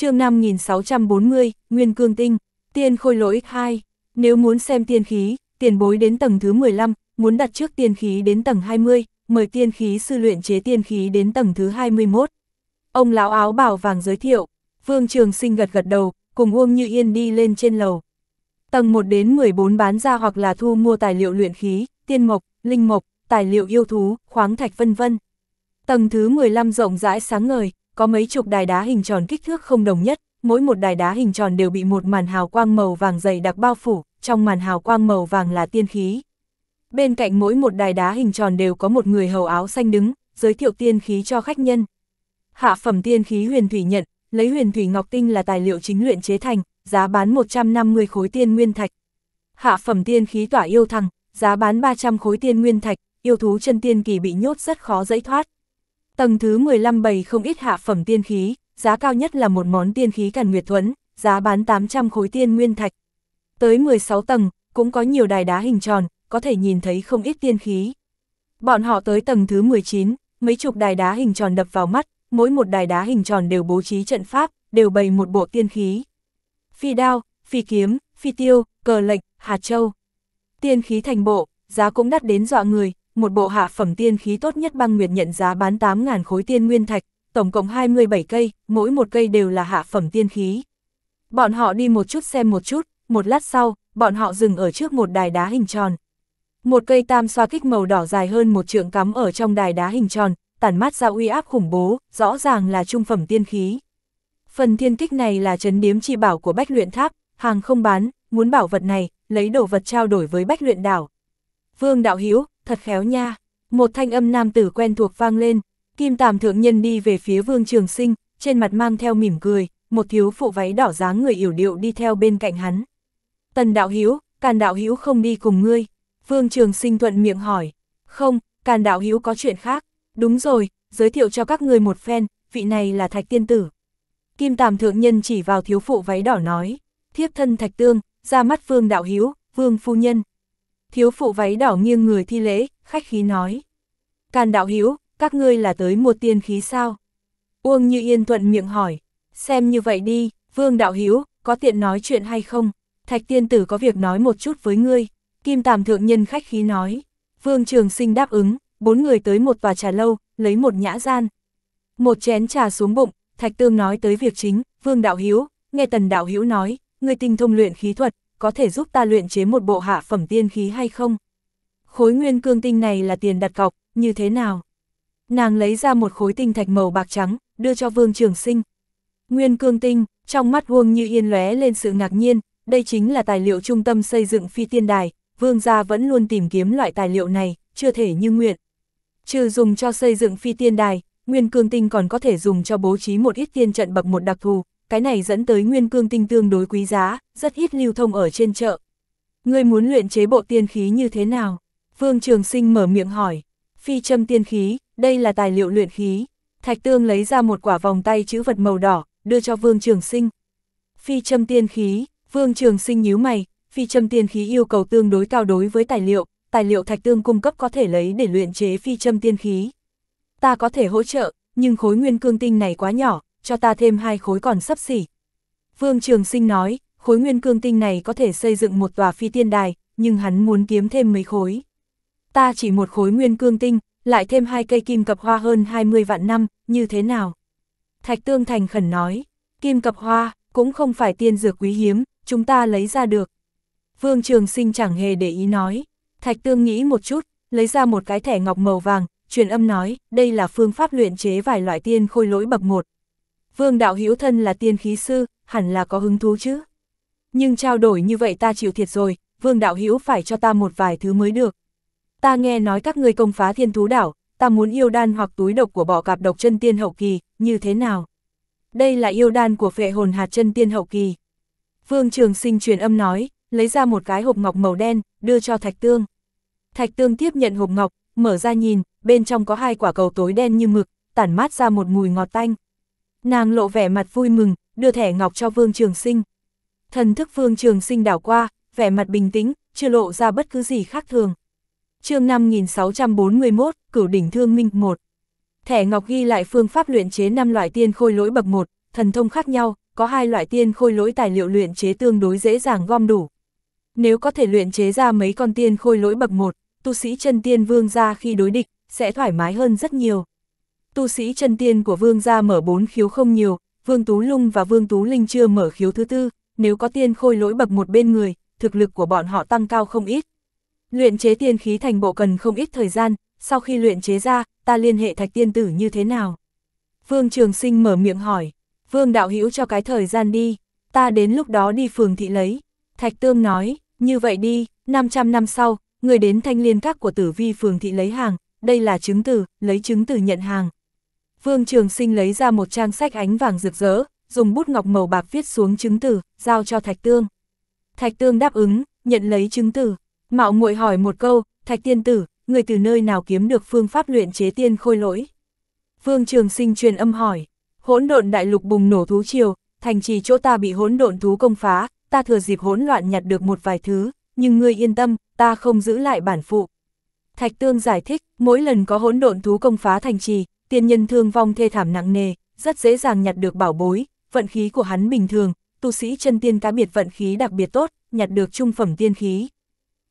chương 5640, Nguyên Cương Tinh, Tiên Khôi Lỗi 2. Nếu muốn xem tiên khí, tiền bối đến tầng thứ 15, muốn đặt trước tiên khí đến tầng 20, mời tiên khí sư luyện chế tiên khí đến tầng thứ 21. Ông lão áo bảo vàng giới thiệu, Vương Trường Sinh gật gật đầu, cùng Uông Như Yên đi lên trên lầu. Tầng 1 đến 14 bán ra hoặc là thu mua tài liệu luyện khí, tiên mộc, linh mộc, tài liệu yêu thú, khoáng thạch vân vân. Tầng thứ 15 rộng rãi sáng ngời, có mấy chục đài đá hình tròn kích thước không đồng nhất, mỗi một đài đá hình tròn đều bị một màn hào quang màu vàng dày đặc bao phủ, trong màn hào quang màu vàng là tiên khí. Bên cạnh mỗi một đài đá hình tròn đều có một người hầu áo xanh đứng, giới thiệu tiên khí cho khách nhân. Hạ phẩm tiên khí huyền thủy nhận, lấy huyền thủy ngọc tinh là tài liệu chính luyện chế thành, giá bán 150 khối tiên nguyên thạch. Hạ phẩm tiên khí tỏa yêu thăng, giá bán 300 khối tiên nguyên thạch, yêu thú chân tiên kỳ bị nhốt rất khó dẫy thoát, Tầng thứ 15 bày không ít hạ phẩm tiên khí, giá cao nhất là một món tiên khí càn nguyệt thuẫn, giá bán 800 khối tiên nguyên thạch. Tới 16 tầng, cũng có nhiều đài đá hình tròn, có thể nhìn thấy không ít tiên khí. Bọn họ tới tầng thứ 19, mấy chục đài đá hình tròn đập vào mắt, mỗi một đài đá hình tròn đều bố trí trận pháp, đều bày một bộ tiên khí. Phi đao, phi kiếm, phi tiêu, cờ lệnh, hạt châu. Tiên khí thành bộ, giá cũng đắt đến dọa người, một bộ hạ phẩm tiên khí tốt nhất băng nguyệt nhận giá bán 8.000 khối tiên nguyên thạch, tổng cộng 27 cây, mỗi một cây đều là hạ phẩm tiên khí. Bọn họ đi một chút xem một chút, một lát sau, bọn họ dừng ở trước một đài đá hình tròn. Một cây tam xoa kích màu đỏ dài hơn một trượng cắm ở trong đài đá hình tròn, tản mát ra uy áp khủng bố, rõ ràng là trung phẩm tiên khí. Phần thiên kích này là trấn điếm chi bảo của bách luyện tháp, hàng không bán, muốn bảo vật này, lấy đồ vật trao đổi với bách luyện đảo. Vương Đạo Hiếu, thật khéo nha. Một thanh âm nam tử quen thuộc vang lên, kim tàm thượng nhân đi về phía vương trường sinh, trên mặt mang theo mỉm cười, một thiếu phụ váy đỏ dáng người yểu điệu đi theo bên cạnh hắn. Tần đạo Hiếu, càn đạo Hiếu không đi cùng ngươi. Vương trường sinh thuận miệng hỏi, không, càn đạo Hiếu có chuyện khác. Đúng rồi, giới thiệu cho các người một phen, vị này là thạch tiên tử. Kim tàm thượng nhân chỉ vào thiếu phụ váy đỏ nói, thiếp thân thạch tương, ra mắt vương đạo Hiếu, vương phu nhân thiếu phụ váy đỏ nghiêng người thi lễ, khách khí nói. Càn đạo hiếu các ngươi là tới mua tiên khí sao? Uông Như Yên thuận miệng hỏi, xem như vậy đi, Vương Đạo Hiếu, có tiện nói chuyện hay không? Thạch tiên tử có việc nói một chút với ngươi, Kim Tàm Thượng Nhân khách khí nói. Vương Trường Sinh đáp ứng, bốn người tới một và trà lâu, lấy một nhã gian. Một chén trà xuống bụng, Thạch Tương nói tới việc chính, Vương Đạo Hiếu, nghe Tần Đạo Hiếu nói, người tinh thông luyện khí thuật, có thể giúp ta luyện chế một bộ hạ phẩm tiên khí hay không? Khối nguyên cương tinh này là tiền đặt cọc, như thế nào? Nàng lấy ra một khối tinh thạch màu bạc trắng, đưa cho Vương Trường Sinh. Nguyên cương tinh, trong mắt Vương Như Yên lóe lên sự ngạc nhiên, đây chính là tài liệu trung tâm xây dựng phi tiên đài, Vương gia vẫn luôn tìm kiếm loại tài liệu này, chưa thể như nguyện. Trừ dùng cho xây dựng phi tiên đài, nguyên cương tinh còn có thể dùng cho bố trí một ít tiên trận bậc một đặc thù, cái này dẫn tới nguyên cương tinh tương đối quý giá, rất ít lưu thông ở trên chợ. Ngươi muốn luyện chế bộ tiên khí như thế nào? Vương Trường Sinh mở miệng hỏi. Phi châm tiên khí, đây là tài liệu luyện khí. Thạch Tương lấy ra một quả vòng tay chữ vật màu đỏ, đưa cho Vương Trường Sinh. Phi châm tiên khí, Vương Trường Sinh nhíu mày, phi châm tiên khí yêu cầu tương đối cao đối với tài liệu, tài liệu Thạch Tương cung cấp có thể lấy để luyện chế phi châm tiên khí. Ta có thể hỗ trợ, nhưng khối nguyên cương tinh này quá nhỏ, cho ta thêm hai khối còn sắp xỉ. Vương Trường Sinh nói, khối nguyên cương tinh này có thể xây dựng một tòa phi tiên đài, nhưng hắn muốn kiếm thêm mấy khối. Ta chỉ một khối nguyên cương tinh, lại thêm hai cây kim cập hoa hơn 20 vạn năm, như thế nào? Thạch Tương Thành khẩn nói, kim cập hoa cũng không phải tiên dược quý hiếm, chúng ta lấy ra được. Vương Trường Sinh chẳng hề để ý nói, Thạch Tương nghĩ một chút, lấy ra một cái thẻ ngọc màu vàng, truyền âm nói, đây là phương pháp luyện chế vài loại tiên khôi lỗi bậc một, Vương đạo hữu thân là tiên khí sư, hẳn là có hứng thú chứ. Nhưng trao đổi như vậy ta chịu thiệt rồi, vương đạo hữu phải cho ta một vài thứ mới được. Ta nghe nói các ngươi công phá thiên thú đảo, ta muốn yêu đan hoặc túi độc của bọ cạp độc chân tiên hậu kỳ, như thế nào? Đây là yêu đan của phệ hồn hạt chân tiên hậu kỳ. Vương Trường Sinh truyền âm nói, lấy ra một cái hộp ngọc màu đen, đưa cho Thạch Tương. Thạch Tương tiếp nhận hộp ngọc, mở ra nhìn, bên trong có hai quả cầu tối đen như mực, tản mát ra một mùi ngọt tanh. Nàng lộ vẻ mặt vui mừng, đưa thẻ ngọc cho Vương Trường Sinh. Thần thức Vương Trường Sinh đảo qua, vẻ mặt bình tĩnh, chưa lộ ra bất cứ gì khác thường. chương 5641, Cửu Đỉnh Thương Minh 1 Thẻ ngọc ghi lại phương pháp luyện chế 5 loại tiên khôi lỗi bậc 1, thần thông khác nhau, có hai loại tiên khôi lỗi tài liệu luyện chế tương đối dễ dàng gom đủ. Nếu có thể luyện chế ra mấy con tiên khôi lỗi bậc 1, tu sĩ chân tiên vương ra khi đối địch, sẽ thoải mái hơn rất nhiều tu sĩ chân tiên của vương gia mở bốn khiếu không nhiều, vương tú lung và vương tú linh chưa mở khiếu thứ tư, nếu có tiên khôi lỗi bậc một bên người, thực lực của bọn họ tăng cao không ít. Luyện chế tiên khí thành bộ cần không ít thời gian, sau khi luyện chế ra, ta liên hệ thạch tiên tử như thế nào? Vương Trường Sinh mở miệng hỏi, Vương Đạo Hữu cho cái thời gian đi, ta đến lúc đó đi phường thị lấy. Thạch Tương nói, như vậy đi, 500 năm sau, người đến thanh liên các của tử vi phường thị lấy hàng, đây là chứng từ, lấy chứng từ nhận hàng, Vương Trường Sinh lấy ra một trang sách ánh vàng rực rỡ, dùng bút ngọc màu bạc viết xuống chứng từ, giao cho Thạch Tương. Thạch Tương đáp ứng, nhận lấy chứng từ. Mạo muội hỏi một câu, Thạch Tiên Tử, người từ nơi nào kiếm được phương pháp luyện chế tiên khôi lỗi? Vương Trường Sinh truyền âm hỏi, hỗn độn đại lục bùng nổ thú triều, thành trì chỗ ta bị hỗn độn thú công phá, ta thừa dịp hỗn loạn nhặt được một vài thứ, nhưng ngươi yên tâm, ta không giữ lại bản phụ. Thạch Tương giải thích, mỗi lần có hỗn độn thú công phá thành trì, tiên nhân thương vong thê thảm nặng nề, rất dễ dàng nhặt được bảo bối, vận khí của hắn bình thường, tu sĩ chân tiên cá biệt vận khí đặc biệt tốt, nhặt được trung phẩm tiên khí.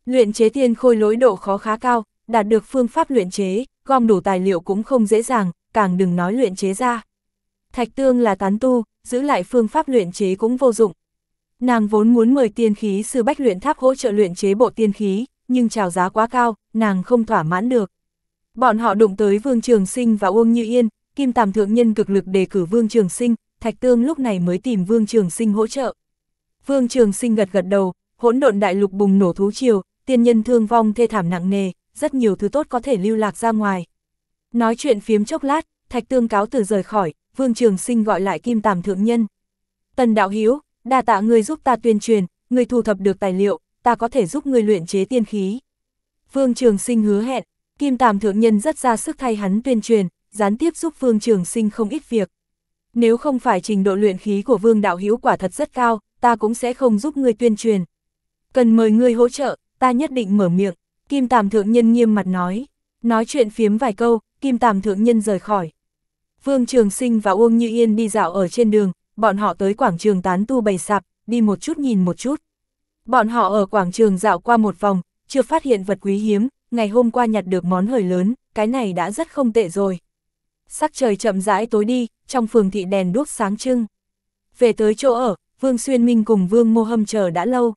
Luyện chế tiên khôi lối độ khó khá cao, đạt được phương pháp luyện chế, gom đủ tài liệu cũng không dễ dàng, càng đừng nói luyện chế ra. Thạch Tương là tán tu, giữ lại phương pháp luyện chế cũng vô dụng. Nàng vốn muốn mời tiên khí sư Bách luyện tháp hỗ trợ luyện chế bộ tiên khí, nhưng trào giá quá cao, nàng không thỏa mãn được. Bọn họ đụng tới Vương Trường Sinh và Uông Như Yên, Kim Tàm Thượng Nhân cực lực đề cử Vương Trường Sinh, Thạch Tương lúc này mới tìm Vương Trường Sinh hỗ trợ. Vương Trường Sinh gật gật đầu, hỗn độn đại lục bùng nổ thú triều, tiên nhân thương vong thê thảm nặng nề, rất nhiều thứ tốt có thể lưu lạc ra ngoài. Nói chuyện phiếm chốc lát, Thạch Tương cáo từ rời khỏi, Vương Trường Sinh gọi lại Kim Tàm Thượng Nhân. Tần Đạo Hiếu, đa tạ người giúp ta tuyên truyền, người thu thập được tài liệu, ta có thể giúp người luyện chế tiên khí. Vương Trường Sinh hứa hẹn, Kim Tàm Thượng Nhân rất ra sức thay hắn tuyên truyền, gián tiếp giúp Vương Trường Sinh không ít việc. Nếu không phải trình độ luyện khí của Vương Đạo Hữu quả thật rất cao, ta cũng sẽ không giúp ngươi tuyên truyền. Cần mời ngươi hỗ trợ, ta nhất định mở miệng. Kim Tàm Thượng Nhân nghiêm mặt nói. Nói chuyện phiếm vài câu, Kim Tàm Thượng Nhân rời khỏi. Vương Trường Sinh và Uông Như Yên đi dạo ở trên đường, bọn họ tới quảng trường tán tu bày sạp, đi một chút nhìn một chút. Bọn họ ở quảng trường dạo qua một vòng, chưa phát hiện vật quý hiếm, ngày hôm qua nhặt được món hời lớn, cái này đã rất không tệ rồi. Sắc trời chậm rãi tối đi, trong phường thị đèn đuốc sáng trưng. Về tới chỗ ở, Vương Xuyên Minh cùng Vương Mô Hâm chờ đã lâu.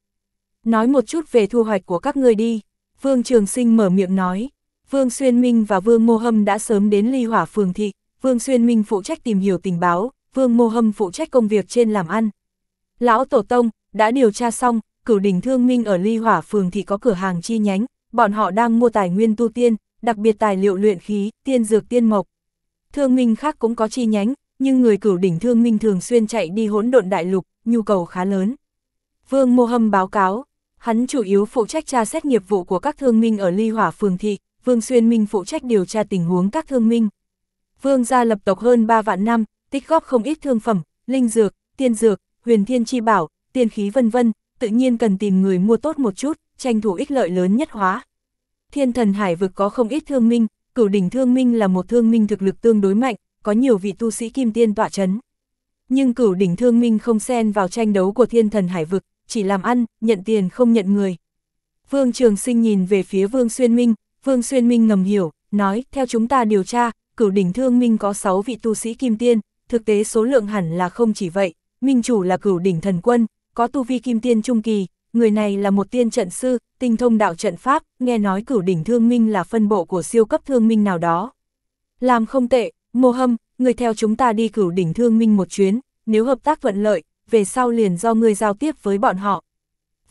Nói một chút về thu hoạch của các người đi, Vương Trường Sinh mở miệng nói. Vương Xuyên Minh và Vương Mô Hâm đã sớm đến ly hỏa phường thị, Vương Xuyên Minh phụ trách tìm hiểu tình báo, Vương Mô Hâm phụ trách công việc trên làm ăn. Lão Tổ Tông, đã điều tra xong, cửu đỉnh thương minh ở ly hỏa phường thị có cửa hàng chi nhánh, bọn họ đang mua tài nguyên tu tiên, đặc biệt tài liệu luyện khí, tiên dược tiên mộc. Thương minh khác cũng có chi nhánh, nhưng người cửu đỉnh thương minh thường xuyên chạy đi hỗn độn đại lục, nhu cầu khá lớn. Vương Mô Hâm báo cáo, hắn chủ yếu phụ trách tra xét nghiệp vụ của các thương minh ở Ly Hỏa Phường Thị, Vương Xuyên Minh phụ trách điều tra tình huống các thương minh. Vương gia lập tộc hơn 3 vạn năm, tích góp không ít thương phẩm, linh dược, tiên dược, huyền thiên chi bảo, tiên khí vân vân, tự nhiên cần tìm người mua tốt một chút, tranh thủ ích lợi lớn nhất hóa. Thiên thần hải vực có không ít thương minh, cửu đỉnh thương minh là một thương minh thực lực tương đối mạnh, có nhiều vị tu sĩ kim tiên tọa chấn. Nhưng cửu đỉnh thương minh không xen vào tranh đấu của thiên thần hải vực, chỉ làm ăn, nhận tiền không nhận người. Vương Trường Sinh nhìn về phía Vương Xuyên Minh, Vương Xuyên Minh ngầm hiểu, nói, theo chúng ta điều tra, cửu đỉnh thương minh có 6 vị tu sĩ kim tiên, thực tế số lượng hẳn là không chỉ vậy, minh chủ là cửu đỉnh thần quân, có tu vi kim tiên trung kỳ, người này là một tiên trận sư, tinh thông đạo trận pháp, nghe nói cửu đỉnh thương minh là phân bộ của siêu cấp thương minh nào đó. Làm không tệ, Mô Hâm, người theo chúng ta đi cửu đỉnh thương minh một chuyến, nếu hợp tác vận lợi, về sau liền do người giao tiếp với bọn họ.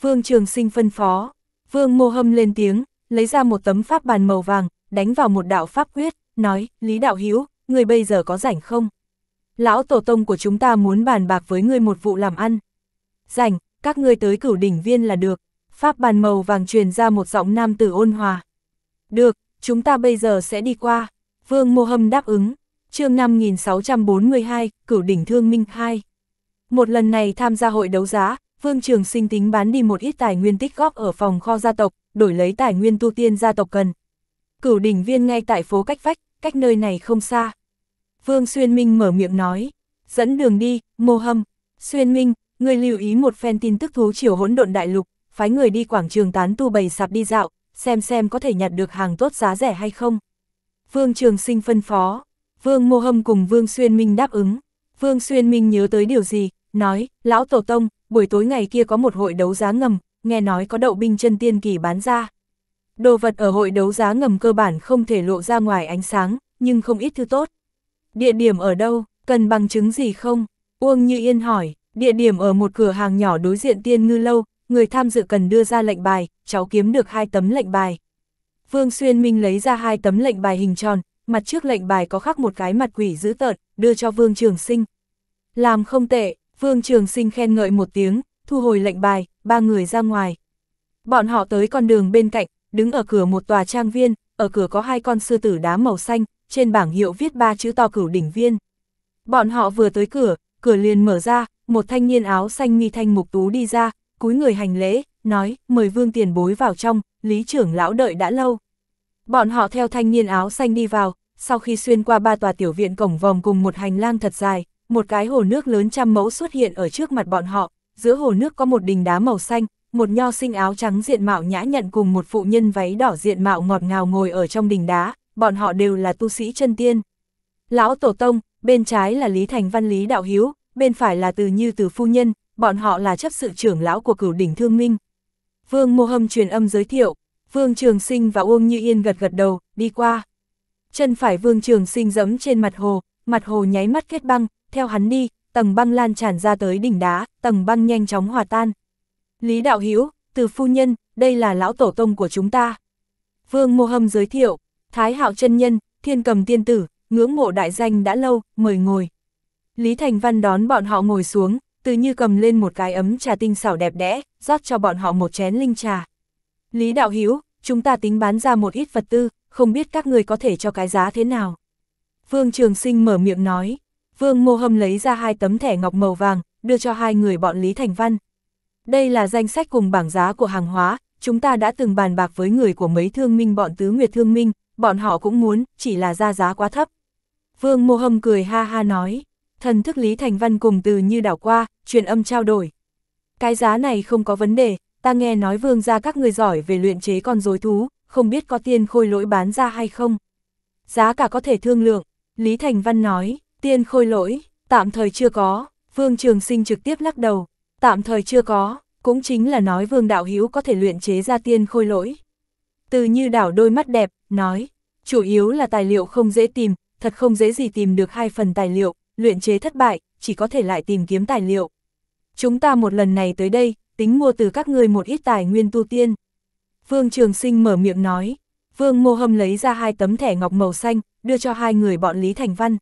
Vương Trường Sinh phân phó, Vương Mô Hâm lên tiếng, lấy ra một tấm pháp bàn màu vàng, đánh vào một đạo pháp quyết, nói, Lý Đạo Hiếu, người bây giờ có rảnh không? Lão Tổ Tông của chúng ta muốn bàn bạc với ngươi một vụ làm ăn. Rảnh, các ngươi tới cửu đỉnh viên là được, pháp bàn màu vàng truyền ra một giọng nam tử ôn hòa. Được, chúng ta bây giờ sẽ đi qua, Vương Mô Hâm đáp ứng, chương 5642, cửu đỉnh thương minh 2. Một lần này tham gia hội đấu giá, Vương Trường sinh tính bán đi một ít tài nguyên tích góp ở phòng kho gia tộc, đổi lấy tài nguyên tu tiên gia tộc cần. Cửu đỉnh viên ngay tại phố cách vách, cách nơi này không xa. Vương Xuyên Minh mở miệng nói, dẫn đường đi, mô hâm. Xuyên Minh, Người lưu ý một phen tin tức thú chiều hỗn độn đại lục, phái người đi quảng trường tán tu bày sạp đi dạo, xem xem có thể nhặt được hàng tốt giá rẻ hay không. Vương Trường Sinh phân phó, Vương Mô Hâm cùng Vương Xuyên Minh đáp ứng. Vương Xuyên Minh nhớ tới điều gì, nói, Lão Tổ Tông, buổi tối ngày kia có một hội đấu giá ngầm, nghe nói có đậu binh chân tiên kỳ bán ra. Đồ vật ở hội đấu giá ngầm cơ bản không thể lộ ra ngoài ánh sáng, nhưng không ít thứ tốt. Địa điểm ở đâu, cần bằng chứng gì không? Uông Như Yên hỏi, Địa điểm ở một cửa hàng nhỏ đối diện tiên ngư lâu, người tham dự cần đưa ra lệnh bài, cháu kiếm được hai tấm lệnh bài. Vương Xuyên Minh lấy ra hai tấm lệnh bài hình tròn, mặt trước lệnh bài có khắc một cái mặt quỷ dữ tợn, đưa cho Vương Trường Sinh. Làm không tệ, Vương Trường Sinh khen ngợi một tiếng, thu hồi lệnh bài, ba người ra ngoài. Bọn họ tới con đường bên cạnh, đứng ở cửa một tòa trang viên, ở cửa có hai con sư tử đá màu xanh, trên bảng hiệu viết ba chữ to cửu đỉnh viên. Bọn họ vừa tới cửa, cửa liền mở ra, một thanh niên áo xanh mi thanh mục tú đi ra, cúi người hành lễ, nói, mời vương tiền bối vào trong, lý trưởng lão đợi đã lâu. Bọn họ theo thanh niên áo xanh đi vào, sau khi xuyên qua ba tòa tiểu viện cổng vòng cùng một hành lang thật dài, một cái hồ nước lớn trăm mẫu xuất hiện ở trước mặt bọn họ, giữa hồ nước có một đình đá màu xanh, một nho sinh áo trắng diện mạo nhã nhận cùng một phụ nhân váy đỏ diện mạo ngọt ngào ngồi ở trong đình đá, bọn họ đều là tu sĩ chân tiên. Lão Tổ Tông, bên trái là Lý Thành Văn Lý Đạo Hiếu, bên phải là từ như từ phu nhân, bọn họ là chấp sự trưởng lão của cửu đỉnh thương minh. Vương Mô Hâm truyền âm giới thiệu, Vương Trường Sinh và Uông Như Yên gật gật đầu, đi qua. Chân phải Vương Trường Sinh dẫm trên mặt hồ, mặt hồ nháy mắt kết băng, theo hắn đi, tầng băng lan tràn ra tới đỉnh đá, tầng băng nhanh chóng hòa tan. Lý Đạo Hiếu, từ phu nhân, đây là lão tổ tông của chúng ta. Vương Mô Hâm giới thiệu, Thái Hạo chân nhân, Thiên Cầm tiên tử, ngưỡng mộ đại danh đã lâu, mời ngồi. Lý Thành Văn đón bọn họ ngồi xuống, từ như cầm lên một cái ấm trà tinh xảo đẹp đẽ, rót cho bọn họ một chén linh trà. Lý Đạo Hiếu, chúng ta tính bán ra một ít vật tư, không biết các người có thể cho cái giá thế nào. Vương Trường Sinh mở miệng nói, Vương Mô Hâm lấy ra hai tấm thẻ ngọc màu vàng, đưa cho hai người bọn Lý Thành Văn. Đây là danh sách cùng bảng giá của hàng hóa, chúng ta đã từng bàn bạc với người của mấy thương minh bọn Tứ Nguyệt Thương Minh, bọn họ cũng muốn, chỉ là ra giá quá thấp. Vương Mô Hâm cười ha ha nói, Thần thức Lý Thành Văn cùng từ như đảo qua, truyền âm trao đổi. Cái giá này không có vấn đề, ta nghe nói vương ra các người giỏi về luyện chế con rối thú, không biết có tiên khôi lỗi bán ra hay không. Giá cả có thể thương lượng, Lý Thành Văn nói, tiên khôi lỗi, tạm thời chưa có, vương trường sinh trực tiếp lắc đầu, tạm thời chưa có, cũng chính là nói vương đạo hữu có thể luyện chế ra tiên khôi lỗi. Từ như đảo đôi mắt đẹp, nói, chủ yếu là tài liệu không dễ tìm, thật không dễ gì tìm được hai phần tài liệu, luyện chế thất bại, chỉ có thể lại tìm kiếm tài liệu. Chúng ta một lần này tới đây, tính mua từ các người một ít tài nguyên tu tiên. Vương Trường Sinh mở miệng nói, Vương Mô Hâm lấy ra hai tấm thẻ ngọc màu xanh, đưa cho hai người bọn Lý Thành Văn.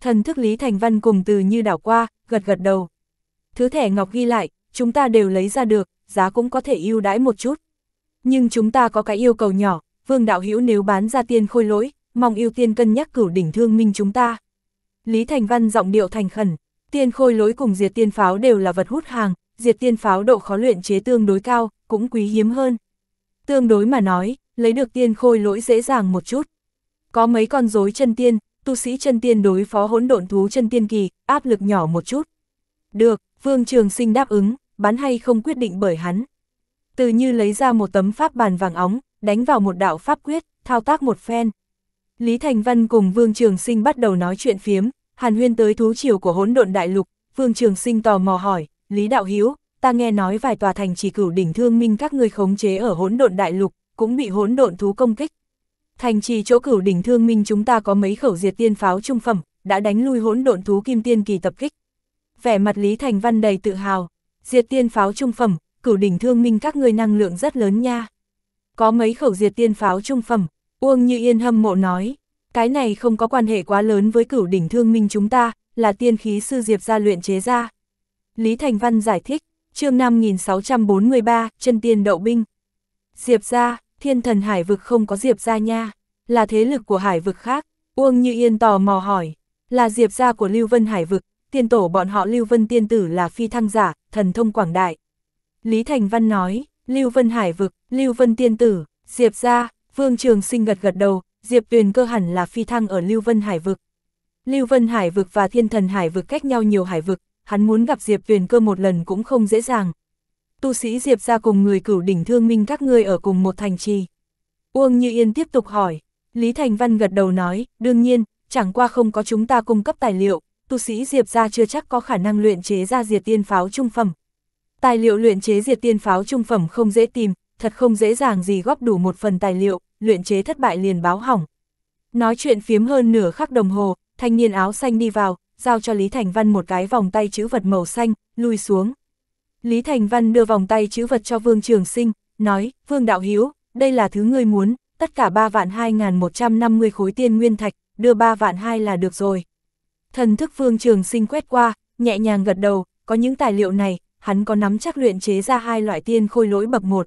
Thần thức Lý Thành Văn cùng từ như đảo qua, gật gật đầu. Thứ thẻ ngọc ghi lại, chúng ta đều lấy ra được, giá cũng có thể ưu đãi một chút. Nhưng chúng ta có cái yêu cầu nhỏ, Vương Đạo Hữu nếu bán ra tiên khôi lỗi, mong ưu tiên cân nhắc cửu đỉnh thương minh chúng ta. Lý Thành Văn giọng điệu thành khẩn, tiên khôi lối cùng diệt tiên pháo đều là vật hút hàng, diệt tiên pháo độ khó luyện chế tương đối cao, cũng quý hiếm hơn. Tương đối mà nói, lấy được tiên khôi lỗi dễ dàng một chút. Có mấy con rối chân tiên, tu sĩ chân tiên đối phó hỗn độn thú chân tiên kỳ, áp lực nhỏ một chút. Được, Vương Trường Sinh đáp ứng, bán hay không quyết định bởi hắn. Từ như lấy ra một tấm pháp bàn vàng óng, đánh vào một đạo pháp quyết, thao tác một phen. Lý Thành Văn cùng Vương Trường Sinh bắt đầu nói chuyện phiếm, Hàn Huyên tới thú triều của hỗn độn đại lục, Vương Trường Sinh tò mò hỏi, Lý Đạo Hiếu, ta nghe nói vài tòa thành chỉ cửu đỉnh thương minh các người khống chế ở hỗn độn đại lục, cũng bị hỗn độn thú công kích. Thành trì chỗ cửu đỉnh thương minh chúng ta có mấy khẩu diệt tiên pháo trung phẩm, đã đánh lui hỗn độn thú kim tiên kỳ tập kích. Vẻ mặt Lý Thành Văn đầy tự hào, diệt tiên pháo trung phẩm, cửu đỉnh thương minh các người năng lượng rất lớn nha. Có mấy khẩu diệt tiên pháo trung phẩm, Uông Như Yên hâm mộ nói, cái này không có quan hệ quá lớn với cửu đỉnh thương minh chúng ta, là tiên khí sư diệp ra luyện chế ra. Lý Thành Văn giải thích, chương 5643, chân tiên đậu binh. Diệp ra, thiên thần hải vực không có diệp ra nha, là thế lực của hải vực khác, Uông Như Yên tò mò hỏi, là diệp ra của Lưu Vân hải vực, tiên tổ bọn họ Lưu Vân tiên tử là phi thăng giả, thần thông quảng đại. Lý Thành Văn nói, Lưu Vân hải vực, Lưu Vân tiên tử, diệp ra, Vương Trường Sinh gật gật đầu, Diệp Tuyền cơ hẳn là phi thăng ở Lưu Vân Hải Vực. Lưu Vân Hải Vực và Thiên Thần Hải Vực cách nhau nhiều hải vực, hắn muốn gặp Diệp Tuyền cơ một lần cũng không dễ dàng. Tu sĩ Diệp ra cùng người cửu đỉnh thương minh các ngươi ở cùng một thành trì. Uông Như Yên tiếp tục hỏi, Lý Thành Văn gật đầu nói, đương nhiên, chẳng qua không có chúng ta cung cấp tài liệu, tu sĩ Diệp ra chưa chắc có khả năng luyện chế ra diệt tiên pháo trung phẩm. Tài liệu luyện chế diệt tiên pháo trung phẩm không dễ tìm, thật không dễ dàng gì góp đủ một phần tài liệu luyện chế thất bại liền báo hỏng. Nói chuyện phiếm hơn nửa khắc đồng hồ, thanh niên áo xanh đi vào, giao cho Lý Thành Văn một cái vòng tay chữ vật màu xanh, lui xuống. Lý Thành Văn đưa vòng tay chữ vật cho Vương Trường Sinh, nói, Vương Đạo Hiếu, đây là thứ ngươi muốn, tất cả 3 vạn 2.150 khối tiên nguyên thạch, đưa 3 vạn 2 là được rồi. Thần thức Vương Trường Sinh quét qua, nhẹ nhàng gật đầu, có những tài liệu này, hắn có nắm chắc luyện chế ra hai loại tiên khôi lỗi bậc một.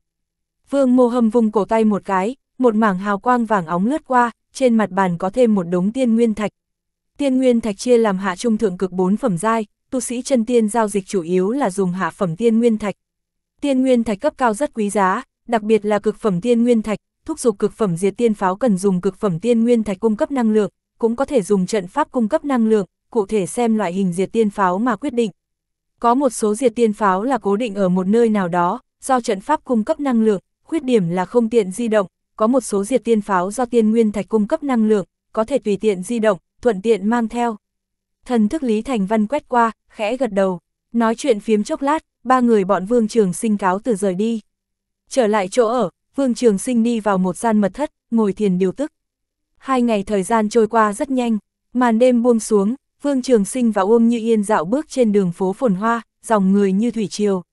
Vương Mô Hâm vung cổ tay một cái, một mảng hào quang vàng óng lướt qua, trên mặt bàn có thêm một đống tiên nguyên thạch. Tiên nguyên thạch chia làm hạ trung thượng cực bốn phẩm giai, tu sĩ chân tiên giao dịch chủ yếu là dùng hạ phẩm tiên nguyên thạch. Tiên nguyên thạch cấp cao rất quý giá, đặc biệt là cực phẩm tiên nguyên thạch, thúc giục cực phẩm diệt tiên pháo cần dùng cực phẩm tiên nguyên thạch cung cấp năng lượng, cũng có thể dùng trận pháp cung cấp năng lượng, cụ thể xem loại hình diệt tiên pháo mà quyết định. Có một số diệt tiên pháo là cố định ở một nơi nào đó, do trận pháp cung cấp năng lượng, khuyết điểm là không tiện di động, có một số diệt tiên pháo do tiên nguyên thạch cung cấp năng lượng, có thể tùy tiện di động, thuận tiện mang theo. Thần thức Lý Thành Văn quét qua, khẽ gật đầu. Nói chuyện phiếm chốc lát, ba người bọn Vương Trường Sinh cáo từ rời đi. Trở lại chỗ ở, Vương Trường Sinh đi vào một gian mật thất, ngồi thiền điều tức. Hai ngày thời gian trôi qua rất nhanh, màn đêm buông xuống, Vương Trường Sinh và Uông Như Yên dạo bước trên đường phố phồn hoa, dòng người như thủy triều.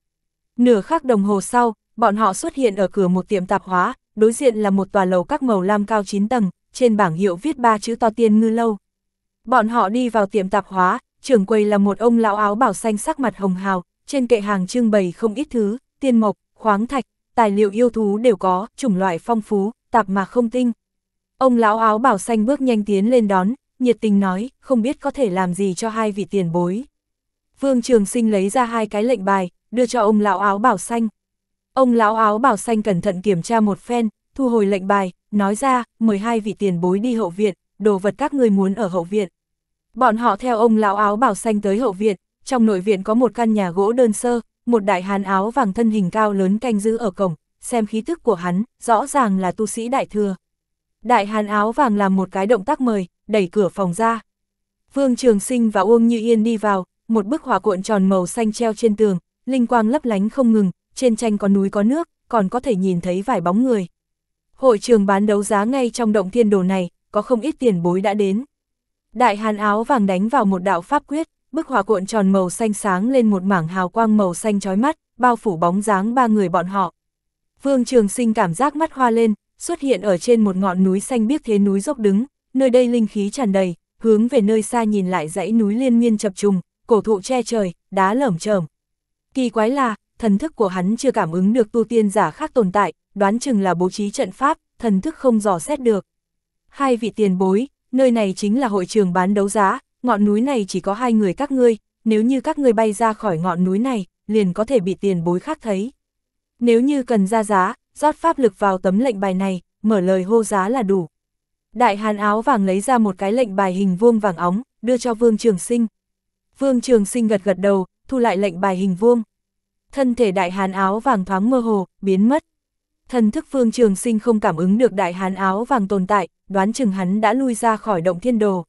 Nửa khắc đồng hồ sau, bọn họ xuất hiện ở cửa một tiệm tạp hóa, đối diện là một tòa lầu các màu lam cao 9 tầng, trên bảng hiệu viết ba chữ to tiên ngư lâu. Bọn họ đi vào tiệm tạp hóa, trưởng quầy là một ông lão áo bảo xanh sắc mặt hồng hào, trên kệ hàng trưng bày không ít thứ, tiên mộc, khoáng thạch, tài liệu yêu thú đều có, chủng loại phong phú, tạp mà không tinh. Ông lão áo bảo xanh bước nhanh tiến lên đón, nhiệt tình nói, không biết có thể làm gì cho hai vị tiền bối. Vương Trường Sinh lấy ra hai cái lệnh bài, đưa cho ông lão áo bảo xanh. Ông lão áo bảo xanh cẩn thận kiểm tra một phen, thu hồi lệnh bài, nói ra, mời hai vị tiền bối đi hậu viện, đồ vật các người muốn ở hậu viện. Bọn họ theo ông lão áo bảo xanh tới hậu viện, trong nội viện có một căn nhà gỗ đơn sơ, một đại hán áo vàng thân hình cao lớn canh giữ ở cổng, xem khí tức của hắn, rõ ràng là tu sĩ đại thừa. Đại hán áo vàng làm một cái động tác mời, đẩy cửa phòng ra. Vương Trường Sinh và Uông Như Yên đi vào, một bức họa cuộn tròn màu xanh treo trên tường, linh quang lấp lánh không ngừng, trên tranh có núi có nước, còn có thể nhìn thấy vài bóng người. Hội trường bán đấu giá ngay trong động thiên đồ này, có không ít tiền bối đã đến. Đại hàn áo vàng đánh vào một đạo pháp quyết, bức hòa cuộn tròn màu xanh sáng lên một mảng hào quang màu xanh chói mắt, bao phủ bóng dáng ba người bọn họ. Vương Trường Sinh cảm giác mắt hoa lên, xuất hiện ở trên một ngọn núi xanh biếc thế núi dốc đứng, nơi đây linh khí tràn đầy, hướng về nơi xa nhìn lại dãy núi liên miên chập trùng, cổ thụ che trời, đá lởm chởm. Kỳ quái là, thần thức của hắn chưa cảm ứng được tu tiên giả khác tồn tại, đoán chừng là bố trí trận pháp, thần thức không dò xét được. Hai vị tiền bối, nơi này chính là hội trường bán đấu giá, ngọn núi này chỉ có hai người các ngươi, nếu như các ngươi bay ra khỏi ngọn núi này, liền có thể bị tiền bối khác thấy. Nếu như cần ra giá, rót pháp lực vào tấm lệnh bài này, mở lời hô giá là đủ. Đại hàn áo vàng lấy ra một cái lệnh bài hình vuông vàng óng, đưa cho Vương Trường Sinh. Vương Trường Sinh gật gật đầu, thu lại lệnh bài hình vuông thân thể đại hán áo vàng thoáng mơ hồ, biến mất. Thần thức Phương Trường Sinh không cảm ứng được đại hán áo vàng tồn tại, đoán chừng hắn đã lui ra khỏi động thiên đồ.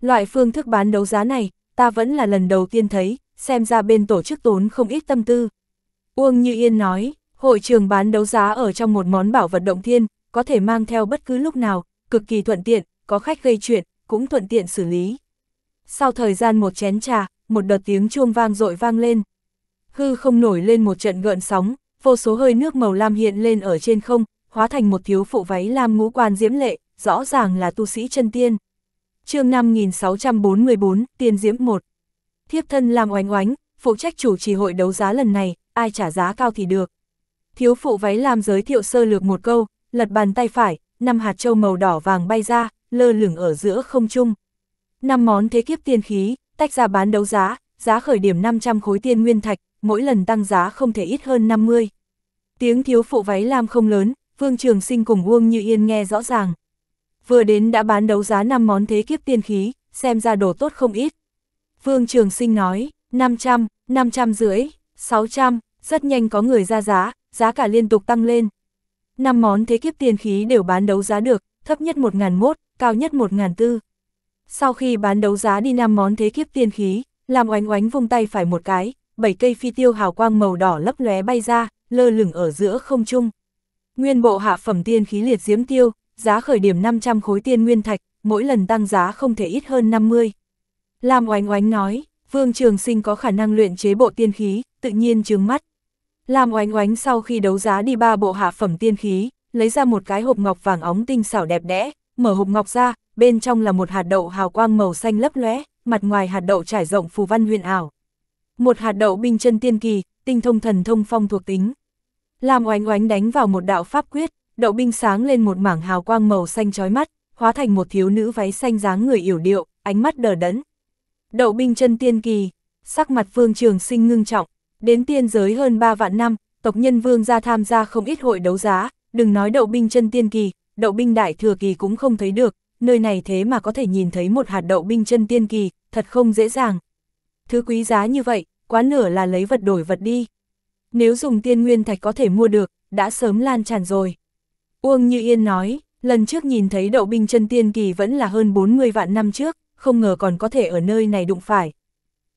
Loại phương thức bán đấu giá này, ta vẫn là lần đầu tiên thấy, xem ra bên tổ chức tốn không ít tâm tư. Uông Như Yên nói, hội trường bán đấu giá ở trong một món bảo vật động thiên, có thể mang theo bất cứ lúc nào, cực kỳ thuận tiện, có khách gây chuyện, cũng thuận tiện xử lý. Sau thời gian một chén trà, một đợt tiếng chuông vang dội vang lên, hư không nổi lên một trận gợn sóng, vô số hơi nước màu lam hiện lên ở trên không, hóa thành một thiếu phụ váy lam ngũ quan diễm lệ, rõ ràng là tu sĩ chân tiên. chương 5644, Tiên Diễm 1 Thiếp thân làm Oánh Oánh, phụ trách chủ trì hội đấu giá lần này, ai trả giá cao thì được. Thiếu phụ váy lam giới thiệu sơ lược một câu, lật bàn tay phải, năm hạt châu màu đỏ vàng bay ra, lơ lửng ở giữa không trung. Năm món thế kiếp tiên khí, tách ra bán đấu giá, giá khởi điểm 500 khối tiên nguyên thạch, mỗi lần tăng giá không thể ít hơn 50. Tiếng thiếu phụ váy lam không lớn, Vương Trường Sinh cùng Uông Như Yên nghe rõ ràng. Vừa đến đã bán đấu giá 5 món thế kiếp tiên khí, xem ra đồ tốt không ít. Vương Trường Sinh nói, 500, 500 rưỡi, 600, rất nhanh có người ra giá, giá cả liên tục tăng lên. 5 món thế kiếp tiên khí đều bán đấu giá được, thấp nhất 1.001, cao nhất 1.004. Sau khi bán đấu giá đi 5 món thế kiếp tiên khí, làm oánh oánh vung tay phải một cái, bảy cây phi tiêu hào quang màu đỏ lấp lóe bay ra, lơ lửng ở giữa không trung. Nguyên bộ hạ phẩm tiên khí liệt diễm tiêu, giá khởi điểm 500 khối tiên nguyên thạch, mỗi lần tăng giá không thể ít hơn 50. Lam Oánh Oánh nói, Vương Trường Sinh có khả năng luyện chế bộ tiên khí, tự nhiên trướng mắt. Lam Oánh Oánh sau khi đấu giá đi ba bộ hạ phẩm tiên khí, lấy ra một cái hộp ngọc vàng óng tinh xảo đẹp đẽ, mở hộp ngọc ra, bên trong là một hạt đậu hào quang màu xanh lấp lóe, mặt ngoài hạt đậu trải rộng phù văn huyền ảo, một hạt đậu binh chân tiên kỳ, tinh thông thần thông phong thuộc tính. Làm oánh oánh đánh vào một đạo pháp quyết, đậu binh sáng lên một mảng hào quang màu xanh chói mắt, hóa thành một thiếu nữ váy xanh dáng người yểu điệu, ánh mắt đờ đẫn. Đậu binh chân tiên kỳ, sắc mặt Phương Trường Sinh ngưng trọng, đến tiên giới hơn 3 vạn năm, tộc nhân Vương gia tham gia không ít hội đấu giá, đừng nói đậu binh chân tiên kỳ, đậu binh đại thừa kỳ cũng không thấy được, nơi này thế mà có thể nhìn thấy một hạt đậu binh chân tiên kỳ, thật không dễ dàng thứ quý giá như vậy, quá nửa là lấy vật đổi vật đi. Nếu dùng tiên nguyên thạch có thể mua được, đã sớm lan tràn rồi. Uông Như Yên nói, lần trước nhìn thấy đậu binh chân tiên kỳ vẫn là hơn 40 vạn năm trước, không ngờ còn có thể ở nơi này đụng phải.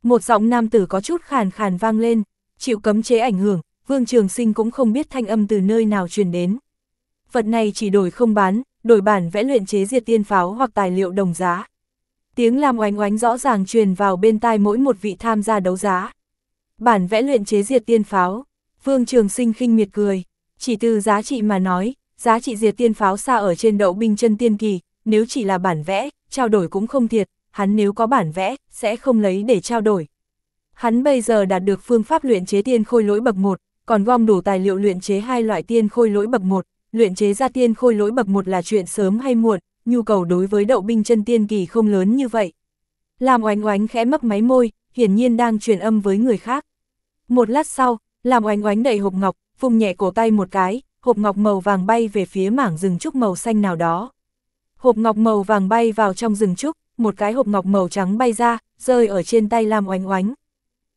Một giọng nam tử có chút khàn khàn vang lên, chịu cấm chế ảnh hưởng, Vương Trường Sinh cũng không biết thanh âm từ nơi nào truyền đến. Vật này chỉ đổi không bán, đổi bản vẽ luyện chế diệt tiên pháo hoặc tài liệu đồng giá. Tiếng làm oánh oánh rõ ràng truyền vào bên tai mỗi một vị tham gia đấu giá. Bản vẽ luyện chế diệt tiên pháo, Vương Trường Sinh khinh miệt cười, chỉ từ giá trị mà nói, giá trị diệt tiên pháo xa ở trên đậu binh chân tiên kỳ, nếu chỉ là bản vẽ, trao đổi cũng không thiệt, hắn nếu có bản vẽ, sẽ không lấy để trao đổi. Hắn bây giờ đạt được phương pháp luyện chế tiên khôi lỗi bậc 1, còn gom đủ tài liệu luyện chế hai loại tiên khôi lỗi bậc 1, luyện chế ra tiên khôi lỗi bậc 1 là chuyện sớm hay muộn, nhu cầu đối với đậu binh chân tiên kỳ không lớn như vậy. Làm oánh oánh khẽ mấp máy môi, hiển nhiên đang truyền âm với người khác. Một lát sau, làm oánh oánh đẩy hộp ngọc, phùng nhẹ cổ tay một cái, hộp ngọc màu vàng bay về phía mảng rừng trúc màu xanh nào đó. Hộp ngọc màu vàng bay vào trong rừng trúc, một cái hộp ngọc màu trắng bay ra, rơi ở trên tay làm Oánh Oánh.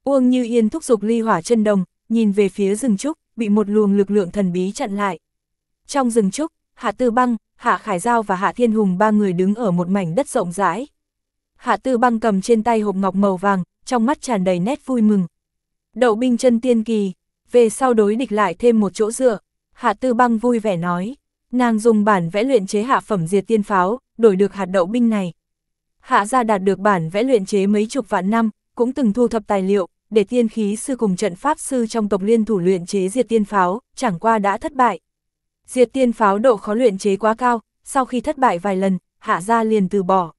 Uông Như Yên thúc dục ly hỏa chân đồng, nhìn về phía rừng trúc, bị một luồng lực lượng thần bí chặn lại. Trong rừng trúc, Hạ Tư Băng, Hạ Khải Giao và Hạ Thiên Hùng ba người đứng ở một mảnh đất rộng rãi. Hạ Tư băng cầm trên tay hộp ngọc màu vàng, trong mắt tràn đầy nét vui mừng. Đậu binh chân tiên kỳ, về sau đối địch lại thêm một chỗ dựa. Hạ Tư băng vui vẻ nói, nàng dùng bản vẽ luyện chế hạ phẩm diệt tiên pháo, đổi được hạt đậu binh này. Hạ gia đạt được bản vẽ luyện chế mấy chục vạn năm, cũng từng thu thập tài liệu, để tiên khí sư cùng trận pháp sư trong tộc liên thủ luyện chế diệt tiên pháo, chẳng qua đã thất bại. Diệt tiên pháo độ khó luyện chế quá cao, sau khi thất bại vài lần, hạ gia liền từ bỏ.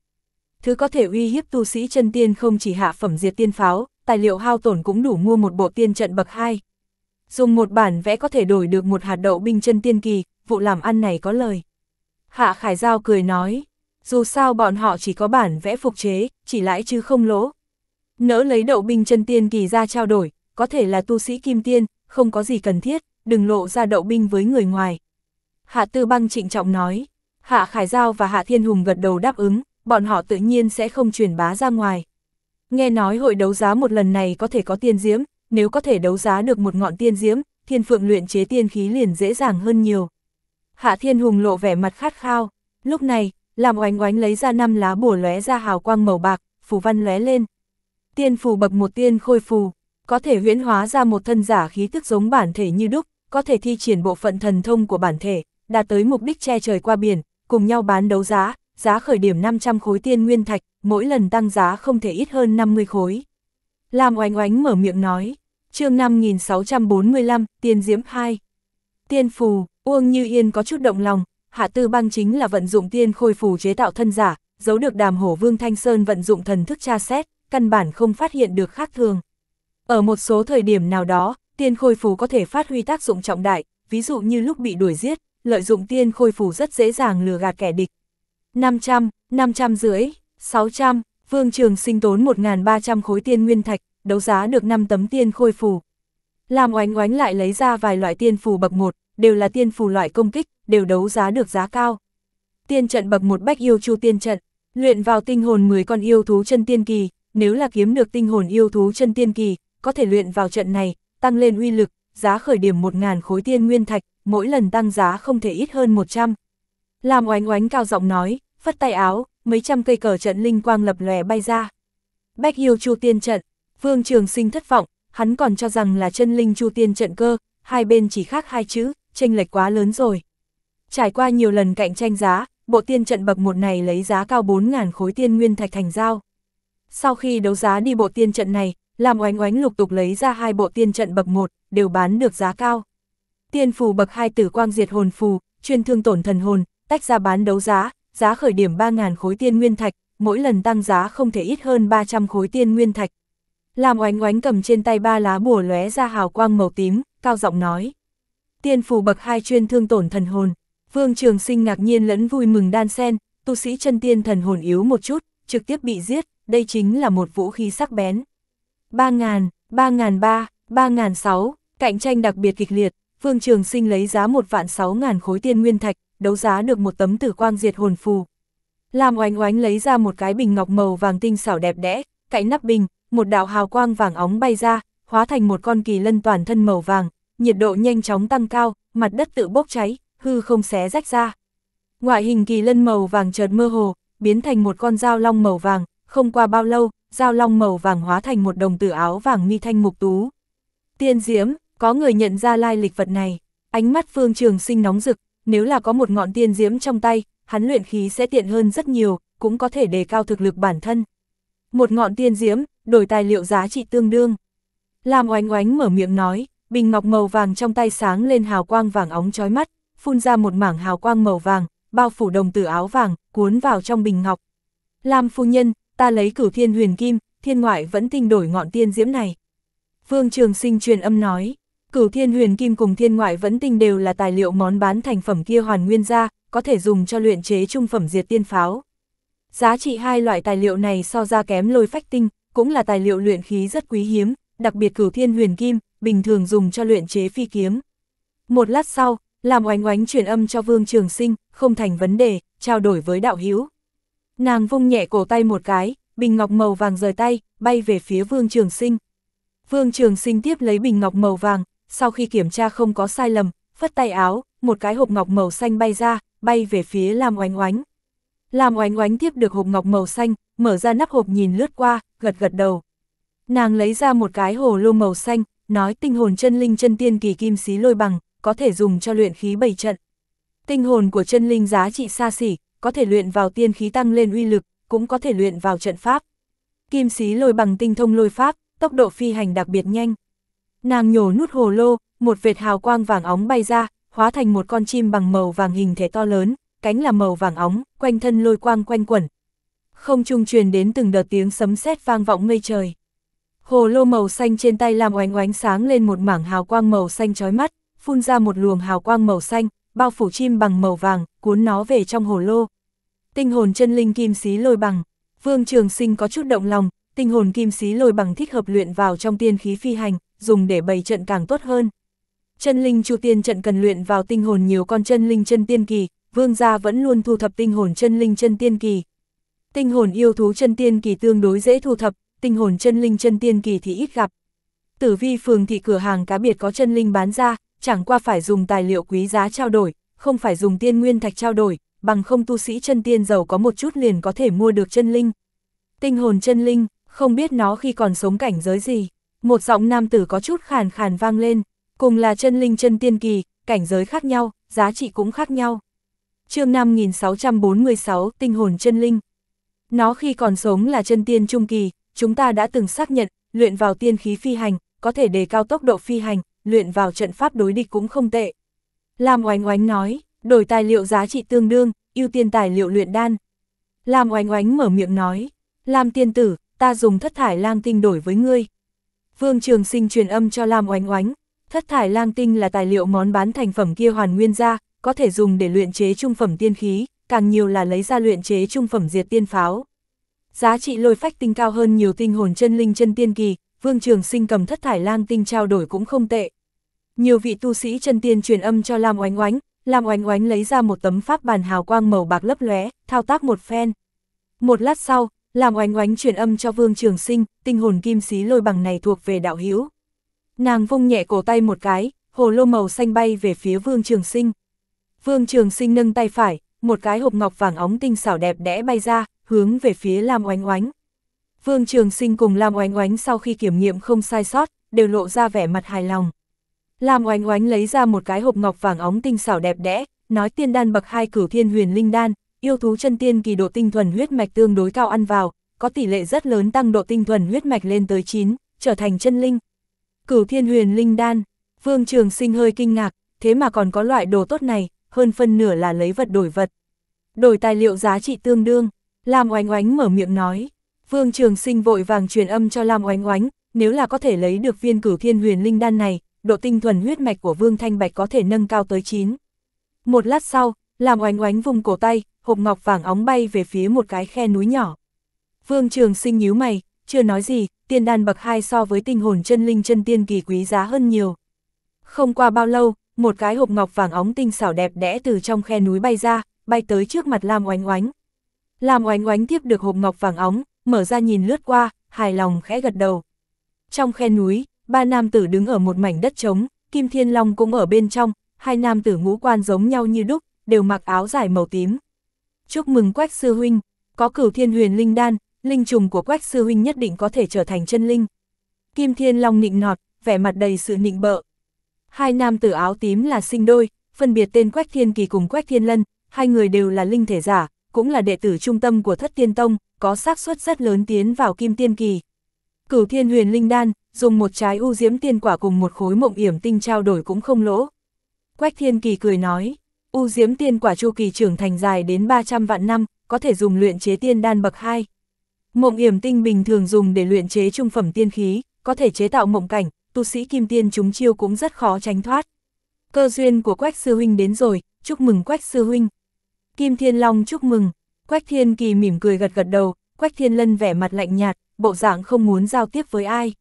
Thứ có thể uy hiếp tu sĩ chân tiên không chỉ hạ phẩm diệt tiên pháo, tài liệu hao tổn cũng đủ mua một bộ tiên trận bậc 2. Dùng một bản vẽ có thể đổi được một hạt đậu binh chân tiên kỳ, vụ làm ăn này có lời. Hạ Khải Giao cười nói, dù sao bọn họ chỉ có bản vẽ phục chế, chỉ lãi chứ không lỗ. Nỡ lấy đậu binh chân tiên kỳ ra trao đổi, có thể là tu sĩ kim tiên, không có gì cần thiết, đừng lộ ra đậu binh với người ngoài, Hạ Tư Băng trịnh trọng nói. Hạ Khải Giao và Hạ Thiên Hùng gật đầu đáp ứng, bọn họ tự nhiên sẽ không truyền bá ra ngoài. Nghe nói hội đấu giá một lần này có thể có tiên diễm, nếu có thể đấu giá được một ngọn tiên diễm, thiên phượng luyện chế tiên khí liền dễ dàng hơn nhiều. Hạ Thiên Hùng lộ vẻ mặt khát khao, lúc này, làm oánh oánh lấy ra năm lá bùa lóe ra hào quang màu bạc, phù văn lóe lên. Tiên phù bậc một tiên khôi phù, có thể huyễn hóa ra một thân giả khí tức giống bản thể như đúc, có thể thi triển bộ phận thần thông của bản thể, đạt tới mục đích che trời qua biển, cùng nhau bán đấu giá, giá khởi điểm 500 khối tiên nguyên thạch, mỗi lần tăng giá không thể ít hơn 50 khối. Lam oánh oánh mở miệng nói, chương 5645, tiên diễm 2. Tiên phù, Uông Như Yên có chút động lòng, hạ tư băng chính là vận dụng tiên khôi phù chế tạo thân giả, giấu được đàm hổ vương Thanh Sơn vận dụng thần thức tra xét, căn bản không phát hiện được khác thường. Ở một số thời điểm nào đó, tiên khôi phù có thể phát huy tác dụng trọng đại, ví dụ như lúc bị đuổi giết, lợi dụng tiên khôi phủ rất dễ dàng lừa gạt kẻ địch. 500, 500 rưỡi, 600, Vương Trường sinh tốn 1.300 khối tiên nguyên thạch, đấu giá được 5 tấm tiên khôi phù. Làm oánh oánh lại lấy ra vài loại tiên phù bậc 1, đều là tiên phù loại công kích, đều đấu giá được giá cao. Tiên trận bậc 1 bách yêu chu tiên trận, luyện vào tinh hồn 10 con yêu thú chân tiên kỳ, nếu là kiếm được tinh hồn yêu thú chân tiên kỳ, có thể luyện vào trận này, tăng lên uy lực, giá khởi điểm 1.000 khối tiên nguyên thạch, mỗi lần tăng giá không thể ít hơn 100. Làm oánh oánh cao giọng nói, phất tay áo, mấy trăm cây cờ trận linh quang lập lòe bay ra. Bách Hiêu Chu Tiên trận, Vương Trường Sinh thất vọng, hắn còn cho rằng là chân linh Chu Tiên trận cơ, hai bên chỉ khác hai chữ, chênh lệch quá lớn rồi. Trải qua nhiều lần cạnh tranh giá, bộ tiên trận bậc một này lấy giá cao 4.000 khối tiên nguyên thạch thành giao. Sau khi đấu giá đi bộ tiên trận này, làm oánh oánh lục tục lấy ra hai bộ tiên trận bậc một đều bán được giá cao. Tiên phù bậc hai tử quang diệt hồn phù, chuyên thương tổn thần hồn, tách ra bán đấu giá, giá khởi điểm 3.000 khối tiên nguyên thạch, mỗi lần tăng giá không thể ít hơn 300 khối tiên nguyên thạch. Làm oánh oánh cầm trên tay ba lá bùa lóe ra hào quang màu tím, cao giọng nói. Tiên phù bậc hai chuyên thương tổn thần hồn, vương trường sinh ngạc nhiên lẫn vui mừng đan sen, tu sĩ chân tiên thần hồn yếu một chút, trực tiếp bị giết, đây chính là một vũ khí sắc bén. 3.000, 3.003, 3.006, cạnh tranh đặc biệt kịch liệt, Vương Trường Sinh lấy giá một vạn sáu ngàn khối tiên nguyên thạch, đấu giá được một tấm tử quang diệt hồn phù. Lam Oánh Oánh lấy ra một cái bình ngọc màu vàng tinh xảo đẹp đẽ, cạnh nắp bình, một đạo hào quang vàng óng bay ra, hóa thành một con kỳ lân toàn thân màu vàng, nhiệt độ nhanh chóng tăng cao, mặt đất tự bốc cháy, hư không xé rách ra. Ngoại hình kỳ lân màu vàng chợt mơ hồ, biến thành một con dao long màu vàng, không qua bao lâu, dao long màu vàng hóa thành một đồng tử áo vàng mi thanh mục tú. Tiên diễm, có người nhận ra lai lịch vật này, ánh mắt Phương Trường Sinh nóng rực, nếu là có một ngọn tiên diễm trong tay, hắn luyện khí sẽ tiện hơn rất nhiều, cũng có thể đề cao thực lực bản thân. Một ngọn tiên diễm, đổi tài liệu giá trị tương đương. Lam oánh oánh mở miệng nói, bình ngọc màu vàng trong tay sáng lên hào quang vàng óng chói mắt, phun ra một mảng hào quang màu vàng, bao phủ đồng tử áo vàng, cuốn vào trong bình ngọc. Lam phu nhân, ta lấy cửu thiên huyền kim, thiên ngoại vẫn tinh đổi ngọn tiên diễm này. phương Trường Sinh truyền âm nói, Cửu thiên huyền kim cùng thiên ngoại vẫn tinh đều là tài liệu món bán thành phẩm kia hoàn nguyên ra, có thể dùng cho luyện chế trung phẩm diệt tiên pháo. Giá trị hai loại tài liệu này so ra kém lôi phách tinh, cũng là tài liệu luyện khí rất quý hiếm, đặc biệt cửu thiên huyền kim, bình thường dùng cho luyện chế phi kiếm. Một lát sau, làm oánh oánh truyền âm cho Vương Trường Sinh, không thành vấn đề, trao đổi với đạo hữu. Nàng vung nhẹ cổ tay một cái, bình ngọc màu vàng rời tay, bay về phía Vương Trường Sinh. Vương Trường Sinh tiếp lấy bình ngọc màu vàng, sau khi kiểm tra không có sai lầm, phất tay áo, một cái hộp ngọc màu xanh bay ra, bay về phía Lam Oánh Oánh. Lam Oánh Oánh tiếp được hộp ngọc màu xanh, mở ra nắp hộp nhìn lướt qua, gật gật đầu. Nàng lấy ra một cái hồ lô màu xanh, nói tinh hồn chân linh chân tiên kỳ kim xí lôi bằng, có thể dùng cho luyện khí bảy trận. Tinh hồn của chân linh giá trị xa xỉ, có thể luyện vào tiên khí tăng lên uy lực, cũng có thể luyện vào trận pháp. Kim xí lôi bằng tinh thông lôi pháp, tốc độ phi hành đặc biệt nhanh. Nàng nhổ nút hồ lô, một vệt hào quang vàng óng bay ra, hóa thành một con chim bằng màu vàng hình thể to lớn, cánh là màu vàng óng, quanh thân lôi quang quanh quẩn. Không trung truyền đến từng đợt tiếng sấm sét vang vọng mây trời. Hồ lô màu xanh trên tay làm oánh oánh sáng lên một mảng hào quang màu xanh chói mắt, phun ra một luồng hào quang màu xanh, bao phủ chim bằng màu vàng, cuốn nó về trong hồ lô. Tinh hồn chân linh kim xí lôi bằng, Vương Trường Sinh có chút động lòng, tinh hồn kim xí lôi bằng thích hợp luyện vào trong tiên khí phi hành, dùng để bày trận càng tốt hơn. Chân linh chu tiên trận cần luyện vào tinh hồn nhiều con chân linh chân tiên kỳ, vương gia vẫn luôn thu thập tinh hồn chân linh chân tiên kỳ. Tinh hồn yêu thú chân tiên kỳ tương đối dễ thu thập, tinh hồn chân linh chân tiên kỳ thì ít gặp. Tử vi phường thị cửa hàng cá biệt có chân linh bán ra, chẳng qua phải dùng tài liệu quý giá trao đổi, không phải dùng tiên nguyên thạch trao đổi, bằng không tu sĩ chân tiên giàu có một chút liền có thể mua được chân linh. Tinh hồn chân linh, không biết nó khi còn sống cảnh giới gì. Một giọng nam tử có chút khàn khàn vang lên, cùng là chân linh chân tiên kỳ, cảnh giới khác nhau, giá trị cũng khác nhau. chương 5646 tinh hồn chân linh. Nó khi còn sống là chân tiên trung kỳ, chúng ta đã từng xác nhận, luyện vào tiên khí phi hành, có thể đề cao tốc độ phi hành, luyện vào trận pháp đối địch cũng không tệ. Lam Oánh Oánh nói, đổi tài liệu giá trị tương đương, ưu tiên tài liệu luyện đan. Lam Oánh Oánh mở miệng nói, Lam tiên tử, ta dùng thất thải lang tinh đổi với ngươi, Vương Trường Sinh truyền âm cho Lam Oánh Oánh, thất thải lang tinh là tài liệu món bán thành phẩm kia hoàn nguyên ra, có thể dùng để luyện chế trung phẩm tiên khí, càng nhiều là lấy ra luyện chế trung phẩm diệt tiên pháo. Giá trị lôi phách tinh cao hơn nhiều tinh hồn chân linh chân tiên kỳ, Vương Trường Sinh cầm thất thải lang tinh trao đổi cũng không tệ. Nhiều vị tu sĩ chân tiên truyền âm cho Lam Oánh Oánh, Lam Oánh Oánh lấy ra một tấm pháp bàn hào quang màu bạc lấp lóe, thao tác một phen. Một lát sau, làm oánh oánh truyền âm cho Vương Trường Sinh, tinh hồn kim xí lôi bằng này thuộc về đạo hữu. Nàng vung nhẹ cổ tay một cái, hồ lô màu xanh bay về phía Vương Trường Sinh. Vương Trường Sinh nâng tay phải, một cái hộp ngọc vàng óng tinh xảo đẹp đẽ bay ra, hướng về phía Lam Oánh Oánh. Vương Trường Sinh cùng Lam Oánh Oánh sau khi kiểm nghiệm không sai sót, đều lộ ra vẻ mặt hài lòng. Lam Oánh Oánh lấy ra một cái hộp ngọc vàng óng tinh xảo đẹp đẽ, nói tiên đan bậc hai cửu thiên huyền linh đan, yêu thú chân tiên kỳ độ tinh thuần huyết mạch tương đối cao ăn vào, có tỷ lệ rất lớn tăng độ tinh thuần huyết mạch lên tới 9, trở thành chân linh. Cửu thiên huyền linh đan, Vương Trường Sinh hơi kinh ngạc, thế mà còn có loại đồ tốt này, hơn phân nửa là lấy vật đổi vật. Đổi tài liệu giá trị tương đương, Lam Oánh Oánh mở miệng nói. Vương Trường Sinh vội vàng truyền âm cho Lam Oánh Oánh, nếu là có thể lấy được viên cửu thiên huyền linh đan này, độ tinh thuần huyết mạch của Vương Thanh Bạch có thể nâng cao tới 9. Một lát sau, Lam Oánh Oánh vùng cổ tay, hộp ngọc vàng óng bay về phía một cái khe núi nhỏ. Vương Trường Sinh nhíu mày, chưa nói gì, tiên đan bậc hai so với tinh hồn chân linh chân tiên kỳ quý giá hơn nhiều. Không qua bao lâu, một cái hộp ngọc vàng óng tinh xảo đẹp đẽ từ trong khe núi bay ra, bay tới trước mặt Lam Oánh Oánh. Lam Oánh Oánh tiếp được hộp ngọc vàng óng, mở ra nhìn lướt qua, hài lòng khẽ gật đầu. Trong khe núi, ba nam tử đứng ở một mảnh đất trống, Kim Thiên Long cũng ở bên trong, hai nam tử ngũ quan giống nhau như đúc, đều mặc áo dài màu tím, chúc mừng Quách Sư Huynh, có cửu thiên huyền linh đan, linh trùng của Quách Sư Huynh nhất định có thể trở thành chân linh. Kim Thiên Long nịnh nọt, vẻ mặt đầy sự nịnh bợ. Hai nam tử áo tím là sinh đôi, phân biệt tên Quách Thiên Kỳ cùng Quách Thiên Lân, hai người đều là linh thể giả, cũng là đệ tử trung tâm của Thất Tiên Tông, có xác suất rất lớn tiến vào Kim Tiên Kỳ. Cửu Thiên Huyền Linh Đan, dùng một trái u diễm tiên quả cùng một khối mộng yểm tinh trao đổi cũng không lỗ. Quách Thiên Kỳ cười nói, U diếm tiên quả chu kỳ trưởng thành dài đến 300 vạn năm, có thể dùng luyện chế tiên đan bậc 2. Mộng yểm tinh bình thường dùng để luyện chế trung phẩm tiên khí, có thể chế tạo mộng cảnh, tu sĩ kim tiên chúng chiêu cũng rất khó tránh thoát. Cơ duyên của Quách Sư Huynh đến rồi, chúc mừng Quách Sư Huynh. Kim Thiên Long chúc mừng, Quách Thiên Kỳ mỉm cười gật gật đầu, Quách Thiên Lân vẻ mặt lạnh nhạt, bộ dạng không muốn giao tiếp với ai.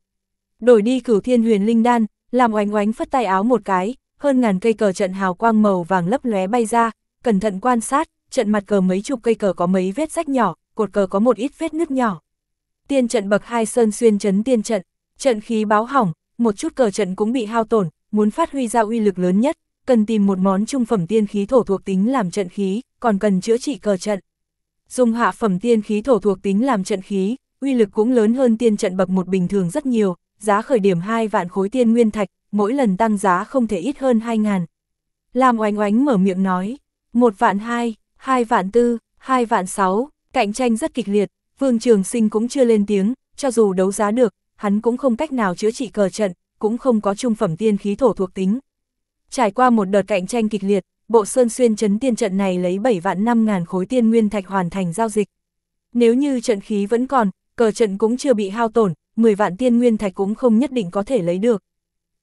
Đổi đi cửu thiên huyền linh đan, làm oánh oánh phất tay áo một cái, hơn ngàn cây cờ trận hào quang màu vàng lấp lóe bay ra, cẩn thận quan sát, trận mặt cờ mấy chục cây cờ có mấy vết rách nhỏ, cột cờ có một ít vết nứt nhỏ. Tiên trận bậc hai sơn xuyên chấn tiên trận, trận khí báo hỏng, một chút cờ trận cũng bị hao tổn, muốn phát huy ra uy lực lớn nhất, cần tìm một món trung phẩm tiên khí thổ thuộc tính làm trận khí, còn cần chữa trị cờ trận. Dùng hạ phẩm tiên khí thổ thuộc tính làm trận khí, uy lực cũng lớn hơn tiên trận bậc một bình thường rất nhiều, giá khởi điểm 2 vạn khối tiên nguyên thạch, mỗi lần tăng giá không thể ít hơn 2 ngàn. Lam oánh oánh mở miệng nói, một vạn hai, hai vạn tư, hai vạn sáu, cạnh tranh rất kịch liệt, Vương Trường Sinh cũng chưa lên tiếng, cho dù đấu giá được, hắn cũng không cách nào chữa trị cờ trận, cũng không có trung phẩm tiên khí thổ thuộc tính. Trải qua một đợt cạnh tranh kịch liệt, bộ Sơn Xuyên chấn tiên trận này lấy 7 vạn 5 ngàn khối tiên nguyên thạch hoàn thành giao dịch. Nếu như trận khí vẫn còn, cờ trận cũng chưa bị hao tổn, 10 vạn tiên nguyên thạch cũng không nhất định có thể lấy được.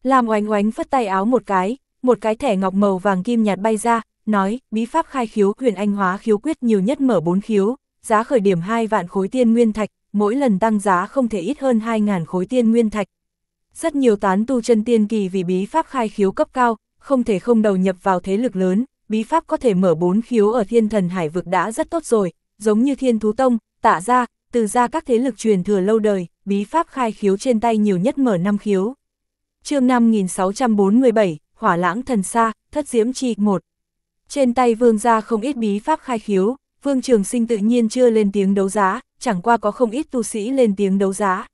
Làm oánh oánh phất tay áo một cái, một cái thẻ ngọc màu vàng kim nhạt bay ra, nói, bí pháp khai khiếu huyền anh hóa khiếu quyết nhiều nhất mở 4 khiếu, giá khởi điểm 2 vạn khối tiên nguyên thạch, mỗi lần tăng giá không thể ít hơn 2.000 khối tiên nguyên thạch. Rất nhiều tán tu chân tiên kỳ vì bí pháp khai khiếu cấp cao, không thể không đầu nhập vào thế lực lớn, bí pháp có thể mở 4 khiếu ở thiên thần hải vực đã rất tốt rồi, giống như thiên thú tông, tạ ra, từ ra các thế lực truyền thừa lâu đời, bí pháp khai khiếu trên tay nhiều nhất mở 5 khiếu chương 5647, Hỏa lãng thần xa, thất diễm chi một Trên tay vương gia không ít bí pháp khai khiếu, vương trường sinh tự nhiên chưa lên tiếng đấu giá, chẳng qua có không ít tu sĩ lên tiếng đấu giá.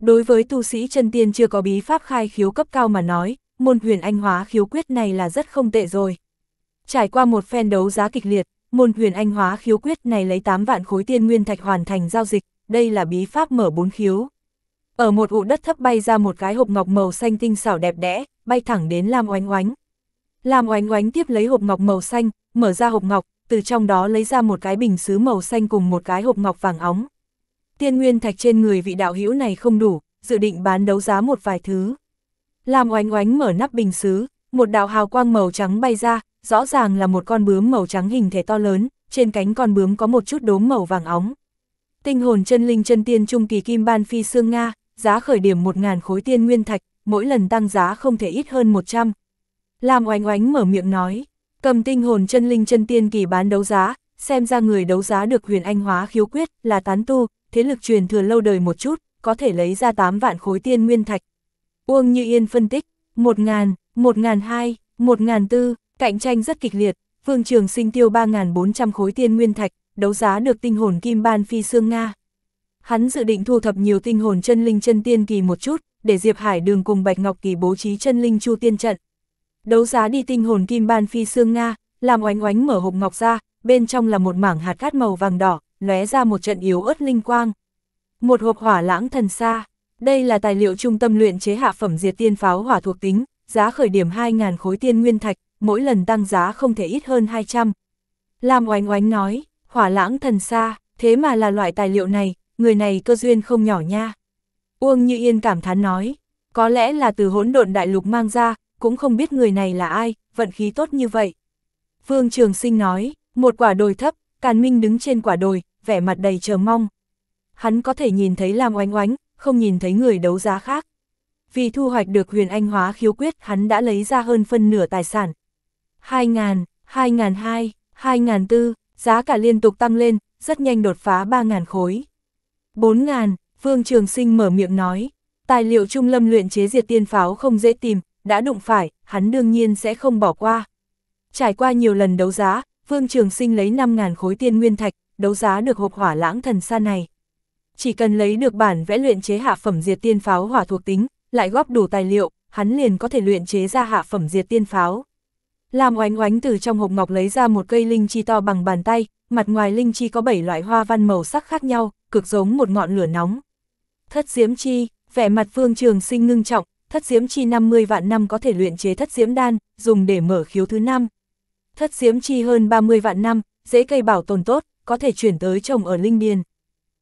Đối với tu sĩ chân tiên chưa có bí pháp khai khiếu cấp cao mà nói, môn huyền anh hóa khiếu quyết này là rất không tệ rồi. Trải qua một phen đấu giá kịch liệt, môn huyền anh hóa khiếu quyết này lấy 8 vạn khối tiên nguyên thạch hoàn thành giao dịch, đây là bí pháp mở bốn khiếu. Ở một ụ đất thấp bay ra một cái hộp ngọc màu xanh tinh xảo đẹp đẽ, bay thẳng đến Lam Oánh Oánh. Lam Oánh Oánh tiếp lấy hộp ngọc màu xanh, mở ra hộp ngọc, từ trong đó lấy ra một cái bình sứ màu xanh cùng một cái hộp ngọc vàng óng. Tiên nguyên thạch trên người vị đạo hữu này không đủ, dự định bán đấu giá một vài thứ. Lam Oánh Oánh mở nắp bình sứ, một đạo hào quang màu trắng bay ra, rõ ràng là một con bướm màu trắng hình thể to lớn, trên cánh con bướm có một chút đốm màu vàng óng. Tinh hồn chân linh chân tiên trung kỳ kim ban phi xương Nga, giá khởi điểm 1.000 khối tiên nguyên thạch, mỗi lần tăng giá không thể ít hơn 100. Lam oánh oánh mở miệng nói, cầm tinh hồn chân linh chân tiên kỳ bán đấu giá, xem ra người đấu giá được huyền anh hóa khiếu quyết là tán tu, thế lực truyền thừa lâu đời một chút, có thể lấy ra 8 vạn khối tiên nguyên thạch. Uông Như Yên phân tích, 1.000, 1.002, 1.004, cạnh tranh rất kịch liệt, Vương Trường sinh tiêu 3.400 khối tiên nguyên thạch, đấu giá được tinh hồn kim ban phi xương Nga. Hắn dự định thu thập nhiều tinh hồn chân linh chân tiên kỳ một chút, để Diệp Hải Đường cùng Bạch Ngọc Kỳ bố trí chân linh chu tiên trận. Đấu giá đi tinh hồn kim ban phi xương Nga, làm oánh oánh mở hộp ngọc ra, bên trong là một mảng hạt cát màu vàng đỏ, lóe ra một trận yếu ớt linh quang. Một hộp hỏa lãng thần xa, đây là tài liệu trung tâm luyện chế hạ phẩm diệt tiên pháo hỏa thuộc tính, giá khởi điểm 2.000 khối tiên nguyên thạch, mỗi lần tăng giá không thể ít hơn 200. làm oánh oánh nói, hỏa lãng thần xa, thế mà là loại tài liệu này, người này cơ duyên không nhỏ nha. Uông Như Yên cảm thán nói, có lẽ là từ hỗn độn đại lục mang ra, cũng không biết người này là ai, vận khí tốt như vậy. Vương Trường Sinh nói, một quả đồi thấp, Càn Minh đứng trên quả đồi, vẻ mặt đầy chờ mong. Hắn có thể nhìn thấy Lam Oánh Oánh, không nhìn thấy người đấu giá khác. Vì thu hoạch được huyền anh hóa khiếu quyết, hắn đã lấy ra hơn phân nửa tài sản. 2.000, 2.002, 2.004, giá cả liên tục tăng lên, rất nhanh đột phá 3.000 khối. Bốn ngàn, Vương Trường Sinh mở miệng nói, tài liệu trung lâm luyện chế diệt tiên pháo không dễ tìm, đã đụng phải, hắn đương nhiên sẽ không bỏ qua. Trải qua nhiều lần đấu giá, Vương Trường Sinh lấy 5.000 khối tiên nguyên thạch, đấu giá được hộp hỏa lãng thần sa này. Chỉ cần lấy được bản vẽ luyện chế hạ phẩm diệt tiên pháo hỏa thuộc tính, lại góp đủ tài liệu, hắn liền có thể luyện chế ra hạ phẩm diệt tiên pháo. Làm oánh oánh từ trong hộp ngọc lấy ra một cây linh chi to bằng bàn tay, mặt ngoài linh chi có 7 loại hoa văn màu sắc khác nhau, cực giống một ngọn lửa nóng. Thất diễm chi, vẻ mặt Phương Trường Sinh ngưng trọng, thất diễm chi 50 vạn năm có thể luyện chế thất diễm đan, dùng để mở khiếu thứ năm. Thất diễm chi hơn 30 vạn năm, dễ cây bảo tồn tốt, có thể chuyển tới trồng ở linh điền.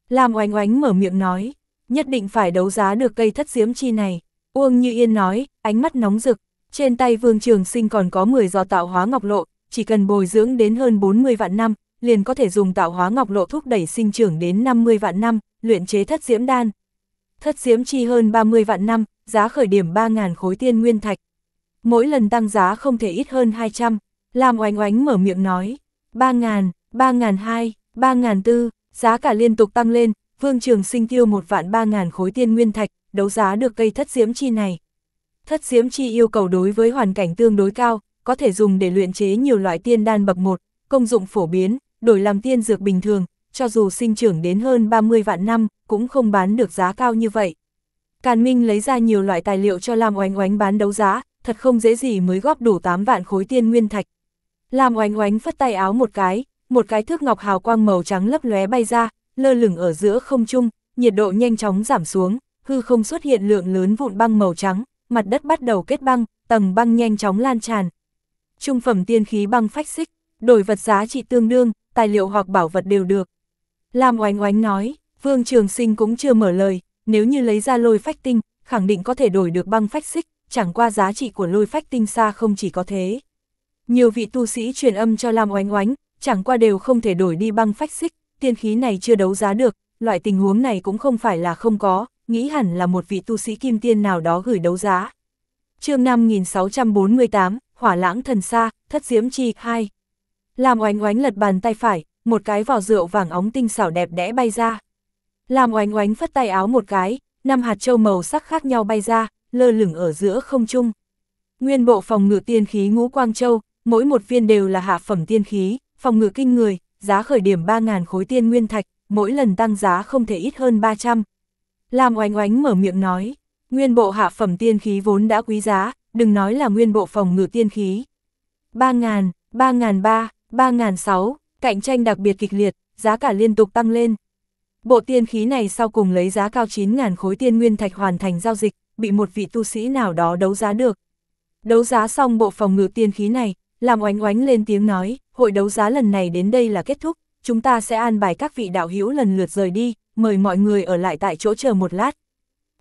Lam Oánh Oánh mở miệng nói, nhất định phải đấu giá được cây thất diễm chi này. Uông Như Yên nói, ánh mắt nóng rực, trên tay Vương Trường Sinh còn có 10 giò tạo hóa ngọc lộ, chỉ cần bồi dưỡng đến hơn 40 vạn năm, liền có thể dùng tạo hóa ngọc lộ thúc đẩy sinh trưởng đến 50 vạn năm, luyện chế thất diễm đan. Thất diễm chi hơn 30 vạn năm, giá khởi điểm 3.000 khối tiên nguyên thạch. Mỗi lần tăng giá không thể ít hơn 200, làm oánh oánh mở miệng nói, 3.000, 3.002, 3.004, giá cả liên tục tăng lên, vương trường sinh tiêu một vạn 3.000 khối tiên nguyên thạch, đấu giá được cây thất diễm chi này. Thất diễm chi yêu cầu đối với hoàn cảnh tương đối cao, có thể dùng để luyện chế nhiều loại tiên đan bậc một, công dụng phổ biến, đổi làm tiên dược bình thường, cho dù sinh trưởng đến hơn 30 vạn năm, cũng không bán được giá cao như vậy. Càn Minh lấy ra nhiều loại tài liệu cho Lam Oánh Oánh bán đấu giá, thật không dễ gì mới góp đủ 8 vạn khối tiên nguyên thạch. Lam Oánh Oánh phất tay áo một cái, một cái thước ngọc hào quang màu trắng lấp lóe bay ra, lơ lửng ở giữa không trung, nhiệt độ nhanh chóng giảm xuống, hư không xuất hiện lượng lớn vụn băng màu trắng, mặt đất bắt đầu kết băng, tầng băng nhanh chóng lan tràn. Trung phẩm tiên khí băng phách xích đổi vật giá trị tương đương, tài liệu hoặc bảo vật đều được. Lam oánh oánh nói, Vương Trường Sinh cũng chưa mở lời, nếu như lấy ra lôi phách tinh, khẳng định có thể đổi được băng phách xích, chẳng qua giá trị của lôi phách tinh xa không chỉ có thế. Nhiều vị tu sĩ truyền âm cho Lam oánh oánh, chẳng qua đều không thể đổi đi băng phách xích, tiên khí này chưa đấu giá được, loại tình huống này cũng không phải là không có, nghĩ hẳn là một vị tu sĩ kim tiên nào đó gửi đấu giá. chương 5648, Hỏa lãng thần xa, thất diễm chi 2 làm oánh oánh lật bàn tay phải, một cái vỏ rượu vàng óng tinh xảo đẹp đẽ bay ra. Làm oánh oánh phất tay áo một cái, năm hạt châu màu sắc khác nhau bay ra, lơ lửng ở giữa không trung. Nguyên bộ phòng ngự tiên khí ngũ Quang Châu, mỗi một viên đều là hạ phẩm tiên khí, phòng ngự kinh người, giá khởi điểm 3.000 khối tiên nguyên thạch, mỗi lần tăng giá không thể ít hơn 300. Làm oánh oánh mở miệng nói, nguyên bộ hạ phẩm tiên khí vốn đã quý giá, đừng nói là nguyên bộ phòng ngự tiên khí. 3.000, 3 ba 3.600, cạnh tranh đặc biệt kịch liệt, giá cả liên tục tăng lên. Bộ tiên khí này sau cùng lấy giá cao 9.000 khối tiên nguyên thạch hoàn thành giao dịch, bị một vị tu sĩ nào đó đấu giá được. Đấu giá xong bộ phòng ngự tiên khí này, làm oánh oánh lên tiếng nói, hội đấu giá lần này đến đây là kết thúc, chúng ta sẽ an bài các vị đạo hữu lần lượt rời đi, mời mọi người ở lại tại chỗ chờ một lát.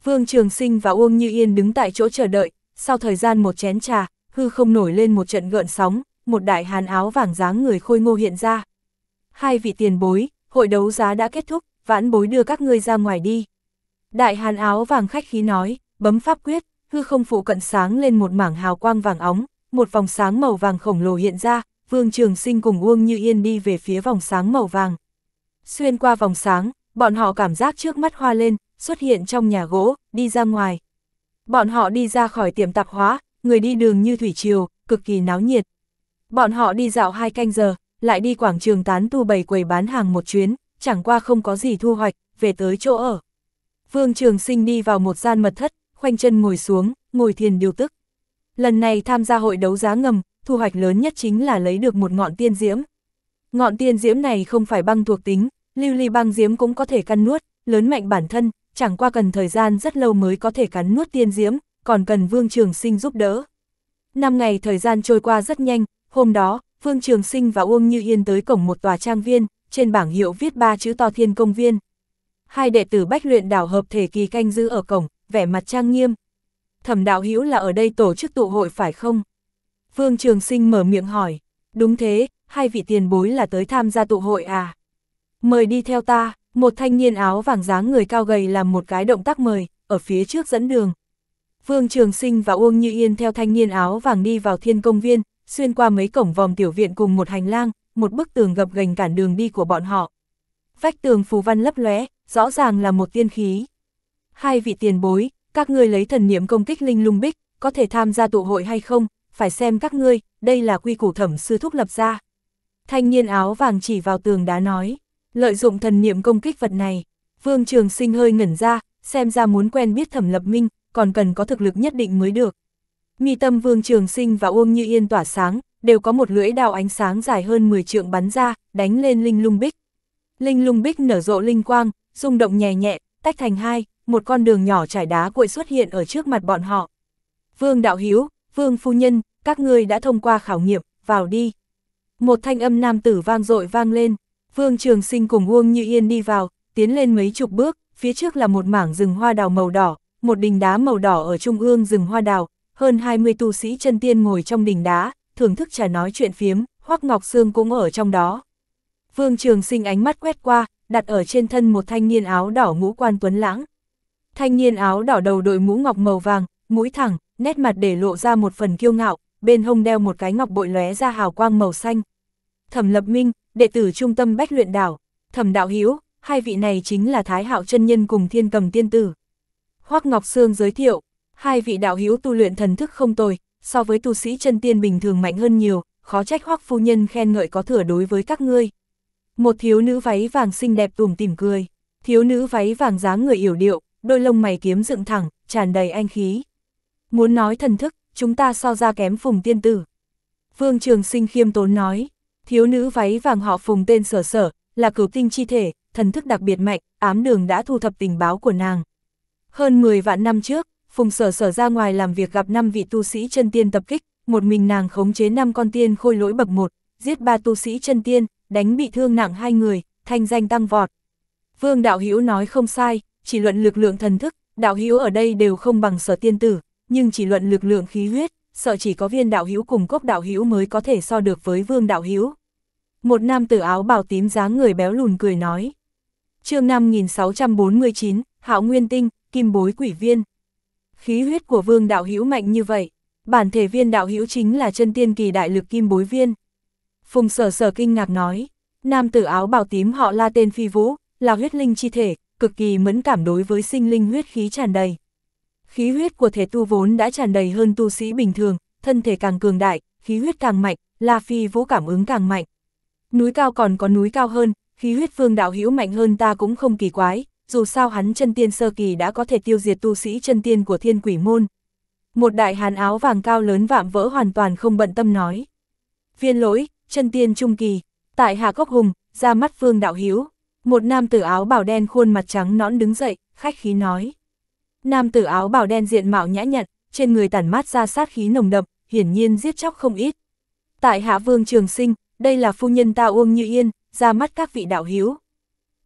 Vương Trường Sinh và Uông Như Yên đứng tại chỗ chờ đợi, sau thời gian một chén trà, hư không nổi lên một trận gợn sóng, một đại hàn áo vàng dáng người khôi ngô hiện ra. Hai vị tiền bối, hội đấu giá đã kết thúc, vãn bối đưa các ngươi ra ngoài đi. Đại hàn áo vàng khách khí nói, bấm pháp quyết, hư không phụ cận sáng lên một mảng hào quang vàng óng, một vòng sáng màu vàng khổng lồ hiện ra, Vương Trường Sinh cùng Uông Như Yên đi về phía vòng sáng màu vàng. Xuyên qua vòng sáng, bọn họ cảm giác trước mắt hoa lên, xuất hiện trong nhà gỗ, đi ra ngoài. Bọn họ đi ra khỏi tiệm tạp hóa, người đi đường như thủy triều, cực kỳ náo nhiệt, Bọn họ đi dạo hai canh giờ, lại đi quảng trường tán tu bày quầy bán hàng một chuyến, chẳng qua không có gì thu hoạch, về tới chỗ ở. Vương Trường Sinh đi vào một gian mật thất, khoanh chân ngồi xuống, ngồi thiền điều tức. Lần này tham gia hội đấu giá ngầm, thu hoạch lớn nhất chính là lấy được một ngọn tiên diễm. Ngọn tiên diễm này không phải băng thuộc tính, lưu ly băng diễm cũng có thể căn nuốt, lớn mạnh bản thân, chẳng qua cần thời gian rất lâu mới có thể cắn nuốt tiên diễm, còn cần Vương Trường Sinh giúp đỡ. Năm ngày thời gian trôi qua rất nhanh, Hôm đó, Vương Trường Sinh và Uông Như Yên tới cổng một tòa trang viên, trên bảng hiệu viết ba chữ to thiên công viên. Hai đệ tử bách luyện đảo hợp thể kỳ canh giữ ở cổng, vẻ mặt trang nghiêm. Thẩm đạo hữu là ở đây tổ chức tụ hội phải không? Vương Trường Sinh mở miệng hỏi. Đúng thế, hai vị tiền bối là tới tham gia tụ hội à? Mời đi theo ta, một thanh niên áo vàng dáng người cao gầy làm một cái động tác mời, ở phía trước dẫn đường. Vương Trường Sinh và Uông Như Yên theo thanh niên áo vàng đi vào thiên công viên, xuyên qua mấy cổng vòm tiểu viện cùng một hành lang, một bức tường gập gành cản đường đi của bọn họ. Vách tường phù văn lấp lóe, rõ ràng là một tiên khí. Hai vị tiền bối, các ngươi lấy thần niệm công kích linh lung bích, có thể tham gia tụ hội hay không, phải xem các ngươi, đây là quy củ thẩm sư thúc lập ra. Thanh niên áo vàng chỉ vào tường đá nói, lợi dụng thần niệm công kích vật này, Vương Trường Sinh hơi ngẩn ra, xem ra muốn quen biết thẩm lập minh, còn cần có thực lực nhất định mới được. Mi tâm Vương Trường Sinh và Uông Như Yên tỏa sáng, đều có một lưỡi đào ánh sáng dài hơn 10 trượng bắn ra, đánh lên Linh Lung Bích. Linh Lung Bích nở rộ linh quang, rung động nhẹ nhẹ, tách thành hai, một con đường nhỏ trải đá cuội xuất hiện ở trước mặt bọn họ. Vương Đạo Hiếu, Vương Phu Nhân, các ngươi đã thông qua khảo nghiệm, vào đi. Một thanh âm nam tử vang dội vang lên, Vương Trường Sinh cùng Uông Như Yên đi vào, tiến lên mấy chục bước, phía trước là một mảng rừng hoa đào màu đỏ, một đình đá màu đỏ ở trung ương rừng hoa đào, hơn 20 tu sĩ chân tiên ngồi trong đỉnh đá, thưởng thức trà nói chuyện phiếm, Hoắc Ngọc Sương cũng ở trong đó. Vương Trường Sinh ánh mắt quét qua, đặt ở trên thân một thanh niên áo đỏ ngũ quan tuấn lãng. Thanh niên áo đỏ đầu đội mũ ngọc màu vàng, mũi thẳng, nét mặt để lộ ra một phần kiêu ngạo, bên hông đeo một cái ngọc bội lóe ra hào quang màu xanh. Thẩm Lập Minh, đệ tử trung tâm Bách Luyện Đảo, Thẩm Đạo Hiếu, hai vị này chính là Thái Hạo chân nhân cùng Thiên Cầm tiên tử. Hoắc Ngọc Sương giới thiệu, hai vị đạo hữu tu luyện thần thức không tồi, so với tu sĩ chân tiên bình thường mạnh hơn nhiều, khó trách hoắc phu nhân khen ngợi có thừa đối với các ngươi. Một thiếu nữ váy vàng xinh đẹp tùm tìm cười, thiếu nữ váy vàng dáng người yểu điệu, đôi lông mày kiếm dựng thẳng, tràn đầy anh khí. Muốn nói thần thức, chúng ta so ra kém phùng tiên tử. Vương Trường Sinh khiêm tốn nói, thiếu nữ váy vàng họ phùng tên sở sở, là cửu tinh chi thể, thần thức đặc biệt mạnh, ám đường đã thu thập tình báo của nàng. Hơn 10 vạn năm trước, Phùng Sở Sở ra ngoài làm việc gặp 5 vị tu sĩ chân tiên tập kích, một mình nàng khống chế 5 con tiên khôi lỗi bậc 1, giết 3 tu sĩ chân tiên, đánh bị thương nặng hai người, thanh danh tăng vọt. Vương Đạo Hữu nói không sai, chỉ luận lực lượng thần thức, đạo hữu ở đây đều không bằng Sở tiên tử, nhưng chỉ luận lực lượng khí huyết, sợ chỉ có viên đạo hữu cùng cốc đạo hữu mới có thể so được với Vương Đạo Hữu. Một nam tử áo bào tím dáng người béo lùn cười nói. Chương 5649, Hạo Nguyên Tinh, Kim Bối Quỷ Viên, khí huyết của vương đạo hữu mạnh như vậy, bản thể viên đạo hữu chính là chân tiên kỳ đại lực kim bối viên. Phùng sở sở kinh ngạc nói, nam tử áo bào tím họ la tên phi vũ, là huyết linh chi thể, cực kỳ mẫn cảm đối với sinh linh huyết khí tràn đầy. Khí huyết của thể tu vốn đã tràn đầy hơn tu sĩ bình thường, thân thể càng cường đại, khí huyết càng mạnh, la phi vũ cảm ứng càng mạnh. Núi cao còn có núi cao hơn, khí huyết vương đạo hữu mạnh hơn ta cũng không kỳ quái, dù sao hắn chân tiên sơ kỳ đã có thể tiêu diệt tu sĩ chân tiên của thiên quỷ môn. Một đại hàn áo vàng cao lớn vạm vỡ hoàn toàn không bận tâm nói. Viên lỗi, chân tiên trung kỳ, tại hạ cốc hùng, ra mắt vương đạo hiếu. Một nam tử áo bảo đen khuôn mặt trắng nõn đứng dậy, khách khí nói. Nam tử áo bảo đen diện mạo nhã nhặn, trên người tản mát ra sát khí nồng đậm, hiển nhiên giết chóc không ít. Tại hạ vương trường sinh, đây là phu nhân ta Uông Như Yên, ra mắt các vị đạo hiếu.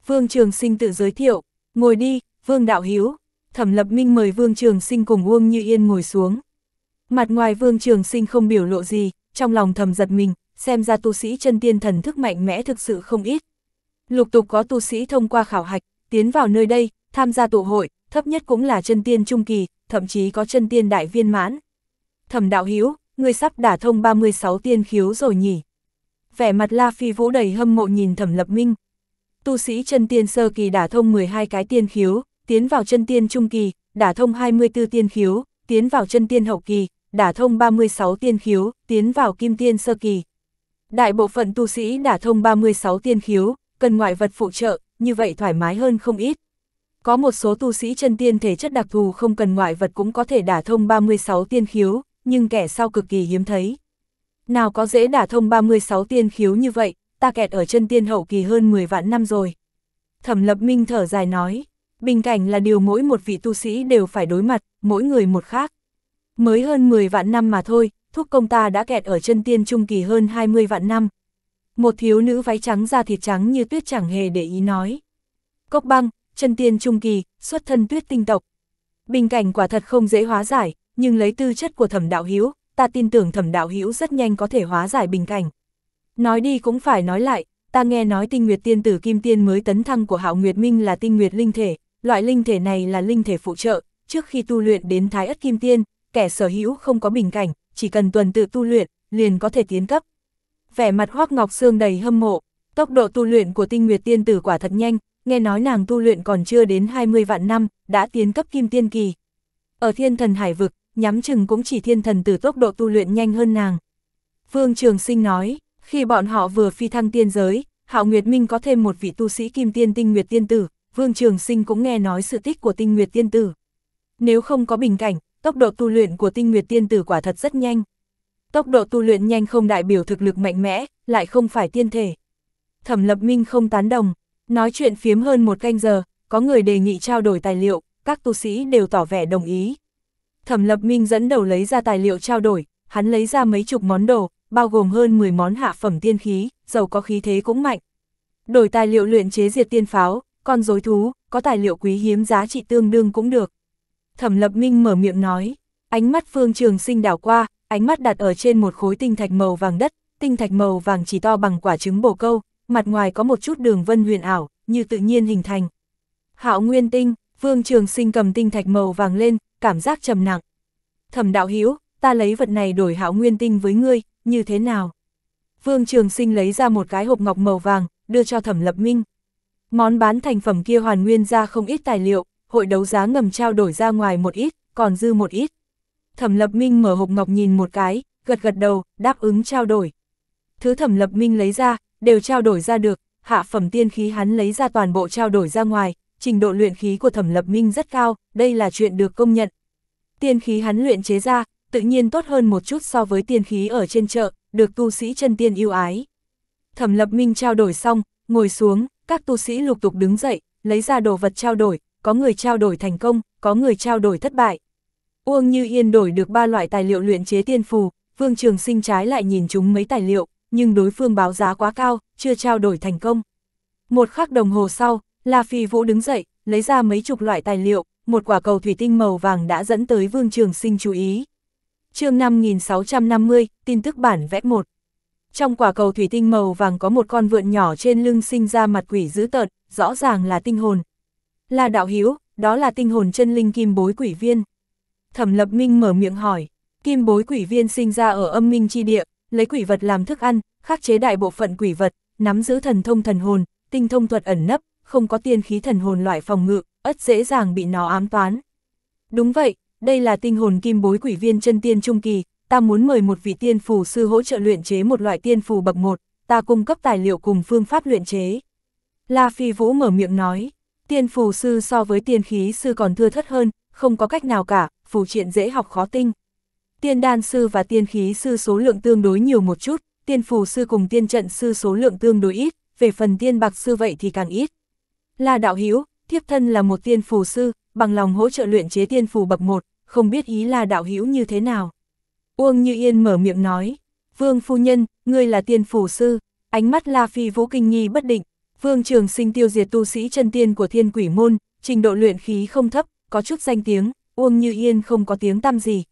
Vương trường sinh tự giới thiệu, Ngồi đi, Vương Đạo Hiếu. Thẩm Lập Minh mời Vương Trường Sinh cùng Uông Như Yên ngồi xuống. Mặt ngoài Vương Trường Sinh không biểu lộ gì, trong lòng thầm giật mình, xem ra tu sĩ chân tiên thần thức mạnh mẽ thực sự không ít. Lục tục có tu sĩ thông qua khảo hạch, tiến vào nơi đây, tham gia tụ hội, thấp nhất cũng là chân tiên trung kỳ, thậm chí có chân tiên đại viên mãn. Thẩm Đạo Hiếu, ngươi sắp đả thông 36 tiên khiếu rồi nhỉ? Vẻ mặt La Phi Vũ đầy hâm mộ nhìn Thẩm Lập Minh tu sĩ chân tiên sơ kỳ đả thông 12 cái tiên khiếu, tiến vào chân tiên trung kỳ, đả thông 24 tiên khiếu, tiến vào chân tiên hậu kỳ, đả thông 36 tiên khiếu, tiến vào kim tiên sơ kỳ. Đại bộ phận tu sĩ đả thông 36 tiên khiếu, cần ngoại vật phụ trợ, như vậy thoải mái hơn không ít. Có một số tu sĩ chân tiên thể chất đặc thù không cần ngoại vật cũng có thể đả thông 36 tiên khiếu, nhưng kẻ sau cực kỳ hiếm thấy. Nào có dễ đả thông 36 tiên khiếu như vậy, ta kẹt ở chân tiên hậu kỳ hơn 10 vạn năm rồi. Thẩm lập minh thở dài nói, bình cảnh là điều mỗi một vị tu sĩ đều phải đối mặt, mỗi người một khác. Mới hơn 10 vạn năm mà thôi, thúc công ta đã kẹt ở chân tiên trung kỳ hơn 20 vạn năm. Một thiếu nữ váy trắng da thịt trắng như tuyết chẳng hề để ý nói. Cốc băng, chân tiên trung kỳ, xuất thân tuyết tinh tộc. Bình cảnh quả thật không dễ hóa giải, nhưng lấy tư chất của thẩm đạo hiếu, ta tin tưởng thẩm đạo hiếu rất nhanh có thể hóa giải bình cảnh. Nói đi cũng phải nói lại, ta nghe nói tinh nguyệt tiên tử kim tiên mới tấn thăng của hạo nguyệt minh là tinh nguyệt linh thể, loại linh thể này là linh thể phụ trợ, trước khi tu luyện đến thái ất kim tiên, kẻ sở hữu không có bình cảnh, chỉ cần tuần tự tu luyện, liền có thể tiến cấp. Vẻ mặt Hoác Ngọc xương đầy hâm mộ, tốc độ tu luyện của tinh nguyệt tiên tử quả thật nhanh, nghe nói nàng tu luyện còn chưa đến 20 vạn năm, đã tiến cấp kim tiên kỳ. Ở thiên thần hải vực, nhắm chừng cũng chỉ thiên thần tử tốc độ tu luyện nhanh hơn nàng. Vương Trường Sinh nói, khi bọn họ vừa phi thăng tiên giới, Hạo Nguyệt Minh có thêm một vị tu sĩ kim tiên tinh Nguyệt Tiên Tử, Vương Trường Sinh cũng nghe nói sự tích của tinh Nguyệt Tiên Tử. Nếu không có bình cảnh, tốc độ tu luyện của tinh Nguyệt Tiên Tử quả thật rất nhanh. Tốc độ tu luyện nhanh không đại biểu thực lực mạnh mẽ, lại không phải tiên thể. Thẩm Lập Minh không tán đồng, nói chuyện phiếm hơn một canh giờ, có người đề nghị trao đổi tài liệu, các tu sĩ đều tỏ vẻ đồng ý. Thẩm Lập Minh dẫn đầu lấy ra tài liệu trao đổi, hắn lấy ra mấy chục món đồ, bao gồm hơn 10 món hạ phẩm tiên khí, giàu có khí thế cũng mạnh. Đổi tài liệu luyện chế diệt tiên pháo, con rối thú, có tài liệu quý hiếm giá trị tương đương cũng được. Thẩm Lập Minh mở miệng nói, ánh mắt Phương Trường Sinh đảo qua, ánh mắt đặt ở trên một khối tinh thạch màu vàng đất, tinh thạch màu vàng chỉ to bằng quả trứng bồ câu, mặt ngoài có một chút đường vân huyền ảo, như tự nhiên hình thành. Hạo Nguyên Tinh, phương Trường Sinh cầm tinh thạch màu vàng lên, cảm giác trầm nặng. Thẩm Đạo Hữu, ta lấy vật này đổi hạo nguyên tinh với ngươi, như thế nào? Vương Trường Sinh lấy ra một cái hộp ngọc màu vàng, đưa cho Thẩm Lập Minh. Món bán thành phẩm kia hoàn nguyên ra không ít tài liệu, hội đấu giá ngầm trao đổi ra ngoài một ít, còn dư một ít. Thẩm Lập Minh mở hộp ngọc nhìn một cái, gật gật đầu, đáp ứng trao đổi. Thứ Thẩm Lập Minh lấy ra, đều trao đổi ra được, hạ phẩm tiên khí hắn lấy ra toàn bộ trao đổi ra ngoài, trình độ luyện khí của Thẩm Lập Minh rất cao, đây là chuyện được công nhận. Tiên khí hắn luyện chế ra, tự nhiên tốt hơn một chút so với tiên khí ở trên chợ, được tu sĩ chân tiên yêu ái. Thẩm Lập Minh trao đổi xong, ngồi xuống, các tu sĩ lục tục đứng dậy, lấy ra đồ vật trao đổi, có người trao đổi thành công, có người trao đổi thất bại. Uông Như Yên đổi được ba loại tài liệu luyện chế tiên phù, Vương Trường Sinh trái lại nhìn chúng mấy tài liệu, nhưng đối phương báo giá quá cao, chưa trao đổi thành công. Một khắc đồng hồ sau, La Phi Vũ đứng dậy, lấy ra mấy chục loại tài liệu, một quả cầu thủy tinh màu vàng đã dẫn tới Vương Trường Sinh chú ý chương 5650, tin tức bản vẽ 1. Trong quả cầu thủy tinh màu vàng có một con vượn nhỏ trên lưng sinh ra mặt quỷ dữ tợn, rõ ràng là tinh hồn. Là đạo hiếu, đó là tinh hồn chân linh kim bối quỷ viên. Thẩm lập minh mở miệng hỏi, kim bối quỷ viên sinh ra ở âm minh chi địa, lấy quỷ vật làm thức ăn, khắc chế đại bộ phận quỷ vật, nắm giữ thần thông thần hồn, tinh thông thuật ẩn nấp, không có tiên khí thần hồn loại phòng ngự, ất dễ dàng bị nó ám toán. Đúng vậy, đây là tinh hồn kim bối quỷ viên chân tiên trung kỳ, ta muốn mời một vị tiên phù sư hỗ trợ luyện chế một loại tiên phù bậc một, ta cung cấp tài liệu cùng phương pháp luyện chế. La Phi Vũ mở miệng nói, tiên phù sư so với tiên khí sư còn thưa thất hơn, không có cách nào cả, phù triện dễ học khó tinh. Tiên đan sư và tiên khí sư số lượng tương đối nhiều một chút, tiên phù sư cùng tiên trận sư số lượng tương đối ít, về phần tiên bạc sư vậy thì càng ít. La đạo hiếu thiếp thân là một tiên phù sư, bằng lòng hỗ trợ luyện chế tiên phù bậc một không biết ý là đạo hữu như thế nào. Uông Như Yên mở miệng nói, Vương Phu Nhân, ngươi là tiên phủ sư, ánh mắt La Phi Vũ kinh nghi bất định, Vương Trường sinh tiêu diệt tu sĩ chân tiên của thiên quỷ môn, trình độ luyện khí không thấp, có chút danh tiếng, Uông Như Yên không có tiếng tăm gì.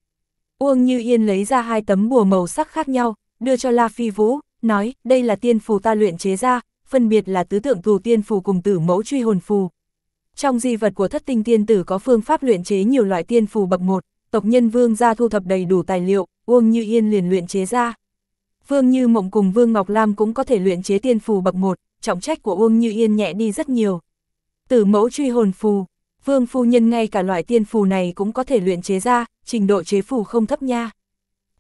Uông Như Yên lấy ra hai tấm bùa màu sắc khác nhau, đưa cho La Phi Vũ, nói đây là tiên phù ta luyện chế ra, phân biệt là tứ tượng tù tiên phù cùng tử mẫu truy hồn phù, trong di vật của thất tinh tiên tử có phương pháp luyện chế nhiều loại tiên phù bậc một, tộc nhân vương gia thu thập đầy đủ tài liệu, Uông Như Yên liền luyện chế ra. Vương Như Mộng cùng Vương Ngọc Lam cũng có thể luyện chế tiên phù bậc một, trọng trách của Uông Như Yên nhẹ đi rất nhiều. tử mẫu truy hồn phù, Vương phu nhân ngay cả loại tiên phù này cũng có thể luyện chế ra, trình độ chế phù không thấp nha.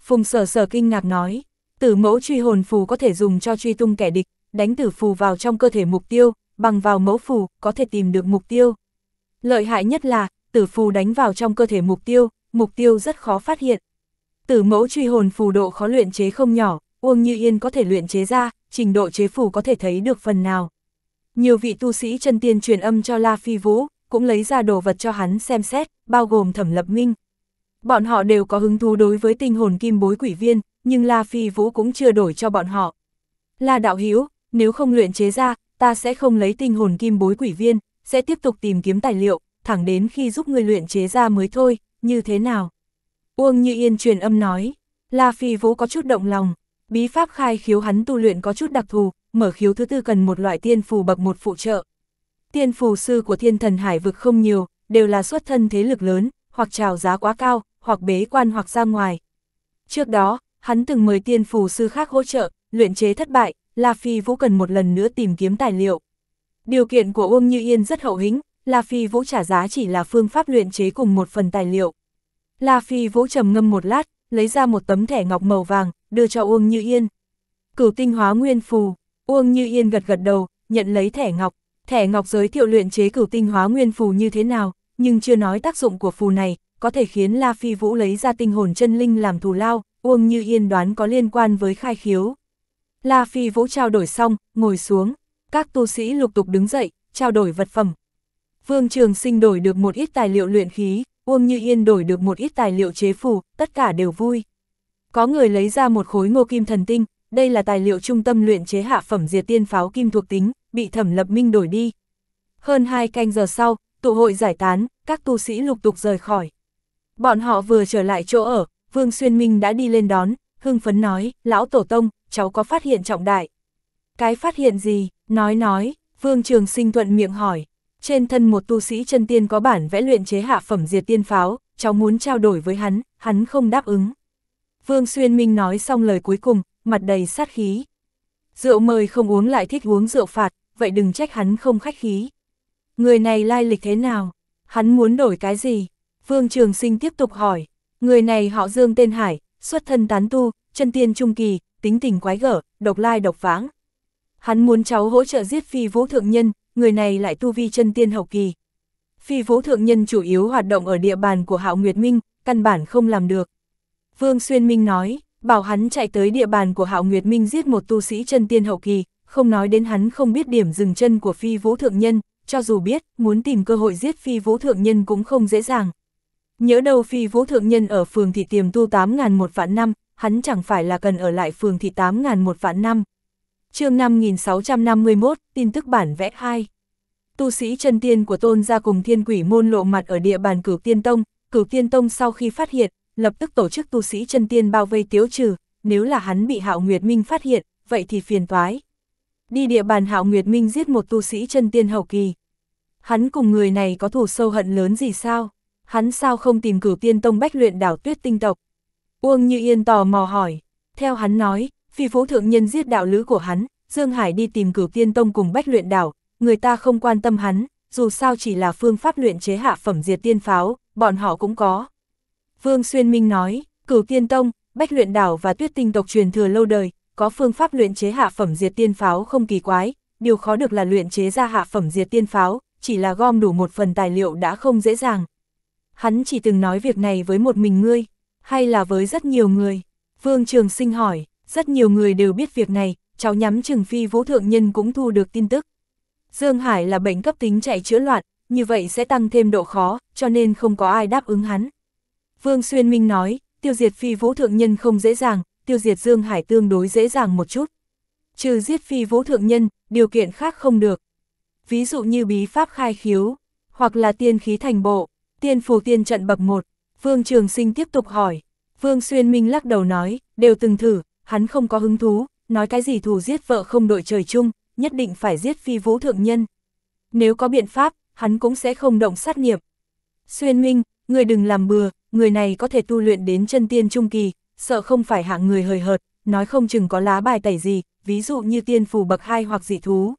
Phùng sở sở kinh ngạc nói, tử mẫu truy hồn phù có thể dùng cho truy tung kẻ địch, đánh tử phù vào trong cơ thể mục tiêu, bằng vào mẫu phù, có thể tìm được mục tiêu. Lợi hại nhất là, tử phù đánh vào trong cơ thể mục tiêu, mục tiêu rất khó phát hiện. Tử mẫu truy hồn phù độ khó luyện chế không nhỏ, Uông Như Yên có thể luyện chế ra, trình độ chế phù có thể thấy được phần nào. Nhiều vị tu sĩ chân tiên truyền âm cho La Phi Vũ, cũng lấy ra đồ vật cho hắn xem xét, bao gồm thẩm lập minh. Bọn họ đều có hứng thú đối với tinh hồn kim bối quỷ viên, nhưng La Phi Vũ cũng chưa đổi cho bọn họ. La Đạo Hiếu, nếu không luyện chế ra, ta sẽ không lấy tinh hồn kim bối quỷ viên, sẽ tiếp tục tìm kiếm tài liệu, thẳng đến khi giúp người luyện chế ra mới thôi, như thế nào? Uông Như Yên truyền âm nói, La Phi Vũ có chút động lòng, bí pháp khai khiếu hắn tu luyện có chút đặc thù, mở khiếu thứ tư cần một loại tiên phù bậc một phụ trợ. Tiên phù sư của thiên thần hải vực không nhiều, đều là xuất thân thế lực lớn, hoặc trào giá quá cao, hoặc bế quan hoặc ra ngoài. Trước đó, hắn từng mời tiên phù sư khác hỗ trợ, luyện chế thất bại, La Phi Vũ cần một lần nữa tìm kiếm tài liệu. Điều kiện của Uông Như Yên rất hậu hĩnh, La Phi Vũ trả giá chỉ là phương pháp luyện chế cùng một phần tài liệu. La Phi Vũ trầm ngâm một lát, lấy ra một tấm thẻ ngọc màu vàng, đưa cho Uông Như Yên. Cửu tinh hóa nguyên phù, Uông Như Yên gật gật đầu, nhận lấy thẻ ngọc. Thẻ ngọc giới thiệu luyện chế cửu tinh hóa nguyên phù như thế nào, nhưng chưa nói tác dụng của phù này, có thể khiến La Phi Vũ lấy ra tinh hồn chân linh làm thù lao, Uông Như Yên đoán có liên quan với khai khiếu. La Phi Vũ trao đổi xong, ngồi xuống, các tu sĩ lục tục đứng dậy, trao đổi vật phẩm. Vương Trường Sinh đổi được một ít tài liệu luyện khí, Uông Như Yên đổi được một ít tài liệu chế phù, tất cả đều vui. Có người lấy ra một khối ngô kim thần tinh, đây là tài liệu trung tâm luyện chế hạ phẩm diệt tiên pháo kim thuộc tính, bị thẩm lập minh đổi đi. Hơn hai canh giờ sau, tụ hội giải tán, các tu sĩ lục tục rời khỏi. Bọn họ vừa trở lại chỗ ở, Vương Xuyên Minh đã đi lên đón, hưng phấn nói, lão tổ tông, cháu có phát hiện trọng đại. Cái phát hiện gì, nói nói, Vương Trường Sinh thuận miệng hỏi. Trên thân một tu sĩ chân tiên có bản vẽ luyện chế hạ phẩm diệt tiên pháo, cháu muốn trao đổi với hắn, hắn không đáp ứng. Vương Xuyên Minh nói xong lời cuối cùng, mặt đầy sát khí. Rượu mời không uống lại thích uống rượu phạt, vậy đừng trách hắn không khách khí. Người này lai lịch thế nào? Hắn muốn đổi cái gì? Vương Trường Sinh tiếp tục hỏi. Người này họ Dương tên Hải, xuất thân tán tu, chân tiên trung kỳ, tính tình quái gở, độc lai độc vãng. Hắn muốn cháu hỗ trợ giết phi vũ thượng nhân, người này lại tu vi chân tiên hậu kỳ. Phi vũ thượng nhân chủ yếu hoạt động ở địa bàn của Hạo Nguyệt Minh, căn bản không làm được. Vương Xuyên Minh nói, bảo hắn chạy tới địa bàn của Hạo Nguyệt Minh giết một tu sĩ chân tiên hậu kỳ, không nói đến hắn không biết điểm dừng chân của phi vũ thượng nhân, cho dù biết, muốn tìm cơ hội giết phi vũ thượng nhân cũng không dễ dàng. Nhớ đâu phi vũ thượng nhân ở phường thị tiềm tu 8.000 một vạn năm, hắn chẳng phải là cần ở lại phường thì 8.000 một vạn năm. chương 5651, tin tức bản vẽ 2. Tu sĩ chân tiên của tôn gia cùng thiên quỷ môn lộ mặt ở địa bàn cửu tiên tông, cửu tiên tông sau khi phát hiện, lập tức tổ chức tu sĩ chân tiên bao vây tiếu trừ, nếu là hắn bị hạo nguyệt minh phát hiện, vậy thì phiền toái. Đi địa bàn hạo nguyệt minh giết một tu sĩ chân tiên hậu kỳ. Hắn cùng người này có thù sâu hận lớn gì sao? Hắn sao không tìm cửu tiên tông bách luyện đảo tuyết tinh tộc, Uông Như Yên tò mò hỏi. Theo hắn nói, phi phú thượng nhân giết đạo lữ của hắn, Dương Hải đi tìm cửu tiên tông cùng bách luyện đảo, người ta không quan tâm hắn, dù sao chỉ là phương pháp luyện chế hạ phẩm diệt tiên pháo, bọn họ cũng có. Vương Xuyên Minh nói, cửu tiên tông, bách luyện đảo và tuyết tinh tộc truyền thừa lâu đời, có phương pháp luyện chế hạ phẩm diệt tiên pháo không kỳ quái, điều khó được là luyện chế ra hạ phẩm diệt tiên pháo, chỉ là gom đủ một phần tài liệu đã không dễ dàng. Hắn chỉ từng nói việc này với một mình ngươi, hay là với rất nhiều người? Vương Trường Sinh hỏi, rất nhiều người đều biết việc này, cháu nhắm Trừng Phi Vũ Thượng Nhân cũng thu được tin tức. Dương Hải là bệnh cấp tính chạy chữa loạn, như vậy sẽ tăng thêm độ khó, cho nên không có ai đáp ứng hắn. Vương Xuyên Minh nói, tiêu diệt Phi Vũ Thượng Nhân không dễ dàng, tiêu diệt Dương Hải tương đối dễ dàng một chút. Trừ giết Phi Vũ Thượng Nhân, điều kiện khác không được. Ví dụ như bí pháp khai khiếu, hoặc là tiên khí thành bộ, tiên phù tiên trận bậc một Vương Trường Sinh tiếp tục hỏi. Vương Xuyên Minh lắc đầu nói, đều từng thử, hắn không có hứng thú, nói cái gì thù giết vợ không đội trời chung, nhất định phải giết phi vũ thượng nhân. Nếu có biện pháp, hắn cũng sẽ không động sát nghiệp. Xuyên Minh, người đừng làm bừa, người này có thể tu luyện đến chân tiên trung kỳ, sợ không phải hạng người hời hợt, nói không chừng có lá bài tẩy gì, ví dụ như tiên phù bậc hai hoặc dị thú.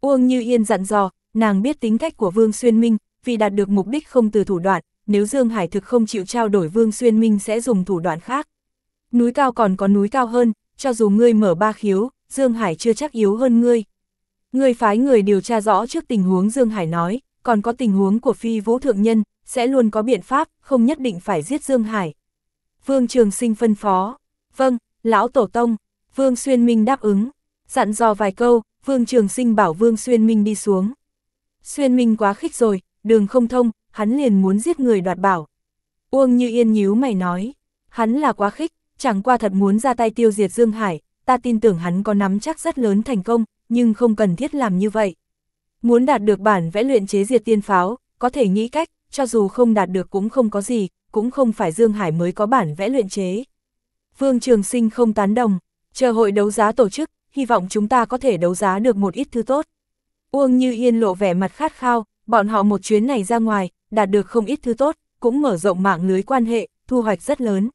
Uông Như Yên dặn dò, nàng biết tính cách của Vương Xuyên Minh, vì đạt được mục đích không từ thủ đoạn, nếu Dương Hải thực không chịu trao đổi Vương Xuyên Minh sẽ dùng thủ đoạn khác. Núi cao còn có núi cao hơn, cho dù ngươi mở ba khiếu, Dương Hải chưa chắc yếu hơn ngươi. Ngươi phái người điều tra rõ trước tình huống Dương Hải nói, còn có tình huống của phi vũ thượng nhân, sẽ luôn có biện pháp, không nhất định phải giết Dương Hải. Vương Trường Sinh phân phó, vâng, lão tổ tông, Vương Xuyên Minh đáp ứng, dặn dò vài câu, Vương Trường Sinh bảo Vương Xuyên Minh đi xuống. Xuyên Minh quá khích rồi, đường không thông, hắn liền muốn giết người đoạt bảo. Uông Như Yên nhíu mày nói, hắn là quá khích, chẳng qua thật muốn ra tay tiêu diệt Dương Hải, ta tin tưởng hắn có nắm chắc rất lớn thành công, nhưng không cần thiết làm như vậy. Muốn đạt được bản vẽ luyện chế diệt tiên pháo, có thể nghĩ cách, cho dù không đạt được cũng không có gì, cũng không phải Dương Hải mới có bản vẽ luyện chế. Vương Trường Sinh không tán đồng, chờ hội đấu giá tổ chức, hy vọng chúng ta có thể đấu giá được một ít thứ tốt. Uông Như Yên lộ vẻ mặt khát khao, bọn họ một chuyến này ra ngoài, đạt được không ít thứ tốt, cũng mở rộng mạng lưới quan hệ, thu hoạch rất lớn.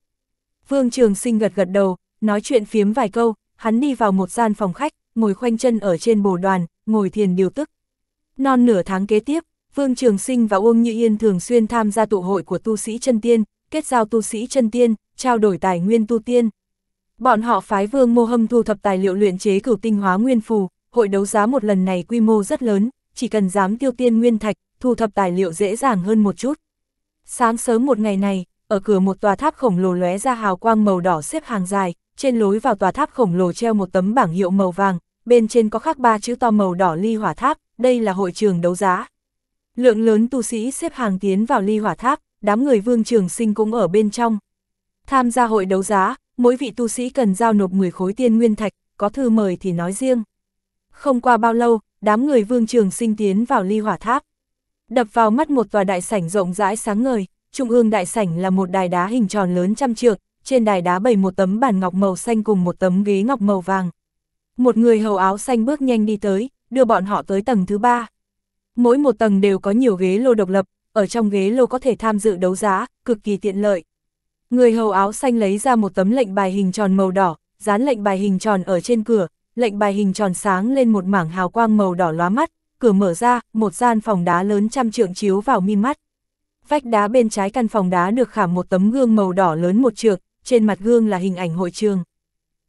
Vương Trường Sinh gật gật đầu, nói chuyện phiếm vài câu, hắn đi vào một gian phòng khách, ngồi khoanh chân ở trên bồ đoàn, ngồi thiền điều tức. Non nửa tháng kế tiếp, Vương Trường Sinh và Uông Như Yên thường xuyên tham gia tụ hội của tu sĩ chân tiên, kết giao tu sĩ chân tiên, trao đổi tài nguyên tu tiên. Bọn họ phái Vương Mô Hâm thu thập tài liệu luyện chế cửu tinh hóa nguyên phù, hội đấu giá một lần này quy mô rất lớn, chỉ cần dám tiêu tiên nguyên thạch, thu thập tài liệu dễ dàng hơn một chút. Sáng sớm một ngày này, ở cửa một tòa tháp khổng lồ lóe ra hào quang màu đỏ xếp hàng dài, trên lối vào tòa tháp khổng lồ treo một tấm bảng hiệu màu vàng, bên trên có khắc ba chữ to màu đỏ ly hỏa tháp, đây là hội trường đấu giá. Lượng lớn tu sĩ xếp hàng tiến vào ly hỏa tháp, đám người vương trường sinh cũng ở bên trong. Tham gia hội đấu giá, mỗi vị tu sĩ cần giao nộp 10 khối tiên nguyên thạch, có thư mời thì nói riêng. Không qua bao lâu, đám người vương trường sinh tiến vào ly hỏa tháp. Đập vào mắt một tòa đại sảnh rộng rãi sáng ngời, trung ương đại sảnh là một đài đá hình tròn lớn trăm trượng, trên đài đá bày một tấm bàn ngọc màu xanh cùng một tấm ghế ngọc màu vàng. Một người hầu áo xanh bước nhanh đi tới, đưa bọn họ tới tầng thứ ba. Mỗi một tầng đều có nhiều ghế lô độc lập, ở trong ghế lô có thể tham dự đấu giá, cực kỳ tiện lợi. Người hầu áo xanh lấy ra một tấm lệnh bài hình tròn màu đỏ, dán lệnh bài hình tròn ở trên cửa, lệnh bài hình tròn sáng lên một mảng hào quang màu đỏ lóa mắt, cửa mở ra, một gian phòng đá lớn trăm trượng chiếu vào mi mắt. Vách đá bên trái căn phòng đá được khảm một tấm gương màu đỏ lớn một trượng, trên mặt gương là hình ảnh hội trường.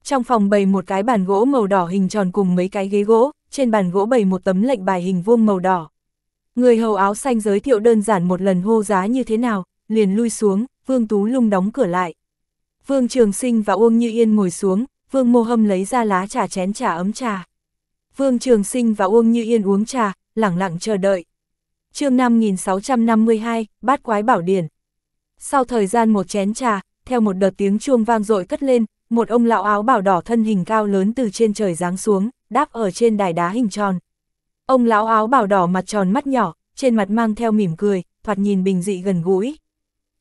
Trong phòng bày một cái bàn gỗ màu đỏ hình tròn cùng mấy cái ghế gỗ, trên bàn gỗ bày một tấm lệnh bài hình vuông màu đỏ. Người hầu áo xanh giới thiệu đơn giản một lần hô giá như thế nào, liền lui xuống, Vương Tú Lung đóng cửa lại. Vương Trường Sinh và Uông Như Yên ngồi xuống, Vương Mô Hâm lấy ra lá trà chén trà ấm trà. Vương Trường Sinh và Uông Như Yên uống trà, lẳng lặng chờ đợi. chương 5652, Bát Quái Bảo Điển. Sau thời gian một chén trà, theo một đợt tiếng chuông vang dội cất lên, một ông lão áo bảo đỏ thân hình cao lớn từ trên trời giáng xuống, đáp ở trên đài đá hình tròn. Ông lão áo bảo đỏ mặt tròn mắt nhỏ, trên mặt mang theo mỉm cười, thoạt nhìn bình dị gần gũi.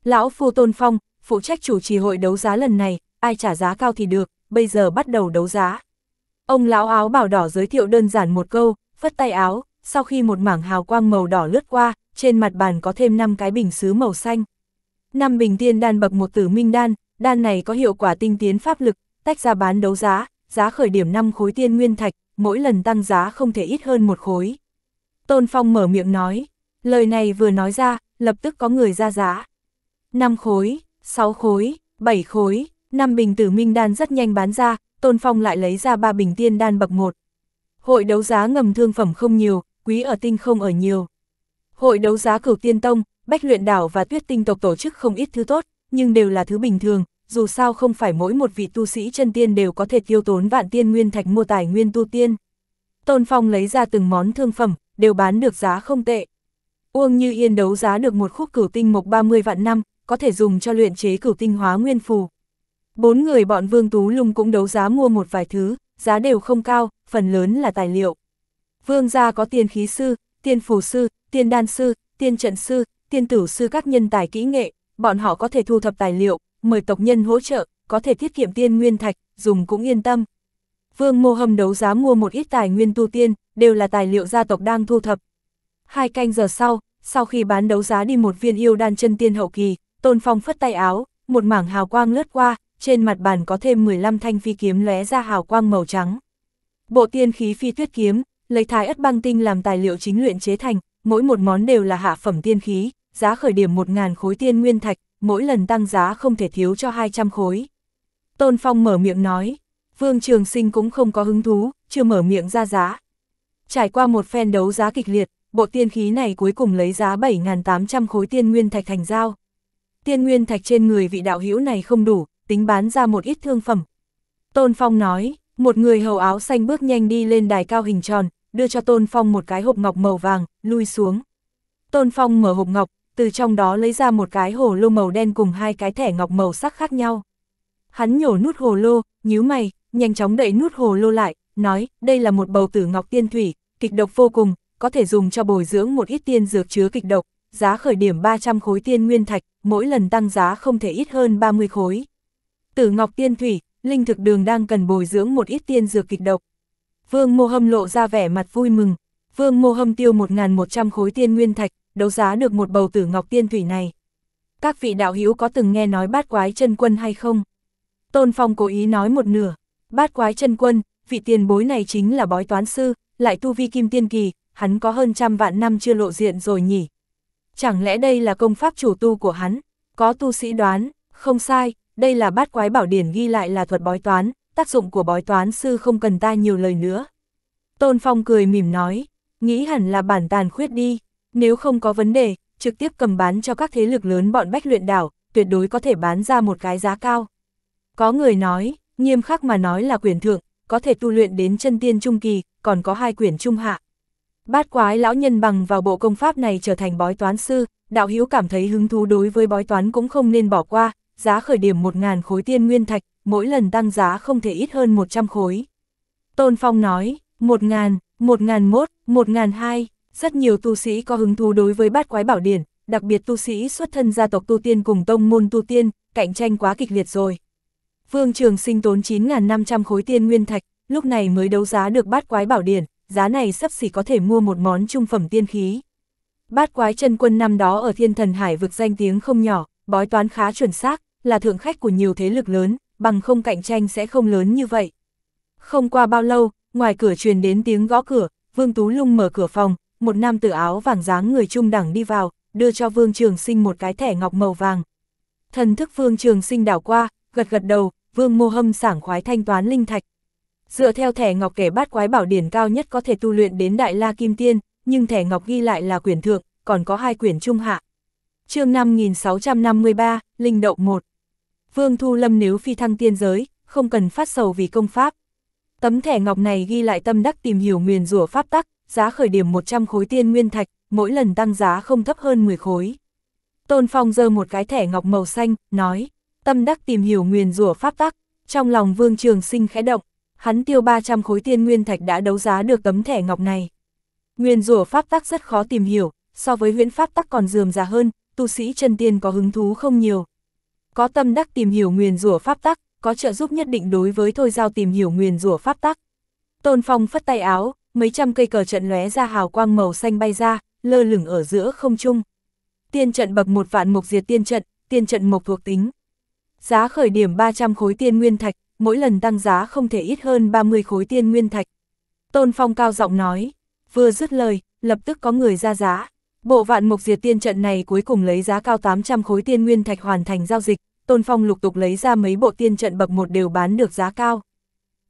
Lão Phu Tôn Phong, phụ trách chủ trì hội đấu giá lần này, ai trả giá cao thì được, bây giờ bắt đầu đấu giá. Ông lão áo bảo đỏ giới thiệu đơn giản một câu, phất tay áo, sau khi một mảng hào quang màu đỏ lướt qua, trên mặt bàn có thêm 5 cái bình sứ màu xanh. năm bình tiên đan bậc một tử minh đan, đan này có hiệu quả tinh tiến pháp lực, tách ra bán đấu giá, giá khởi điểm 5 khối tiên nguyên thạch, mỗi lần tăng giá không thể ít hơn một khối. Tôn Phong mở miệng nói, lời này vừa nói ra, lập tức có người ra giá. 5 khối, 6 khối, 7 khối, 5 bình tử minh đan rất nhanh bán ra, Tôn Phong lại lấy ra ba bình tiên đan bậc một. Hội đấu giá ngầm thương phẩm không nhiều, quý ở tinh không ở nhiều. Hội đấu giá cửu tiên tông, bách luyện đảo và tuyết tinh tộc tổ chức không ít thứ tốt, nhưng đều là thứ bình thường, dù sao không phải mỗi một vị tu sĩ chân tiên đều có thể tiêu tốn vạn tiên nguyên thạch mua tài nguyên tu tiên. Tôn Phong lấy ra từng món thương phẩm, đều bán được giá không tệ. Uông Như Yên đấu giá được một khúc cửu tinh mộc 30 vạn năm, có thể dùng cho luyện chế cửu tinh hóa nguyên phù, Bốn người bọn Vương Tú Lung cũng đấu giá mua một vài thứ, giá đều không cao, phần lớn là tài liệu. Vương gia có tiền khí sư, tiên phù sư, tiên đan sư, tiên trận sư, tiên tử sư các nhân tài kỹ nghệ, bọn họ có thể thu thập tài liệu, mời tộc nhân hỗ trợ, có thể tiết kiệm tiên nguyên thạch, dùng cũng yên tâm. Vương Mô hầm đấu giá mua một ít tài nguyên tu tiên, đều là tài liệu gia tộc đang thu thập. Hai canh giờ sau, sau khi bán đấu giá đi một viên yêu đan chân tiên hậu kỳ, Tôn Phong phất tay áo, một mảng hào quang lướt qua, trên mặt bàn có thêm 15 thanh phi kiếm lóe ra hào quang màu trắng. Bộ tiên khí phi tuyết kiếm, lấy thái ất băng tinh làm tài liệu chính luyện chế thành, mỗi một món đều là hạ phẩm tiên khí, giá khởi điểm 1.000 khối tiên nguyên thạch, mỗi lần tăng giá không thể thiếu cho 200 khối. Tôn Phong mở miệng nói, Vương Trường Sinh cũng không có hứng thú, chưa mở miệng ra giá. Trải qua một phen đấu giá kịch liệt, bộ tiên khí này cuối cùng lấy giá 7.800 khối tiên nguyên thạch thành giao. Tiên nguyên thạch trên người vị đạo hữu này không đủ, tính bán ra một ít thương phẩm. Tôn Phong nói, một người hầu áo xanh bước nhanh đi lên đài cao hình tròn, đưa cho Tôn Phong một cái hộp ngọc màu vàng, lui xuống. Tôn Phong mở hộp ngọc, từ trong đó lấy ra một cái hồ lô màu đen cùng hai cái thẻ ngọc màu sắc khác nhau. Hắn nhổ nút hồ lô, nhíu mày, nhanh chóng đậy nút hồ lô lại, nói, đây là một bầu tử ngọc tiên thủy, kịch độc vô cùng, có thể dùng cho bồi dưỡng một ít tiên dược chứa kịch độc, giá khởi điểm 300 khối tiên nguyên thạch, mỗi lần tăng giá không thể ít hơn 30 khối, Tử Ngọc Tiên Thủy, Linh Thực Đường đang cần bồi dưỡng một ít tiên dược kịch độc. Vương Mô Hâm lộ ra vẻ mặt vui mừng. Vương Mô Hâm tiêu 1.100 khối tiên nguyên thạch, đấu giá được một bầu tử Ngọc Tiên Thủy này. Các vị đạo hữu có từng nghe nói bát quái chân quân hay không? Tôn Phong cố ý nói một nửa. Bát quái chân quân, vị tiền bối này chính là bói toán sư, lại tu vi kim tiên kỳ, hắn có hơn trăm vạn năm chưa lộ diện rồi nhỉ. Chẳng lẽ đây là công pháp chủ tu của hắn? Có tu sĩ đoán, không sai, đây là bát quái bảo điển ghi lại là thuật bói toán, tác dụng của bói toán sư không cần ta nhiều lời nữa. Tôn Phong cười mỉm nói, nghĩ hẳn là bản tàn khuyết đi, nếu không có vấn đề, trực tiếp cầm bán cho các thế lực lớn bọn bách luyện đảo, tuyệt đối có thể bán ra một cái giá cao. Có người nói, nghiêm khắc mà nói là quyền thượng, có thể tu luyện đến chân tiên trung kỳ, còn có hai quyển trung hạ. Bát quái lão nhân bằng vào bộ công pháp này trở thành bói toán sư, đạo hữu cảm thấy hứng thú đối với bói toán cũng không nên bỏ qua, giá khởi điểm 1.000 khối tiên nguyên thạch, mỗi lần tăng giá không thể ít hơn 100 khối. Tôn Phong nói, 1.000, 1.001, 1.002, rất nhiều tu sĩ có hứng thú đối với bát quái bảo điển, đặc biệt tu sĩ xuất thân gia tộc tu tiên cùng tông môn tu tiên, cạnh tranh quá kịch liệt rồi. Vương Trường Sinh tốn 9.500 khối tiên nguyên thạch, lúc này mới đấu giá được bát quái bảo điển, giá này sắp xỉ có thể mua một món trung phẩm tiên khí. Bát quái chân quân năm đó ở thiên thần hải vực danh tiếng không nhỏ, bói toán khá chuẩn xác, là thượng khách của nhiều thế lực lớn, bằng không cạnh tranh sẽ không lớn như vậy. Không qua bao lâu, ngoài cửa truyền đến tiếng gõ cửa, Vương Tú Lung mở cửa phòng, một nam tử áo vàng dáng người trung đẳng đi vào, đưa cho Vương Trường Sinh một cái thẻ ngọc màu vàng. Thần thức Vương Trường Sinh đảo qua, gật gật đầu, Vương Mô Hâm sảng khoái thanh toán linh thạch. Dựa theo thẻ ngọc kẻ bát quái bảo điển cao nhất có thể tu luyện đến Đại La Kim Tiên, nhưng thẻ ngọc ghi lại là quyển thượng, còn có hai quyển trung hạ. Chương 5653, Linh động 1 Vương Thu Lâm nếu phi thăng tiên giới, không cần phát sầu vì công pháp. Tấm thẻ ngọc này ghi lại tâm đắc tìm hiểu nguyền rủa pháp tắc, giá khởi điểm 100 khối tiên nguyên thạch, mỗi lần tăng giá không thấp hơn 10 khối. Tôn Phong giơ một cái thẻ ngọc màu xanh, nói, tâm đắc tìm hiểu nguyền rủa pháp tắc, trong lòng Vương Trường Sinh khẽ động, hắn tiêu 300 khối tiên nguyên thạch đã đấu giá được tấm thẻ ngọc này. Nguyên rủa pháp tắc rất khó tìm hiểu, so với huyễn pháp tắc còn dườm già hơn, tu sĩ chân tiên có hứng thú không nhiều, có tâm đắc tìm hiểu nguyên rủa pháp tắc, có trợ giúp nhất định đối với thôi giao tìm hiểu nguyên rủa pháp tắc. Tôn Phong phất tay áo, mấy trăm cây cờ trận lóe ra hào quang màu xanh bay ra, lơ lửng ở giữa không trung. Tiên trận bậc một vạn mục diệt tiên trận, tiên trận mộc thuộc tính. Giá khởi điểm 300 khối tiên nguyên thạch, mỗi lần tăng giá không thể ít hơn 30 khối tiên nguyên thạch. Tôn Phong cao giọng nói, vừa dứt lời, lập tức có người ra giá. Bộ vạn mục diệt tiên trận này cuối cùng lấy giá cao 800 khối tiên nguyên thạch hoàn thành giao dịch, Tôn Phong lục tục lấy ra mấy bộ tiên trận bậc 1 đều bán được giá cao.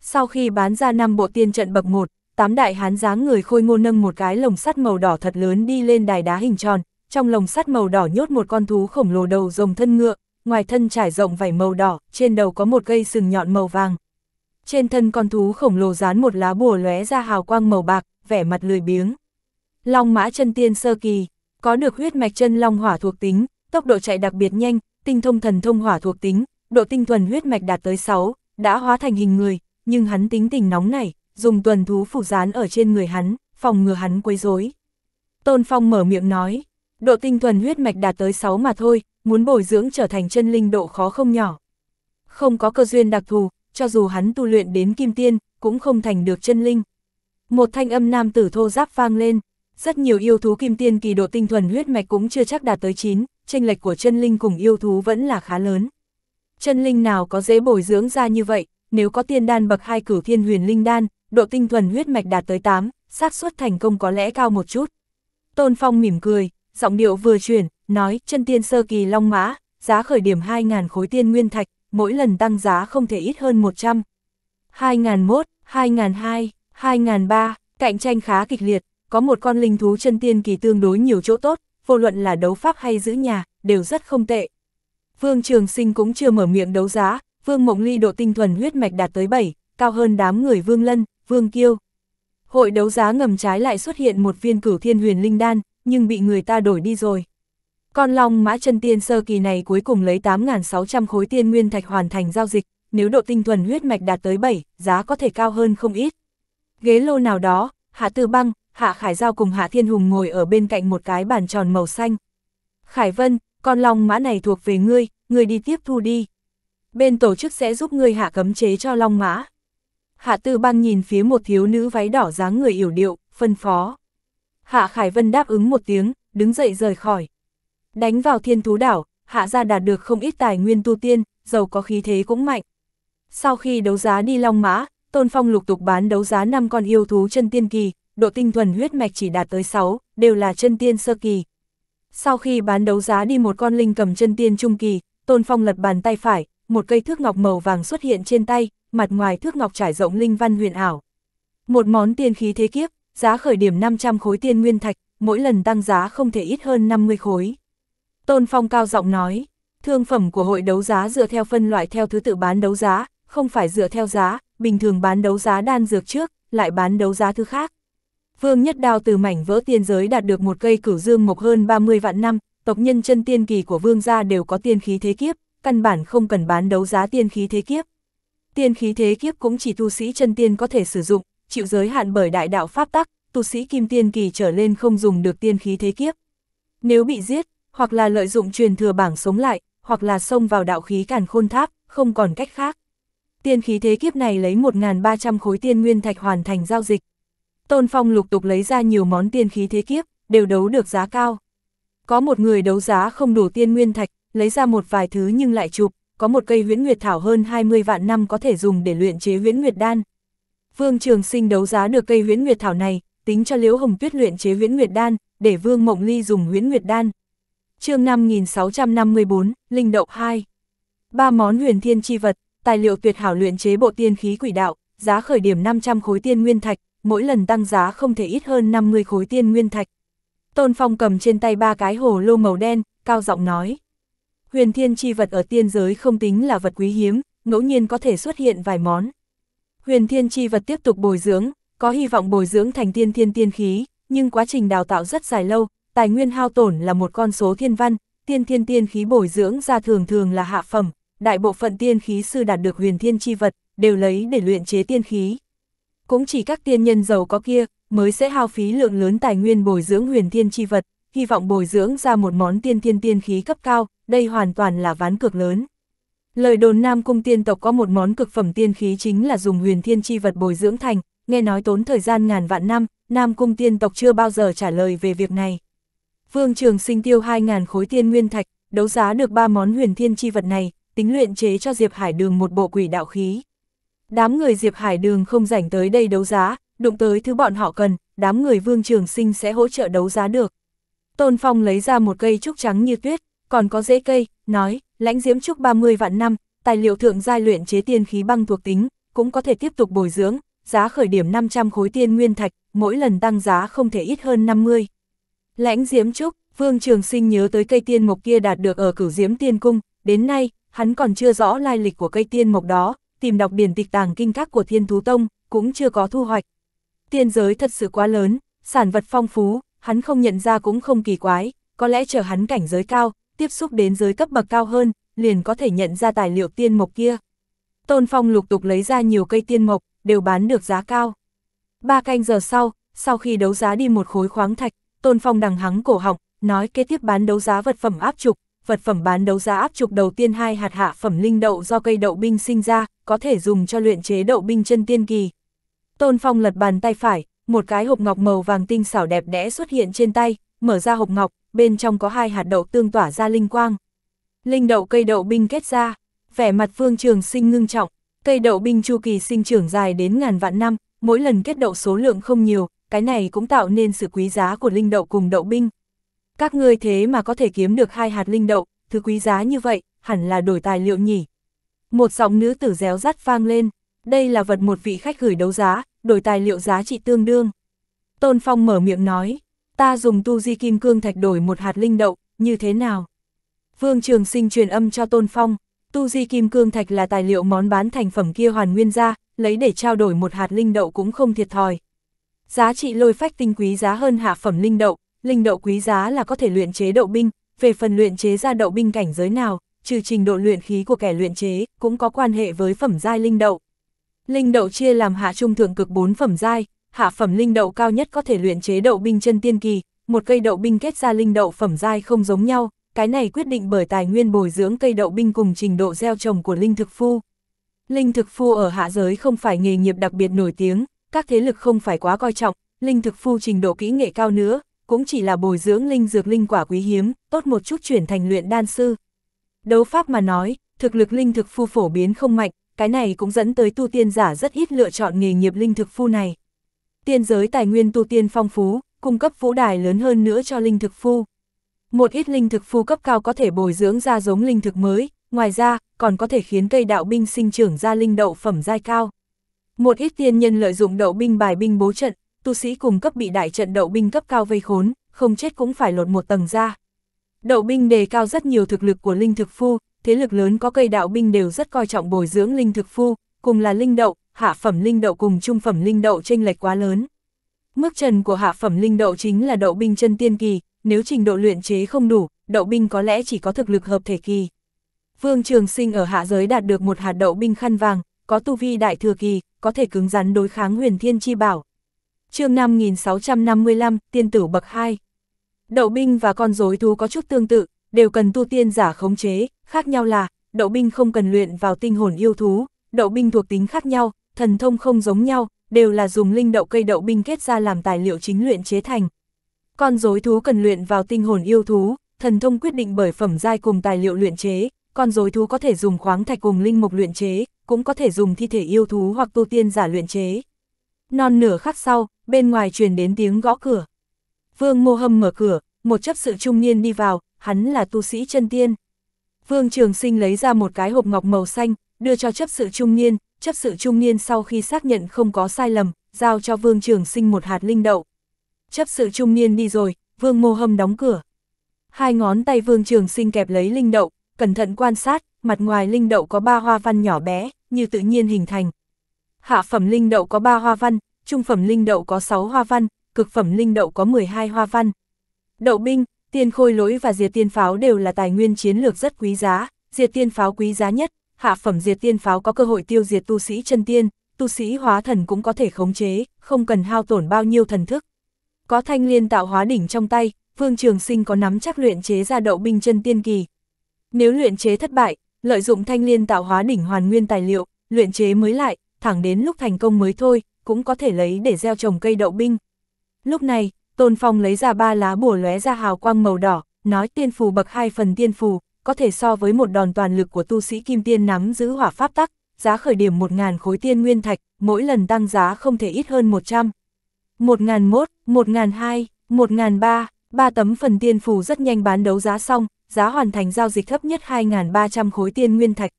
Sau khi bán ra 5 bộ tiên trận bậc 1, tám đại hán dáng người khôi ngô nâng một cái lồng sắt màu đỏ thật lớn đi lên đài đá hình tròn, trong lồng sắt màu đỏ nhốt một con thú khổng lồ đầu rồng thân ngựa, ngoài thân trải rộng vảy màu đỏ, trên đầu có một cây sừng nhọn màu vàng. Trên thân con thú khổng lồ dán một lá bùa lóe ra hào quang màu bạc, vẻ mặt lười biếng. Long mã chân tiên sơ kỳ, có được huyết mạch chân long hỏa thuộc tính, tốc độ chạy đặc biệt nhanh, tinh thông thần thông hỏa thuộc tính, độ tinh thuần huyết mạch đạt tới 6, đã hóa thành hình người, nhưng hắn tính tình nóng nảy dùng tuần thú phủ dán ở trên người hắn, phòng ngừa hắn quấy rối. Tôn Phong mở miệng nói, độ tinh thuần huyết mạch đạt tới 6 mà thôi, muốn bồi dưỡng trở thành chân linh độ khó không nhỏ. Không có cơ duyên đặc thù, cho dù hắn tu luyện đến kim tiên, cũng không thành được chân linh. Một thanh âm nam tử thô giáp vang lên, rất nhiều yêu thú kim tiên kỳ độ tinh thuần huyết mạch cũng chưa chắc đạt tới 9, chênh lệch của chân linh cùng yêu thú vẫn là khá lớn. Chân linh nào có dễ bồi dưỡng ra như vậy, nếu có tiên đan bậc hai cửu thiên huyền linh đan, độ tinh thuần huyết mạch đạt tới 8, xác suất thành công có lẽ cao một chút. Tôn Phong mỉm cười, giọng điệu vừa chuyển, nói chân tiên sơ kỳ long mã, giá khởi điểm 2.000 khối tiên nguyên thạch, mỗi lần tăng giá không thể ít hơn 100. 2001, 2002, 2003, cạnh tranh khá kịch liệt, có một con linh thú chân tiên kỳ tương đối nhiều chỗ tốt, vô luận là đấu pháp hay giữ nhà, đều rất không tệ. Vương Trường Sinh cũng chưa mở miệng đấu giá, Vương Mộng Ly độ tinh thuần huyết mạch đạt tới 7, cao hơn đám người Vương Lân, Vương Kiêu. Hội đấu giá ngầm trái lại xuất hiện một viên cửu thiên huyền linh đan, nhưng bị người ta đổi đi rồi. Con long mã chân tiên sơ kỳ này cuối cùng lấy 8.600 khối tiên nguyên thạch hoàn thành giao dịch, nếu độ tinh thuần huyết mạch đạt tới 7, giá có thể cao hơn không ít. Ghế lô nào đó, Hạ Tư Băng, Hạ Khải Giao cùng Hạ Thiên Hùng ngồi ở bên cạnh một cái bàn tròn màu xanh. Khải Vân, con long mã này thuộc về ngươi, ngươi đi tiếp thu đi. Bên tổ chức sẽ giúp ngươi hạ cấm chế cho long mã. Hạ Tư Băng nhìn phía một thiếu nữ váy đỏ dáng người yểu điệu, phân phó. Hạ Khải Vân đáp ứng một tiếng, đứng dậy rời khỏi. Đánh vào thiên thú đảo, Hạ gia đạt được không ít tài nguyên tu tiên, giàu có khí thế cũng mạnh. Sau khi đấu giá đi long mã, Tôn Phong lục tục bán đấu giá 5 con yêu thú chân tiên kỳ, độ tinh thuần huyết mạch chỉ đạt tới 6, đều là chân tiên sơ kỳ. Sau khi bán đấu giá đi một con linh cầm chân tiên trung kỳ, Tôn Phong lật bàn tay phải, một cây thước ngọc màu vàng xuất hiện trên tay, mặt ngoài thước ngọc trải rộng linh văn huyền ảo. Một món tiên khí thế kiếp, giá khởi điểm 500 khối tiên nguyên thạch, mỗi lần tăng giá không thể ít hơn 50 khối. Tôn Phong cao giọng nói, thương phẩm của hội đấu giá dựa theo phân loại theo thứ tự bán đấu giá, không phải dựa theo giá, bình thường bán đấu giá đan dược trước, lại bán đấu giá thứ khác. Vương Nhất Đao từ mảnh vỡ tiên giới đạt được một cây cửu dương mộc hơn 30 vạn năm, tộc nhân chân tiên kỳ của vương gia đều có tiên khí thế kiếp, căn bản không cần bán đấu giá tiên khí thế kiếp. Tiên khí thế kiếp cũng chỉ tu sĩ chân tiên có thể sử dụng, chịu giới hạn bởi đại đạo pháp tắc, tu sĩ kim tiên kỳ trở lên không dùng được tiên khí thế kiếp. Nếu bị giết, hoặc là lợi dụng truyền thừa bảng sống lại, hoặc là xông vào đạo khí càn khôn tháp, không còn cách khác. Tiên khí thế kiếp này lấy 1.300 khối tiên nguyên thạch hoàn thành giao dịch, Tôn Phong lục tục lấy ra nhiều món tiên khí thế kiếp, đều đấu được giá cao. Có một người đấu giá không đủ tiên nguyên thạch, lấy ra một vài thứ nhưng lại chụp, có một cây huyễn nguyệt thảo hơn 20 vạn năm có thể dùng để luyện chế huyễn nguyệt đan. Vương Trường Sinh đấu giá được cây huyễn nguyệt thảo này, tính cho Liễu Hồng Tuyết luyện chế huyễn nguyệt đan, để Vương Mộng Ly dùng huyễn nguyệt đan. Chương 5654, Linh động 2. Ba món huyền thiên chi vật, tài liệu tuyệt hảo luyện chế bộ tiên khí quỷ đạo, giá khởi điểm 500 khối tiên nguyên thạch, mỗi lần tăng giá không thể ít hơn 50 khối tiên nguyên thạch. Tôn Phong cầm trên tay ba cái hồ lô màu đen, cao giọng nói. Huyền thiên chi vật ở tiên giới không tính là vật quý hiếm, ngẫu nhiên có thể xuất hiện vài món. Huyền thiên chi vật tiếp tục bồi dưỡng, có hy vọng bồi dưỡng thành tiên thiên tiên khí, nhưng quá trình đào tạo rất dài lâu, tài nguyên hao tổn là một con số thiên văn, tiên thiên tiên khí bồi dưỡng ra thường thường là hạ phẩm, đại bộ phận tiên khí sư đạt được huyền thiên chi vật, đều lấy để luyện chế tiên khí cũng chỉ các tiên nhân giàu có kia mới sẽ hao phí lượng lớn tài nguyên bồi dưỡng huyền thiên chi vật, hy vọng bồi dưỡng ra một món tiên thiên tiên khí cấp cao, đây hoàn toàn là ván cược lớn. Lời đồn Nam Cung tiên tộc có một món cực phẩm tiên khí chính là dùng huyền thiên chi vật bồi dưỡng thành, nghe nói tốn thời gian ngàn vạn năm, Nam Cung tiên tộc chưa bao giờ trả lời về việc này. Vương Trường sinh tiêu 2.000 khối tiên nguyên thạch, đấu giá được ba món huyền thiên chi vật này, tính luyện chế cho Diệp Hải Đường một bộ quỷ đạo khí. Đám người Diệp Hải Đường không rảnh tới đây đấu giá, đụng tới thứ bọn họ cần, đám người Vương Trường Sinh sẽ hỗ trợ đấu giá được. Tôn Phong lấy ra một cây trúc trắng như tuyết, còn có rễ cây, nói, lãnh diễm trúc 30 vạn năm, tài liệu thượng giai luyện chế tiên khí băng thuộc tính, cũng có thể tiếp tục bồi dưỡng, giá khởi điểm 500 khối tiên nguyên thạch, mỗi lần tăng giá không thể ít hơn 50. Lãnh diễm trúc, Vương Trường Sinh nhớ tới cây tiên mộc kia đạt được ở cửu diễm tiên cung, đến nay, hắn còn chưa rõ lai lịch của cây tiên mộc đó, tìm đọc điển tịch tàng kinh các của Thiên Thú Tông, cũng chưa có thu hoạch. Tiên giới thật sự quá lớn, sản vật phong phú, hắn không nhận ra cũng không kỳ quái, có lẽ chờ hắn cảnh giới cao, tiếp xúc đến giới cấp bậc cao hơn, liền có thể nhận ra tài liệu tiên mộc kia. Tôn Phong lục tục lấy ra nhiều cây tiên mộc, đều bán được giá cao. Ba canh giờ sau, sau khi đấu giá đi một khối khoáng thạch, Tôn Phong đằng hắng cổ họng, nói kế tiếp bán đấu giá vật phẩm áp trục, vật phẩm bán đấu giá áp trục đầu tiên hai hạt hạ phẩm linh đậu do cây đậu binh sinh ra, có thể dùng cho luyện chế đậu binh chân tiên kỳ. Tôn Phong lật bàn tay phải, một cái hộp ngọc màu vàng tinh xảo đẹp đẽ xuất hiện trên tay, mở ra hộp ngọc, bên trong có hai hạt đậu tương tỏa ra linh quang. Linh đậu cây đậu binh kết ra, vẻ mặt Phương Trường Sinh ngưng trọng, cây đậu binh chu kỳ sinh trưởng dài đến ngàn vạn năm, mỗi lần kết đậu số lượng không nhiều, cái này cũng tạo nên sự quý giá của linh đậu cùng đậu binh. Các ngươi thế mà có thể kiếm được hai hạt linh đậu, thứ quý giá như vậy, hẳn là đổi tài liệu nhỉ. Một giọng nữ tử réo rắt vang lên, đây là vật một vị khách gửi đấu giá, đổi tài liệu giá trị tương đương. Tôn Phong mở miệng nói, ta dùng tu di kim cương thạch đổi một hạt linh đậu, như thế nào? Vương Trường Sinh truyền âm cho Tôn Phong, tu di kim cương thạch là tài liệu món bán thành phẩm kia hoàn nguyên ra, lấy để trao đổi một hạt linh đậu cũng không thiệt thòi. Giá trị lôi phách tinh quý giá hơn hạ phẩm linh đậu, linh đậu quý giá là có thể luyện chế đậu binh, về phần luyện chế ra đậu binh cảnh giới nào, trừ trình độ luyện khí của kẻ luyện chế, cũng có quan hệ với phẩm giai linh đậu. Linh đậu chia làm hạ trung thượng cực 4 phẩm giai, hạ phẩm linh đậu cao nhất có thể luyện chế đậu binh chân tiên kỳ, một cây đậu binh kết ra linh đậu phẩm giai không giống nhau, cái này quyết định bởi tài nguyên bồi dưỡng cây đậu binh cùng trình độ gieo trồng của linh thực phu. Linh thực phu ở hạ giới không phải nghề nghiệp đặc biệt nổi tiếng, các thế lực không phải quá coi trọng, linh thực phu trình độ kỹ nghệ cao nữa, cũng chỉ là bồi dưỡng linh dược linh quả quý hiếm, tốt một chút chuyển thành luyện đan sư. Đấu pháp mà nói, thực lực linh thực phu phổ biến không mạnh, cái này cũng dẫn tới tu tiên giả rất ít lựa chọn nghề nghiệp linh thực phu này. Tiên giới tài nguyên tu tiên phong phú, cung cấp vũ đài lớn hơn nữa cho linh thực phu. Một ít linh thực phu cấp cao có thể bồi dưỡng ra giống linh thực mới, ngoài ra, còn có thể khiến cây đạo binh sinh trưởng ra linh đậu phẩm giai cao. Một ít tiên nhân lợi dụng đậu binh bài binh bố trận, tu sĩ cùng cấp bị đại trận đậu binh cấp cao vây khốn, không chết cũng phải lột một tầng ra. Đậu binh đề cao rất nhiều thực lực của linh thực phu, thế lực lớn có cây đạo binh đều rất coi trọng bồi dưỡng linh thực phu, cùng là linh đậu, hạ phẩm linh đậu cùng trung phẩm linh đậu chênh lệch quá lớn. Mức trần của hạ phẩm linh đậu chính là đậu binh chân tiên kỳ, nếu trình độ luyện chế không đủ, đậu binh có lẽ chỉ có thực lực hợp thể kỳ. Vương Trường Sinh ở hạ giới đạt được một hạt đậu binh khăn vàng, có tu vi đại thừa kỳ, có thể cứng rắn đối kháng huyền thiên chi bảo chương 5655, tiên tử bậc 2. Đậu binh và con rối thú có chút tương tự, đều cần tu tiên giả khống chế, khác nhau là, đậu binh không cần luyện vào tinh hồn yêu thú, đậu binh thuộc tính khác nhau, thần thông không giống nhau, đều là dùng linh đậu cây đậu binh kết ra làm tài liệu chính luyện chế thành. Con rối thú cần luyện vào tinh hồn yêu thú, thần thông quyết định bởi phẩm giai cùng tài liệu luyện chế, con rối thú có thể dùng khoáng thạch cùng linh mục luyện chế, cũng có thể dùng thi thể yêu thú hoặc tu tiên giả luyện chế. Non nửa khắc sau, bên ngoài truyền đến tiếng gõ cửa. Vương Mô Hâm mở cửa, một chấp sự trung niên đi vào, hắn là tu sĩ chân tiên. Vương Trường Sinh lấy ra một cái hộp ngọc màu xanh, đưa cho chấp sự trung niên, chấp sự trung niên sau khi xác nhận không có sai lầm, giao cho Vương Trường Sinh một hạt linh đậu. Chấp sự trung niên đi rồi, Vương Mô Hâm đóng cửa. Hai ngón tay Vương Trường Sinh kẹp lấy linh đậu, cẩn thận quan sát, mặt ngoài linh đậu có ba hoa văn nhỏ bé, như tự nhiên hình thành. Hạ phẩm linh đậu có ba hoa văn, trung phẩm linh đậu có 6 hoa văn, cực phẩm linh đậu có 12 hoa văn. Đậu binh, tiên khôi lỗi và diệt tiên pháo đều là tài nguyên chiến lược rất quý giá, diệt tiên pháo quý giá nhất, hạ phẩm diệt tiên pháo có cơ hội tiêu diệt tu sĩ chân tiên, tu sĩ hóa thần cũng có thể khống chế, không cần hao tổn bao nhiêu thần thức. Có thanh liên tạo hóa đỉnh trong tay, Vương Trường Sinh có nắm chắc luyện chế ra đậu binh chân tiên kỳ. Nếu luyện chế thất bại, lợi dụng thanh liên tạo hóa đỉnh hoàn nguyên tài liệu, luyện chế mới lại, thẳng đến lúc thành công mới thôi, cũng có thể lấy để gieo trồng cây đậu binh. Lúc này, Tôn Phong lấy ra ba lá bùa lóe ra hào quang màu đỏ, nói tiên phù bậc hai phần tiên phù, có thể so với một đòn toàn lực của tu sĩ kim tiên nắm giữ hỏa pháp tắc, giá khởi điểm 1.000 khối tiên nguyên thạch, mỗi lần tăng giá không thể ít hơn 100. 1.001, 1.002, 1.003, 3 tấm phần tiên phù rất nhanh bán đấu giá xong, giá hoàn thành giao dịch thấp nhất 2.300 khối tiên nguyên thạch.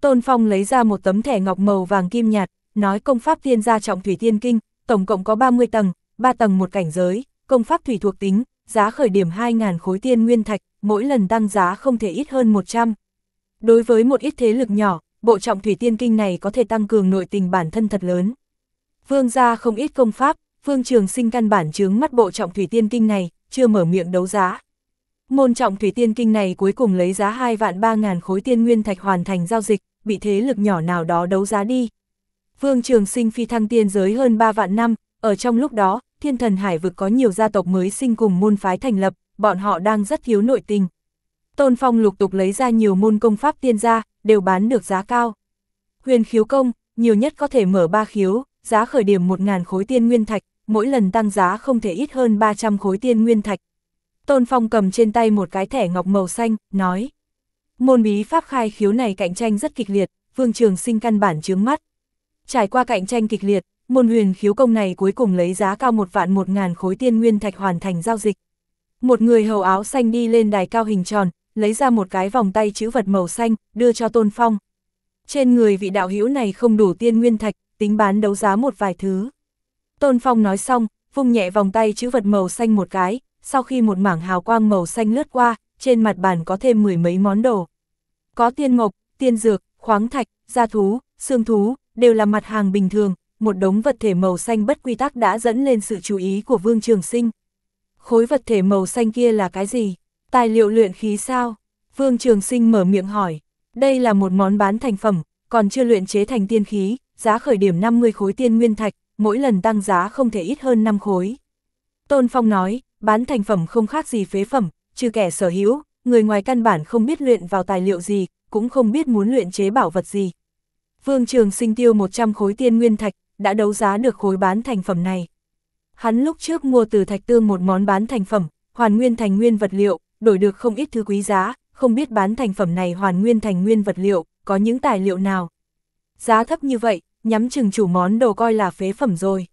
Tôn Phong lấy ra một tấm thẻ ngọc màu vàng kim nhạt, nói công pháp tiên gia trọng thủy tiên kinh, tổng cộng có 30 tầng, 3 tầng một cảnh giới, công pháp thủy thuộc tính, giá khởi điểm 2.000 khối tiên nguyên thạch, mỗi lần tăng giá không thể ít hơn 100. Đối với một ít thế lực nhỏ, bộ trọng thủy tiên kinh này có thể tăng cường nội tình bản thân thật lớn. Vương gia không ít công pháp, Vương Trường Sinh căn bản chướng mắt bộ trọng thủy tiên kinh này, chưa mở miệng đấu giá. Môn trọng thủy tiên kinh này cuối cùng lấy giá 2 vạn 3 ngàn khối tiên nguyên thạch hoàn thành giao dịch, bị thế lực nhỏ nào đó đấu giá đi, Vương Trường Sinh phi thăng tiên giới hơn 3 vạn năm, ở trong lúc đó, thiên thần hải vực có nhiều gia tộc mới sinh cùng môn phái thành lập, bọn họ đang rất thiếu nội tình. Tôn Phong lục tục lấy ra nhiều môn công pháp tiên gia, đều bán được giá cao. Huyền khiếu công, nhiều nhất có thể mở 3 khiếu, giá khởi điểm 1.000 khối tiên nguyên thạch, mỗi lần tăng giá không thể ít hơn 300 khối tiên nguyên thạch. Tôn Phong cầm trên tay một cái thẻ ngọc màu xanh, nói. Môn bí pháp khai khiếu này cạnh tranh rất kịch liệt, vương trường sinh căn bản chướng mắt. Trải qua cạnh tranh kịch liệt, môn huyền khiếu công này cuối cùng lấy giá cao một vạn một ngàn khối tiên nguyên thạch hoàn thành giao dịch. Một người hầu áo xanh đi lên đài cao hình tròn, lấy ra một cái vòng tay chữ vật màu xanh, đưa cho Tôn Phong. Trên người vị đạo hữu này không đủ tiên nguyên thạch, tính bán đấu giá một vài thứ. Tôn Phong nói xong, vung nhẹ vòng tay chữ vật màu xanh một cái, sau khi một mảng hào quang màu xanh lướt qua, trên mặt bàn có thêm mười mấy món đồ. Có tiên mộc, tiên dược, khoáng thạch, gia thú, xương thú, đều là mặt hàng bình thường, một đống vật thể màu xanh bất quy tắc đã dẫn lên sự chú ý của Vương Trường Sinh. Khối vật thể màu xanh kia là cái gì? Tài liệu luyện khí sao? Vương Trường Sinh mở miệng hỏi. Đây là một món bán thành phẩm, còn chưa luyện chế thành tiên khí, giá khởi điểm 50 khối tiên nguyên thạch, mỗi lần tăng giá không thể ít hơn 5 khối. Tôn Phong nói, bán thành phẩm không khác gì phế phẩm, trừ kẻ sở hữu, người ngoài căn bản không biết luyện vào tài liệu gì, cũng không biết muốn luyện chế bảo vật gì, Vương Trường sinh tiêu 100 khối tiên nguyên thạch, đã đấu giá được khối bán thành phẩm này. Hắn lúc trước mua từ Thạch Tương một món bán thành phẩm, hoàn nguyên thành nguyên vật liệu, đổi được không ít thứ quý giá, không biết bán thành phẩm này hoàn nguyên thành nguyên vật liệu, có những tài liệu nào. Giá thấp như vậy, nhắm chừng chủ món đồ coi là phế phẩm rồi.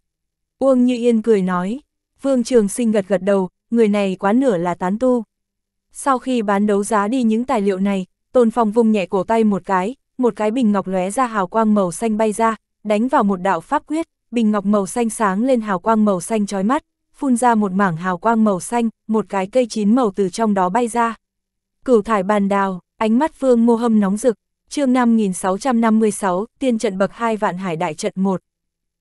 Uông Như Yên cười nói, Vương Trường Sinh gật gật đầu, người này quá nửa là tán tu. Sau khi bán đấu giá đi những tài liệu này, Tôn Phong vung nhẹ cổ tay một cái, một cái bình ngọc lóe ra hào quang màu xanh bay ra, đánh vào một đạo pháp quyết, bình ngọc màu xanh sáng lên hào quang màu xanh chói mắt, phun ra một mảng hào quang màu xanh, một cái cây chín màu từ trong đó bay ra. Cửu thải bàn đào, ánh mắt Phương Mô Hâm nóng rực, chương 5656, tiên trận bậc hai vạn hải đại trận 1.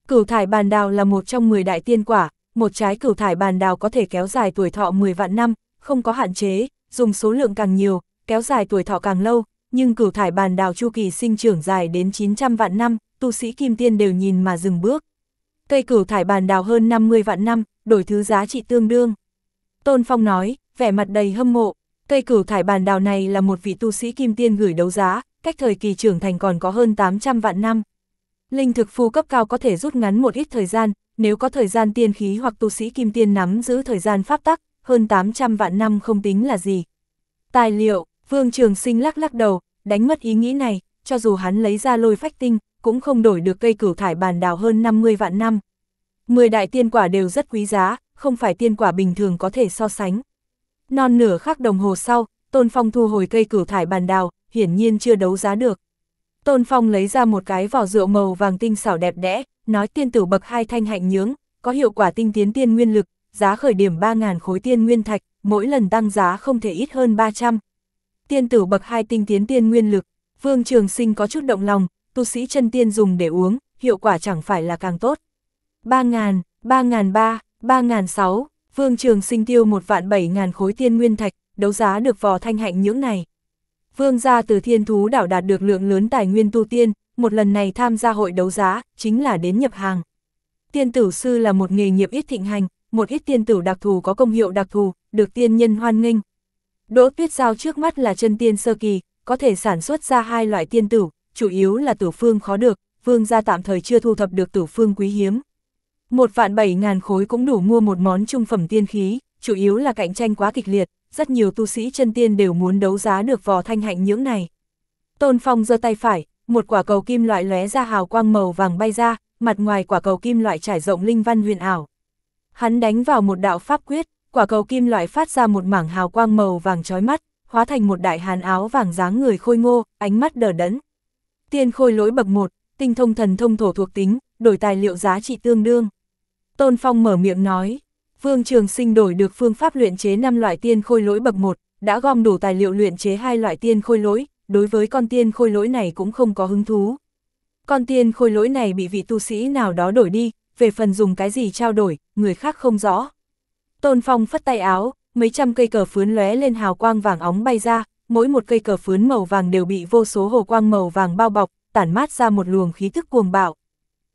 Cửu thải bàn đào là một trong 10 đại tiên quả, một trái cửu thải bàn đào có thể kéo dài tuổi thọ 10 vạn năm, không có hạn chế, dùng số lượng càng nhiều, kéo dài tuổi thọ càng lâu, nhưng cửu thải bàn đào chu kỳ sinh trưởng dài đến 900 vạn năm, tu sĩ kim tiên đều nhìn mà dừng bước. Cây cửu thải bàn đào hơn 50 vạn năm, đổi thứ giá trị tương đương. Tôn Phong nói, vẻ mặt đầy hâm mộ, cây cửu thải bàn đào này là một vị tu sĩ kim tiên gửi đấu giá, cách thời kỳ trưởng thành còn có hơn 800 vạn năm. Linh thực phu cấp cao có thể rút ngắn một ít thời gian, nếu có thời gian tiên khí hoặc tu sĩ kim tiên nắm giữ thời gian pháp tắc, hơn 800 vạn năm không tính là gì. Tài liệu, Vương Trường Sinh lắc lắc đầu, đánh mất ý nghĩ này, cho dù hắn lấy ra lôi phách tinh, cũng không đổi được cây cửu thải bàn đào hơn 50 vạn năm. Mười đại tiên quả đều rất quý giá, không phải tiên quả bình thường có thể so sánh. Non nửa khắc đồng hồ sau, Tôn Phong thu hồi cây cửu thải bàn đào, hiển nhiên chưa đấu giá được. Tôn Phong lấy ra một cái vỏ rượu màu vàng tinh xảo đẹp đẽ, nói tiên tử bậc hai thanh hạnh nhướng, có hiệu quả tinh tiến tiên nguyên lực, giá khởi điểm 3.000 khối tiên nguyên thạch, mỗi lần tăng giá không thể ít hơn 300 tiên tử bậc hai tinh tiến tiên nguyên lực, Vương Trường Sinh có chút động lòng, tu sĩ chân tiên dùng để uống, hiệu quả chẳng phải là càng tốt. 3.000, 3.003, 3.006, Vương Trường Sinh tiêu một vạn 7.000 khối tiên nguyên thạch, đấu giá được vò thanh hạnh những này. Vương gia từ thiên thú đảo đạt được lượng lớn tài nguyên tu tiên, một lần này tham gia hội đấu giá, chính là đến nhập hàng. Tiên tử sư là một nghề nghiệp ít thịnh hành, một ít tiên tử đặc thù có công hiệu đặc thù, được tiên nhân hoan nghênh, Đỗ Tuyết Giao trước mắt là chân tiên sơ kỳ, có thể sản xuất ra hai loại tiên tử, chủ yếu là tử phương khó được, vương gia tạm thời chưa thu thập được tử phương quý hiếm. Một vạn bảy ngàn khối cũng đủ mua một món trung phẩm tiên khí, chủ yếu là cạnh tranh quá kịch liệt, rất nhiều tu sĩ chân tiên đều muốn đấu giá được vò thanh hạnh nhưỡng này. Tôn Phong giơ tay phải, một quả cầu kim loại lóe ra hào quang màu vàng bay ra, mặt ngoài quả cầu kim loại trải rộng linh văn huyền ảo. Hắn đánh vào một đạo pháp quyết, quả cầu kim loại phát ra một mảng hào quang màu vàng chói mắt, hóa thành một đại hàn áo vàng dáng người khôi ngô, ánh mắt đờ đẫn. Tiên khôi lỗi bậc 1, tinh thông thần thông thổ thuộc tính, đổi tài liệu giá trị tương đương. Tôn Phong mở miệng nói, Vương Trường Sinh đổi được phương pháp luyện chế 5 loại tiên khôi lỗi bậc 1, đã gom đủ tài liệu luyện chế hai loại tiên khôi lỗi, đối với con tiên khôi lỗi này cũng không có hứng thú. Con tiên khôi lỗi này bị vị tu sĩ nào đó đổi đi, về phần dùng cái gì trao đổi, người khác không rõ. Tôn Phong phất tay áo, mấy trăm cây cờ phướn lóe lên hào quang vàng óng bay ra, mỗi một cây cờ phướn màu vàng đều bị vô số hồ quang màu vàng bao bọc, tản mát ra một luồng khí thức cuồng bạo.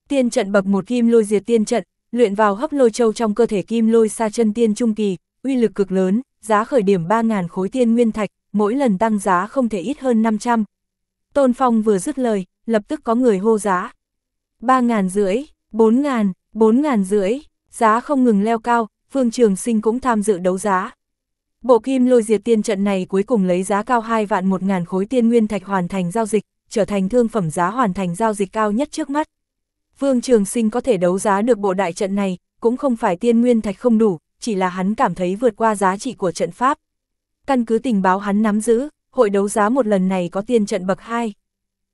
Tiên trận bập một kim lôi diệt tiên trận, luyện vào hấp lôi châu trong cơ thể kim lôi xa chân tiên trung kỳ, uy lực cực lớn, giá khởi điểm 3.000 khối tiên nguyên thạch, mỗi lần tăng giá không thể ít hơn 500. Tôn Phong vừa dứt lời, lập tức có người hô giá. 3.000 rưỡi, 4.000, 4.000 rưỡi, giá không ngừng leo cao, Phương Trường Sinh cũng tham dự đấu giá. Bộ kim lôi diệt tiên trận này cuối cùng lấy giá cao 2 vạn 1 ngàn khối tiên nguyên thạch hoàn thành giao dịch, trở thành thương phẩm giá hoàn thành giao dịch cao nhất trước mắt. Vương Trường Sinh có thể đấu giá được bộ đại trận này, cũng không phải tiên nguyên thạch không đủ, chỉ là hắn cảm thấy vượt qua giá trị của trận pháp. Căn cứ tình báo hắn nắm giữ, hội đấu giá một lần này có tiên trận bậc 2.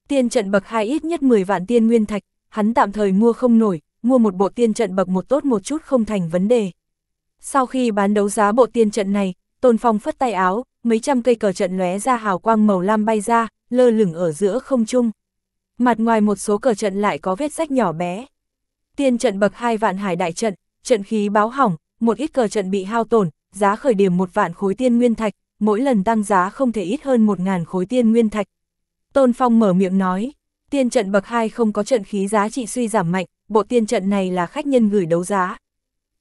Tiên trận bậc 2 ít nhất 10 vạn tiên nguyên thạch, hắn tạm thời mua không nổi, mua một bộ tiên trận bậc một tốt một chút không thành vấn đề. Sau khi bán đấu giá bộ tiên trận này, Tôn Phong phất tay áo, mấy trăm cây cờ trận lóe ra hào quang màu lam bay ra, lơ lửng ở giữa không trung. Mặt ngoài một số cờ trận lại có vết rách nhỏ bé. Tiên trận bậc hai vạn hải đại trận, trận khí báo hỏng, một ít cờ trận bị hao tổn, giá khởi điểm một vạn khối tiên nguyên thạch, mỗi lần tăng giá không thể ít hơn một ngàn khối tiên nguyên thạch. Tôn Phong mở miệng nói, tiên trận bậc 2 không có trận khí giá trị suy giảm mạnh, bộ tiên trận này là khách nhân gửi đấu giá.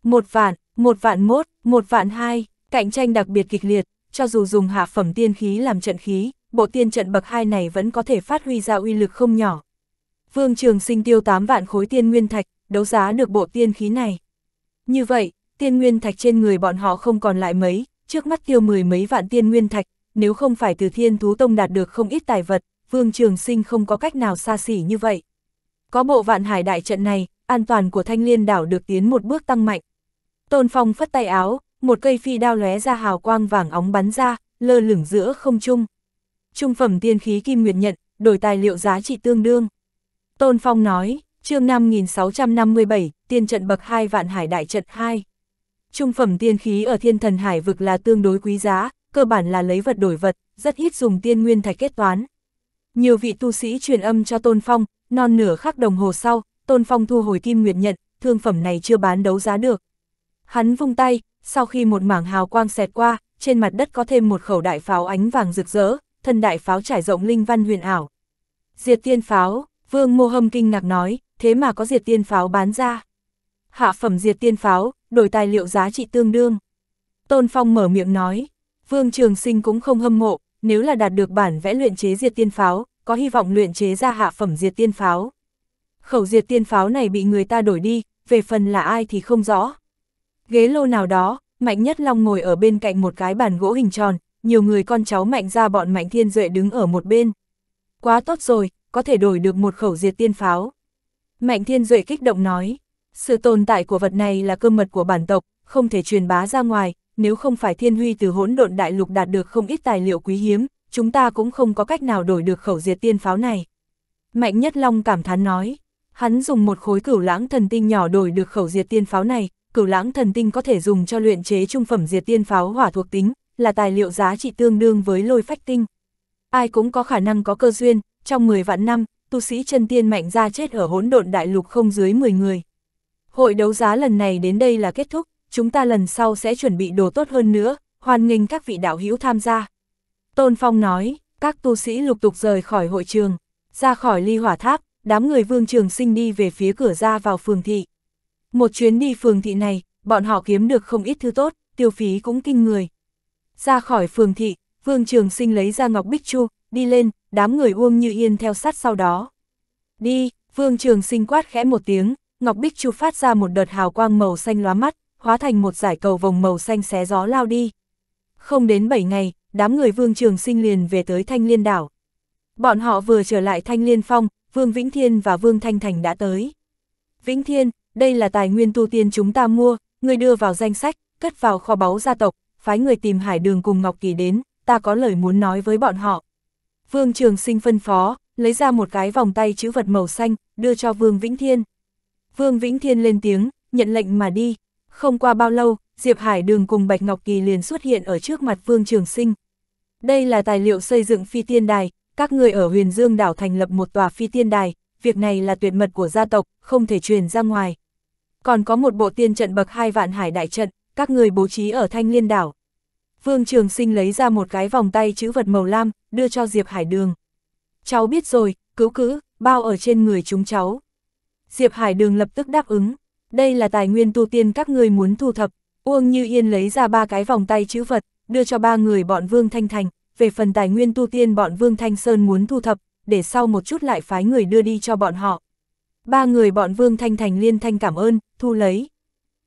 Một vạn, một vạn mốt, một vạn hai, cạnh tranh đặc biệt kịch liệt, cho dù dùng hạ phẩm tiên khí làm trận khí, bộ tiên trận bậc hai này vẫn có thể phát huy ra uy lực không nhỏ. Vương Trường Sinh tiêu 8 vạn khối tiên nguyên thạch, đấu giá được bộ tiên khí này. Như vậy, tiên nguyên thạch trên người bọn họ không còn lại mấy, trước mắt tiêu mười mấy vạn tiên nguyên thạch, nếu không phải từ thiên thú tông đạt được không ít tài vật, Vương Trường Sinh không có cách nào xa xỉ như vậy. Có bộ vạn hải đại trận này, an toàn của thanh liên đảo được tiến một bước tăng mạnh, Tôn Phong phất tay áo, một cây phi đao lóe ra hào quang vàng óng bắn ra, lơ lửng giữa không trung. Trung phẩm tiên khí kim nguyệt nhận, đổi tài liệu giá trị tương đương. Tôn Phong nói, chương 5657, tiên trận bậc 2 vạn hải đại trận 2. Trung phẩm tiên khí ở thiên thần hải vực là tương đối quý giá, cơ bản là lấy vật đổi vật, rất ít dùng tiên nguyên thạch kết toán. Nhiều vị tu sĩ truyền âm cho Tôn Phong, non nửa khắc đồng hồ sau, Tôn Phong thu hồi kim nguyệt nhận, thương phẩm này chưa bán đấu giá được, Hắn vung tay, sau khi một mảng hào quang xẹt qua, trên mặt đất có thêm một khẩu đại pháo ánh vàng rực rỡ, thân đại pháo trải rộng linh văn huyền ảo. Diệt tiên pháo, Vương Mô Hâm kinh ngạc nói, thế mà có diệt tiên pháo bán ra. Hạ phẩm diệt tiên pháo, đổi tài liệu giá trị tương đương. Tôn Phong mở miệng nói, Vương Trường Sinh cũng không hâm mộ, nếu là đạt được bản vẽ luyện chế diệt tiên pháo, có hy vọng luyện chế ra hạ phẩm diệt tiên pháo. Khẩu diệt tiên pháo này bị người ta đổi đi, về phần là ai thì không rõ. Ghế lô nào đó, Mạnh Nhất Long ngồi ở bên cạnh một cái bàn gỗ hình tròn, nhiều người con cháu Mạnh ra bọn Mạnh Thiên Duệ đứng ở một bên. Quá tốt rồi, có thể đổi được một khẩu diệt tiên pháo. Mạnh Thiên Duệ kích động nói, sự tồn tại của vật này là cơ mật của bản tộc, không thể truyền bá ra ngoài, nếu không phải Thiên Huy từ hỗn độn đại lục đạt được không ít tài liệu quý hiếm, chúng ta cũng không có cách nào đổi được khẩu diệt tiên pháo này. Mạnh Nhất Long cảm thán nói, hắn dùng một khối cửu lãng thần tinh nhỏ đổi được khẩu diệt tiên pháo này, cửu lãng thần tinh có thể dùng cho luyện chế trung phẩm diệt tiên pháo hỏa thuộc tính, là tài liệu giá trị tương đương với lôi phách tinh. Ai cũng có khả năng có cơ duyên, trong 10 vạn năm, tu sĩ chân tiên mạnh ra chết ở hỗn độn đại lục không dưới 10 người. Hội đấu giá lần này đến đây là kết thúc, chúng ta lần sau sẽ chuẩn bị đồ tốt hơn nữa, hoan nghênh các vị đạo hữu tham gia. Tôn Phong nói, các tu sĩ lục tục rời khỏi hội trường, ra khỏi ly hỏa tháp, đám người vương trường sinh đi về phía cửa ra vào phường thị. Một chuyến đi phường thị này, bọn họ kiếm được không ít thứ tốt, tiêu phí cũng kinh người. Ra khỏi phường thị, Vương Trường Sinh lấy ra ngọc bích chu, đi lên, đám người Uông Như Yên theo sát sau đó. Đi, Vương Trường Sinh quát khẽ một tiếng, ngọc bích chu phát ra một đợt hào quang màu xanh lóa mắt, hóa thành một giải cầu vòng màu xanh xé gió lao đi. Không đến 7 ngày, đám người Vương Trường Sinh liền về tới Thanh Liên đảo. Bọn họ vừa trở lại Thanh Liên Phong, Vương Vĩnh Thiên và Vương Thanh Thành đã tới. Vĩnh Thiên, đây là tài nguyên tu tiên chúng ta mua, người đưa vào danh sách, cất vào kho báu gia tộc, phái người tìm hải đường cùng Ngọc Kỳ đến, ta có lời muốn nói với bọn họ. Vương Trường Sinh phân phó, lấy ra một cái vòng tay chữ vật màu xanh, đưa cho Vương Vĩnh Thiên. Vương Vĩnh Thiên lên tiếng, nhận lệnh mà đi. Không qua bao lâu, Diệp Hải Đường cùng Bạch Ngọc Kỳ liền xuất hiện ở trước mặt Vương Trường Sinh. Đây là tài liệu xây dựng phi tiên đài, các người ở huyền dương đảo thành lập một tòa phi tiên đài, việc này là tuyệt mật của gia tộc, không thể truyền ra ngoài còn có một bộ tiên trận bậc hai vạn hải đại trận, các người bố trí ở thanh liên đảo. Vương Trường Sinh lấy ra một cái vòng tay chữ vật màu lam, đưa cho Diệp Hải Đường. Cháu biết rồi, cứu cứ, bao ở trên người chúng cháu. Diệp Hải Đường lập tức đáp ứng, đây là tài nguyên tu tiên các người muốn thu thập. Uông Như Yên lấy ra ba cái vòng tay chữ vật, đưa cho ba người bọn Vương Thanh Thành, về phần tài nguyên tu tiên bọn Vương Thanh Sơn muốn thu thập, để sau một chút lại phái người đưa đi cho bọn họ ba người bọn Vương Thanh Thành liên thanh cảm ơn, thu lấy.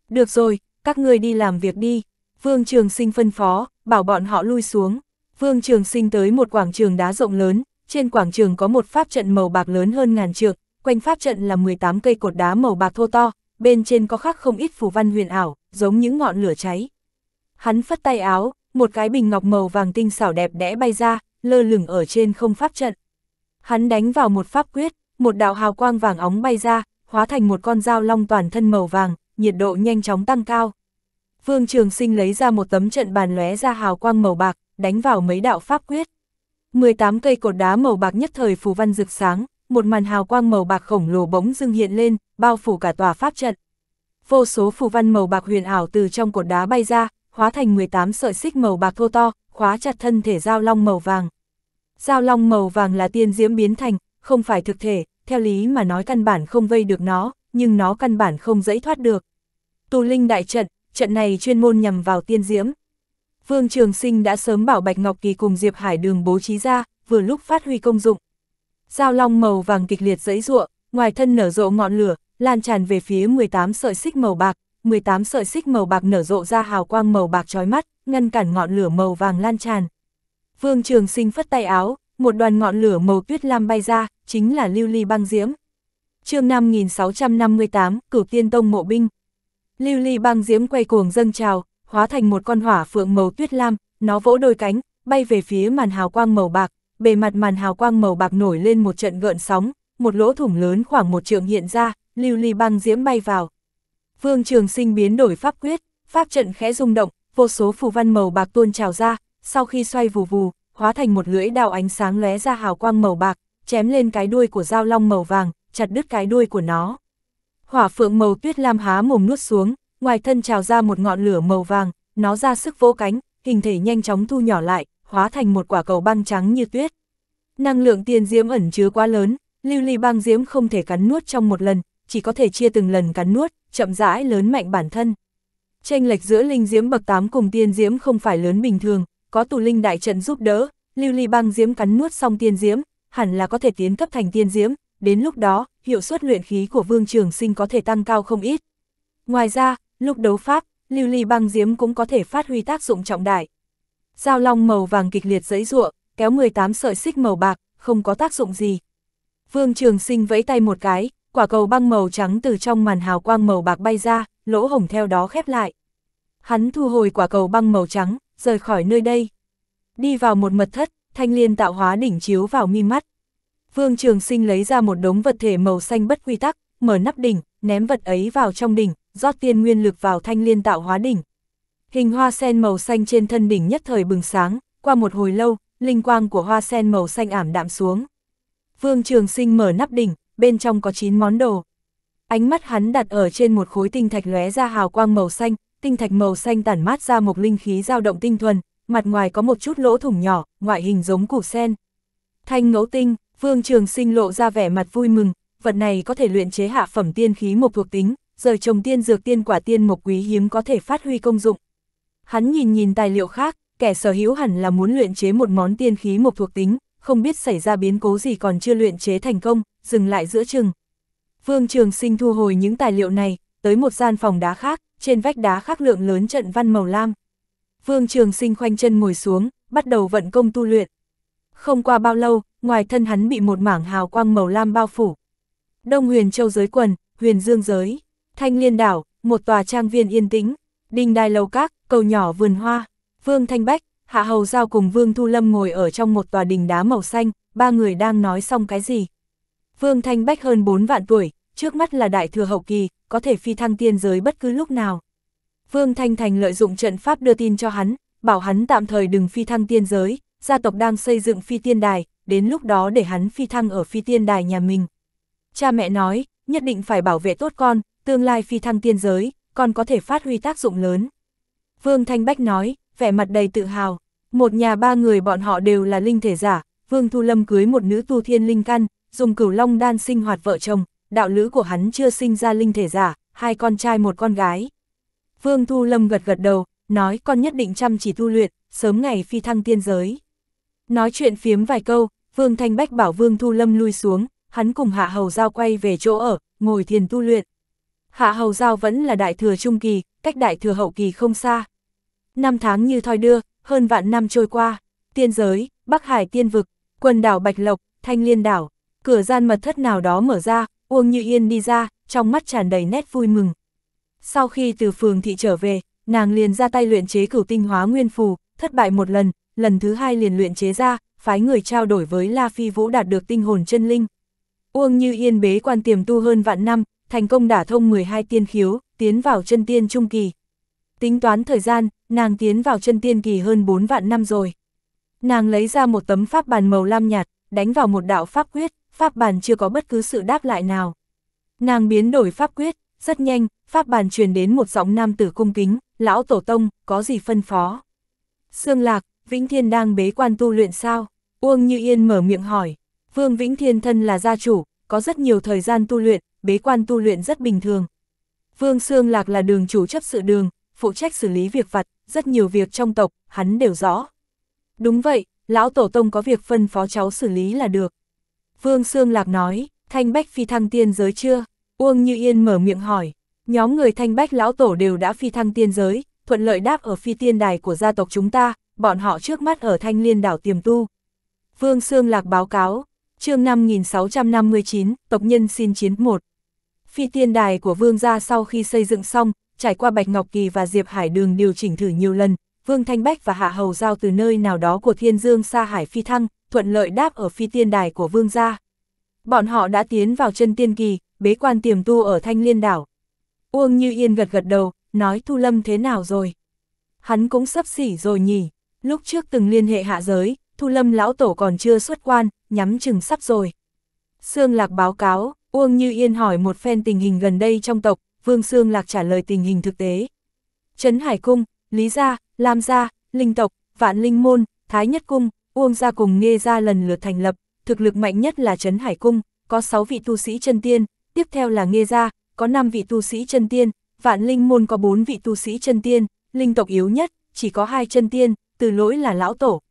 Được rồi, các ngươi đi làm việc đi. Vương Trường Sinh phân phó, bảo bọn họ lui xuống. Vương Trường Sinh tới một quảng trường đá rộng lớn, trên quảng trường có một pháp trận màu bạc lớn hơn ngàn trượng, quanh pháp trận là 18 cây cột đá màu bạc thô to, bên trên có khắc không ít phù văn huyền ảo, giống những ngọn lửa cháy. Hắn phất tay áo, một cái bình ngọc màu vàng tinh xảo đẹp đẽ bay ra, lơ lửng ở trên không pháp trận. Hắn đánh vào một pháp quyết, một đạo hào quang vàng óng bay ra, hóa thành một con dao long toàn thân màu vàng, nhiệt độ nhanh chóng tăng cao. Vương Trường Sinh lấy ra một tấm trận bàn lóe ra hào quang màu bạc, đánh vào mấy đạo pháp quyết. 18 cây cột đá màu bạc nhất thời phù văn rực sáng, một màn hào quang màu bạc khổng lồ bỗng dưng hiện lên, bao phủ cả tòa pháp trận. Vô số phù văn màu bạc huyền ảo từ trong cột đá bay ra, hóa thành 18 sợi xích màu bạc thô to, khóa chặt thân thể giao long màu vàng. Giao long màu vàng là tiên diễm biến thành, không phải thực thể, theo lý mà nói căn bản không vây được nó, nhưng nó căn bản không dẫy thoát được. Tù linh đại trận, trận này chuyên môn nhằm vào tiên diễm. Vương Trường Sinh đã sớm bảo Bạch Ngọc Kỳ cùng Diệp Hải Đường bố trí ra, vừa lúc phát huy công dụng. Giao long màu vàng kịch liệt dẫy ruộng, ngoài thân nở rộ ngọn lửa, lan tràn về phía 18 sợi xích màu bạc, 18 sợi xích màu bạc nở rộ ra hào quang màu bạc chói mắt, ngăn cản ngọn lửa màu vàng lan tràn. Vương Trường Sinh phất tay áo, một đoàn ngọn lửa màu tuyết lam bay ra, chính là lưu ly băng diễm. chương 5658, cửu tiên tông mộ binh. Lưu ly băng diễm quay cuồng dâng trào, hóa thành một con hỏa phượng màu tuyết lam, nó vỗ đôi cánh, bay về phía màn hào quang màu bạc, bề mặt màn hào quang màu bạc nổi lên một trận gợn sóng, một lỗ thủng lớn khoảng một trượng hiện ra, lưu ly băng diễm bay vào. Vương Trường Sinh biến đổi pháp quyết, pháp trận khẽ rung động, vô số phù văn màu bạc tuôn trào ra, sau khi xoay vù vù, hóa thành một lưỡi đao ánh sáng lóe ra hào quang màu bạc, chém lên cái đuôi của dao long màu vàng, chặt đứt cái đuôi của nó. Hỏa phượng màu tuyết lam há mồm nuốt xuống, ngoài thân trào ra một ngọn lửa màu vàng, nó ra sức vỗ cánh, hình thể nhanh chóng thu nhỏ lại, hóa thành một quả cầu băng trắng như tuyết. Năng lượng tiên diễm ẩn chứa quá lớn, lưu ly băng diễm không thể cắn nuốt trong một lần, chỉ có thể chia từng lần cắn nuốt, chậm rãi lớn mạnh bản thân. tranh lệch giữa linh diễm bậc 8 cùng tiên diễm không phải lớn bình thường, có tù linh đại trận giúp đỡ, lưu ly băng diễm cắn nuốt xong tiên diễm, hẳn là có thể tiến cấp thành tiên diễm, đến lúc đó, hiệu suất luyện khí của Vương Trường Sinh có thể tăng cao không ít. Ngoài ra, lúc đấu pháp, lưu ly băng diễm cũng có thể phát huy tác dụng trọng đại. Giao long màu vàng kịch liệt giãy ruộng kéo 18 sợi xích màu bạc, không có tác dụng gì. Vương Trường Sinh vẫy tay một cái, quả cầu băng màu trắng từ trong màn hào quang màu bạc bay ra, lỗ hổng theo đó khép lại. Hắn thu hồi quả cầu băng màu trắng, rời khỏi nơi đây. Đi vào một mật thất, thanh liên tạo hóa đỉnh chiếu vào mi mắt. Vương Trường Sinh lấy ra một đống vật thể màu xanh bất quy tắc, mở nắp đỉnh, ném vật ấy vào trong đỉnh, rót tiên nguyên lực vào thanh liên tạo hóa đỉnh. Hình hoa sen màu xanh trên thân đỉnh nhất thời bừng sáng, qua một hồi lâu, linh quang của hoa sen màu xanh ảm đạm xuống. Vương Trường Sinh mở nắp đỉnh, bên trong có 9 món đồ. Ánh mắt hắn đặt ở trên một khối tinh thạch lóe ra hào quang màu xanh, tinh thạch màu xanh tản mát ra một linh khí dao động tinh thuần, mặt ngoài có một chút lỗ thủng nhỏ, ngoại hình giống củ sen. Thanh ngẫu tinh, Vương Trường Sinh lộ ra vẻ mặt vui mừng, vật này có thể luyện chế hạ phẩm tiên khí một thuộc tính, rời trồng tiên dược tiên quả tiên mộc quý hiếm có thể phát huy công dụng. Hắn nhìn nhìn tài liệu khác, kẻ sở hữu hẳn là muốn luyện chế một món tiên khí một thuộc tính, không biết xảy ra biến cố gì còn chưa luyện chế thành công, dừng lại giữa chừng. Vương Trường Sinh thu hồi những tài liệu này, tới một gian phòng đá khác, trên vách đá khắc lượng lớn trận văn màu lam. Vương Trường Sinh khoanh chân ngồi xuống, bắt đầu vận công tu luyện. Không qua bao lâu, ngoài thân hắn bị một mảng hào quang màu lam bao phủ. Đông Huyền Châu giới quần, Huyền Dương giới, Thanh Liên đảo, một tòa trang viên yên tĩnh, đình đài lầu các, cầu nhỏ vườn hoa, Vương Thanh Bách, Hạ Hầu Giao cùng Vương Thu Lâm ngồi ở trong một tòa đình đá màu xanh, ba người đang nói xong cái gì. Vương Thanh Bách hơn 4 vạn tuổi, trước mắt là đại thừa hậu kỳ, có thể phi thăng tiên giới bất cứ lúc nào. Vương Thanh Thành lợi dụng trận pháp đưa tin cho hắn, bảo hắn tạm thời đừng phi thăng tiên giới, gia tộc đang xây dựng phi tiên đài, đến lúc đó để hắn phi thăng ở phi tiên đài nhà mình. Cha mẹ nói, nhất định phải bảo vệ tốt con, tương lai phi thăng tiên giới, còn có thể phát huy tác dụng lớn. Vương Thanh Bách nói, vẻ mặt đầy tự hào, một nhà ba người bọn họ đều là linh thể giả, Vương Thu Lâm cưới một nữ tu thiên linh căn, dùng cửu long đan sinh hoạt vợ chồng, đạo lữ của hắn chưa sinh ra linh thể giả, hai con trai một con gái. Vương Thu Lâm gật gật đầu, nói con nhất định chăm chỉ tu luyện, sớm ngày phi thăng tiên giới. Nói chuyện phiếm vài câu, Vương Thanh Bách bảo Vương Thu Lâm lui xuống, hắn cùng Hạ Hầu Giao quay về chỗ ở, ngồi thiền tu luyện. Hạ Hầu Giao vẫn là đại thừa trung kỳ, cách đại thừa hậu kỳ không xa. Năm tháng như thoi đưa, hơn vạn năm trôi qua, tiên giới, Bắc Hải tiên vực, quần đảo Bạch Lộc, Thanh Liên đảo, cửa gian mật thất nào đó mở ra, Uông Như Yên đi ra, trong mắt tràn đầy nét vui mừng. Sau khi từ phường thị trở về, nàng liền ra tay luyện chế cửu tinh hóa nguyên phù, thất bại một lần, lần thứ hai liền luyện chế ra, phái người trao đổi với La Phi Vũ đạt được tinh hồn chân linh. Uông Như Yên bế quan tiềm tu hơn vạn năm, thành công đả thông 12 tiên khiếu, tiến vào chân tiên trung kỳ. Tính toán thời gian, nàng tiến vào chân tiên kỳ hơn 4 vạn năm rồi. Nàng lấy ra một tấm pháp bàn màu lam nhạt, đánh vào một đạo pháp quyết, pháp bàn chưa có bất cứ sự đáp lại nào. Nàng biến đổi pháp quyết, rất nhanh, pháp bàn truyền đến một giọng nam tử cung kính, lão tổ tông, có gì phân phó? Sương Lạc, Vĩnh Thiên đang bế quan tu luyện sao? Uông Như Yên mở miệng hỏi, Vương Vĩnh Thiên thân là gia chủ, có rất nhiều thời gian tu luyện, bế quan tu luyện rất bình thường. Vương Sương Lạc là đường chủ chấp sự đường, phụ trách xử lý việc vặt, rất nhiều việc trong tộc, hắn đều rõ. Đúng vậy, lão tổ tông có việc phân phó cháu xử lý là được. Vương Sương Lạc nói, Thanh Bách phi thăng tiên giới chưa? Uông Như Yên mở miệng hỏi, nhóm người Thanh Bách lão tổ đều đã phi thăng tiên giới, thuận lợi đáp ở phi tiên đài của gia tộc chúng ta, bọn họ trước mắt ở Thanh Liên đảo tiềm tu. Vương Sương Lạc báo cáo, chương 5659, tộc nhân xin chiến một. Phi tiên đài của Vương gia sau khi xây dựng xong, trải qua Bạch Ngọc Kỳ và Diệp Hải Đường điều chỉnh thử nhiều lần, Vương Thanh Bách và Hạ Hầu Giao từ nơi nào đó của Thiên Dương Sa hải phi thăng, thuận lợi đáp ở phi tiên đài của vương gia. Bọn họ đã tiến vào chân tiên kỳ, bế quan tiềm tu ở thanh liên đảo. Uông Như Yên gật gật đầu, nói Thu Lâm thế nào rồi? Hắn cũng sắp xỉ rồi nhỉ, lúc trước từng liên hệ hạ giới, Thu Lâm lão tổ còn chưa xuất quan, nhắm chừng sắp rồi. Sương Lạc báo cáo, Uông Như Yên hỏi một phen tình hình gần đây trong tộc, Vương Sương Lạc trả lời tình hình thực tế. Trấn Hải Cung, Lý Gia, Lam Gia, Linh Tộc, Vạn Linh Môn, Thái Nhất Cung, Uông gia cùng Nghê gia lần lượt thành lập, thực lực mạnh nhất là Trấn Hải Cung, có 6 vị tu sĩ chân tiên, tiếp theo là Nghê gia, có 5 vị tu sĩ chân tiên, Vạn Linh môn có 4 vị tu sĩ chân tiên, linh tộc yếu nhất, chỉ có hai chân tiên, từ lỗi là lão tổ.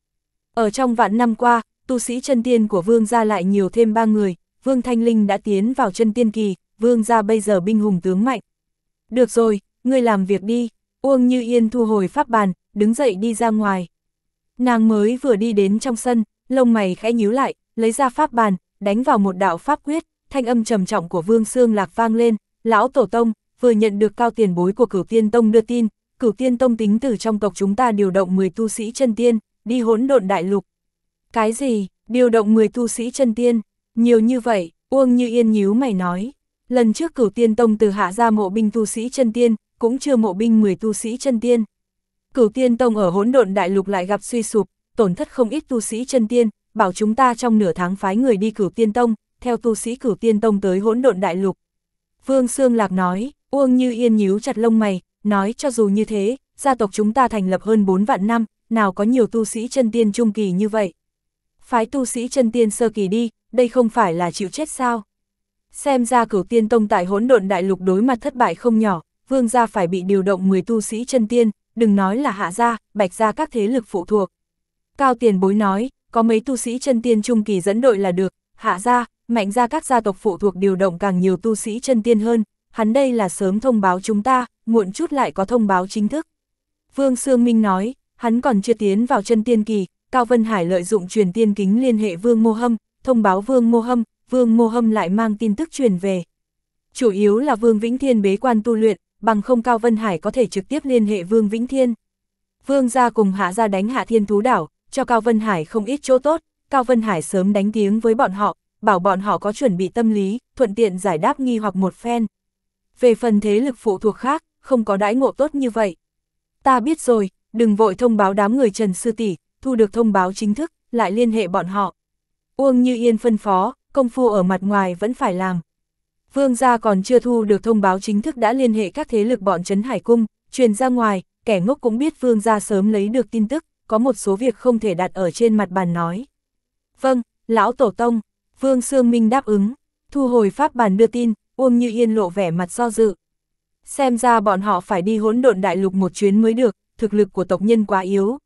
Ở trong vạn năm qua, tu sĩ chân tiên của Vương gia lại nhiều thêm ba người, Vương Thanh Linh đã tiến vào chân tiên kỳ, Vương gia bây giờ binh hùng tướng mạnh. Được rồi, ngươi làm việc đi, Uông Như Yên thu hồi pháp bàn, đứng dậy đi ra ngoài. Nàng mới vừa đi đến trong sân, lông mày khẽ nhíu lại, lấy ra pháp bàn, đánh vào một đạo pháp quyết, thanh âm trầm trọng của Vương Xương Lạc vang lên, lão tổ tông, vừa nhận được cao tiền bối của cửu tiên tông đưa tin, cửu tiên tông tính từ trong tộc chúng ta điều động 10 tu sĩ chân tiên, đi hỗn độn đại lục. Cái gì, điều động 10 tu sĩ chân tiên, nhiều như vậy, Uông Như Yên nhíu mày nói. Lần trước cửu tiên tông từ hạ ra mộ binh tu sĩ chân tiên, cũng chưa mộ binh 10 tu sĩ chân tiên. Cửu tiên tông ở hỗn độn đại lục lại gặp suy sụp, tổn thất không ít tu sĩ chân tiên, bảo chúng ta trong nửa tháng phái người đi cửu tiên tông, theo tu sĩ cửu tiên tông tới hỗn độn đại lục. Vương Sương Lạc nói, Uông Như Yên nhíu chặt lông mày, nói cho dù như thế, gia tộc chúng ta thành lập hơn 4 vạn năm, nào có nhiều tu sĩ chân tiên trung kỳ như vậy. Phái tu sĩ chân tiên sơ kỳ đi, đây không phải là chịu chết sao? Xem ra cửu tiên tông tại hỗn độn đại lục đối mặt thất bại không nhỏ, vương gia phải bị điều động 10 tu sĩ chân tiên, đừng nói là hạ gia, bạch gia các thế lực phụ thuộc. Cao tiền bối nói, có mấy tu sĩ chân tiên trung kỳ dẫn đội là được, hạ gia, mạnh gia các gia tộc phụ thuộc điều động càng nhiều tu sĩ chân tiên hơn, hắn đây là sớm thông báo chúng ta, muộn chút lại có thông báo chính thức. Vương Sương Minh nói, hắn còn chưa tiến vào chân tiên kỳ, Cao Vân Hải lợi dụng truyền tiên kính liên hệ Vương Mô Hâm, thông báo Vương Mô Hâm, Vương Mô Hâm lại mang tin tức truyền về. Chủ yếu là Vương Vĩnh Thiên bế quan tu luyện, bằng không Cao Vân Hải có thể trực tiếp liên hệ Vương Vĩnh Thiên. Vương ra cùng hạ ra đánh hạ thiên thú đảo, cho Cao Vân Hải không ít chỗ tốt, Cao Vân Hải sớm đánh tiếng với bọn họ, bảo bọn họ có chuẩn bị tâm lý, thuận tiện giải đáp nghi hoặc một phen. Về phần thế lực phụ thuộc khác, không có đãi ngộ tốt như vậy. Ta biết rồi, đừng vội thông báo đám người Trần Sư Tỷ, thu được thông báo chính thức, lại liên hệ bọn họ. Uông Như Yên phân phó, công phu ở mặt ngoài vẫn phải làm. Vương gia còn chưa thu được thông báo chính thức đã liên hệ các thế lực bọn trấn hải cung, truyền ra ngoài, kẻ ngốc cũng biết vương gia sớm lấy được tin tức, có một số việc không thể đặt ở trên mặt bàn nói. Vâng, lão tổ tông, vương sương minh đáp ứng, thu hồi pháp bàn đưa tin, Uông Như Yên lộ vẻ mặt do dự. Xem ra bọn họ phải đi hỗn độn đại lục một chuyến mới được, thực lực của tộc nhân quá yếu.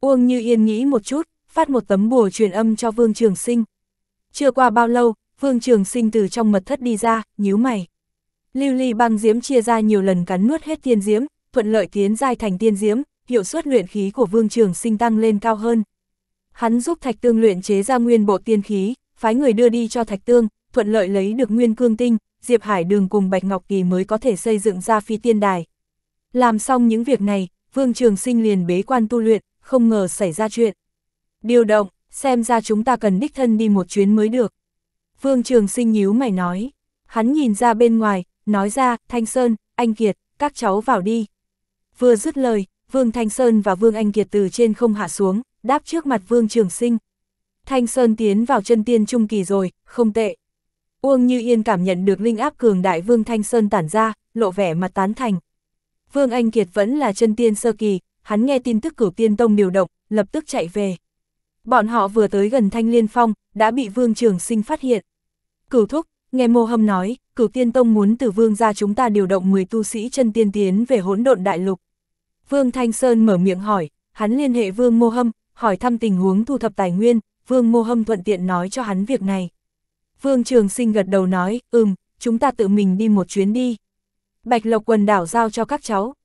Uông Như Yên nghĩ một chút, phát một tấm bùa truyền âm cho Vương Trường Sinh. Chưa qua bao lâu, Vương Trường Sinh từ trong mật thất đi ra, nhíu mày. Lưu ly băng diễm chia ra nhiều lần cắn nuốt hết tiên diễm, thuận lợi tiến giai thành tiên diễm, hiệu suất luyện khí của Vương Trường Sinh tăng lên cao hơn. Hắn giúp Thạch Tương luyện chế ra nguyên bộ tiên khí, phái người đưa đi cho Thạch Tương, thuận lợi lấy được nguyên cương tinh, Diệp Hải Đường cùng Bạch Ngọc Kỳ mới có thể xây dựng ra phi tiên đài. Làm xong những việc này, Vương Trường Sinh liền bế quan tu luyện, không ngờ xảy ra chuyện. Điều động, xem ra chúng ta cần đích thân đi một chuyến mới được. Vương Trường Sinh nhíu mày nói. Hắn nhìn ra bên ngoài, nói ra, Thanh Sơn, anh Kiệt, các cháu vào đi. Vừa dứt lời, Vương Thanh Sơn và Vương Anh Kiệt từ trên không hạ xuống, đáp trước mặt Vương Trường Sinh. Thanh Sơn tiến vào chân tiên trung kỳ rồi, không tệ. Uông Như Yên cảm nhận được linh áp cường đại Vương Thanh Sơn tản ra, lộ vẻ mặt tán thành. Vương Anh Kiệt vẫn là chân tiên sơ kỳ, hắn nghe tin tức cửu tiên tông điều động, lập tức chạy về. Bọn họ vừa tới gần Thanh Liên Phong, đã bị Vương Trường Sinh phát hiện. Cửu thúc, nghe mô hâm nói, cửu tiên tông muốn từ vương ra chúng ta điều động 10 tu sĩ chân tiên tiến về hỗn độn đại lục. Vương Thanh Sơn mở miệng hỏi, hắn liên hệ vương mô hâm, hỏi thăm tình huống thu thập tài nguyên, vương mô hâm thuận tiện nói cho hắn việc này. Vương Trường Sinh gật đầu nói, ừm, chúng ta tự mình đi một chuyến đi. Bạch Lộc quần đảo giao cho các cháu,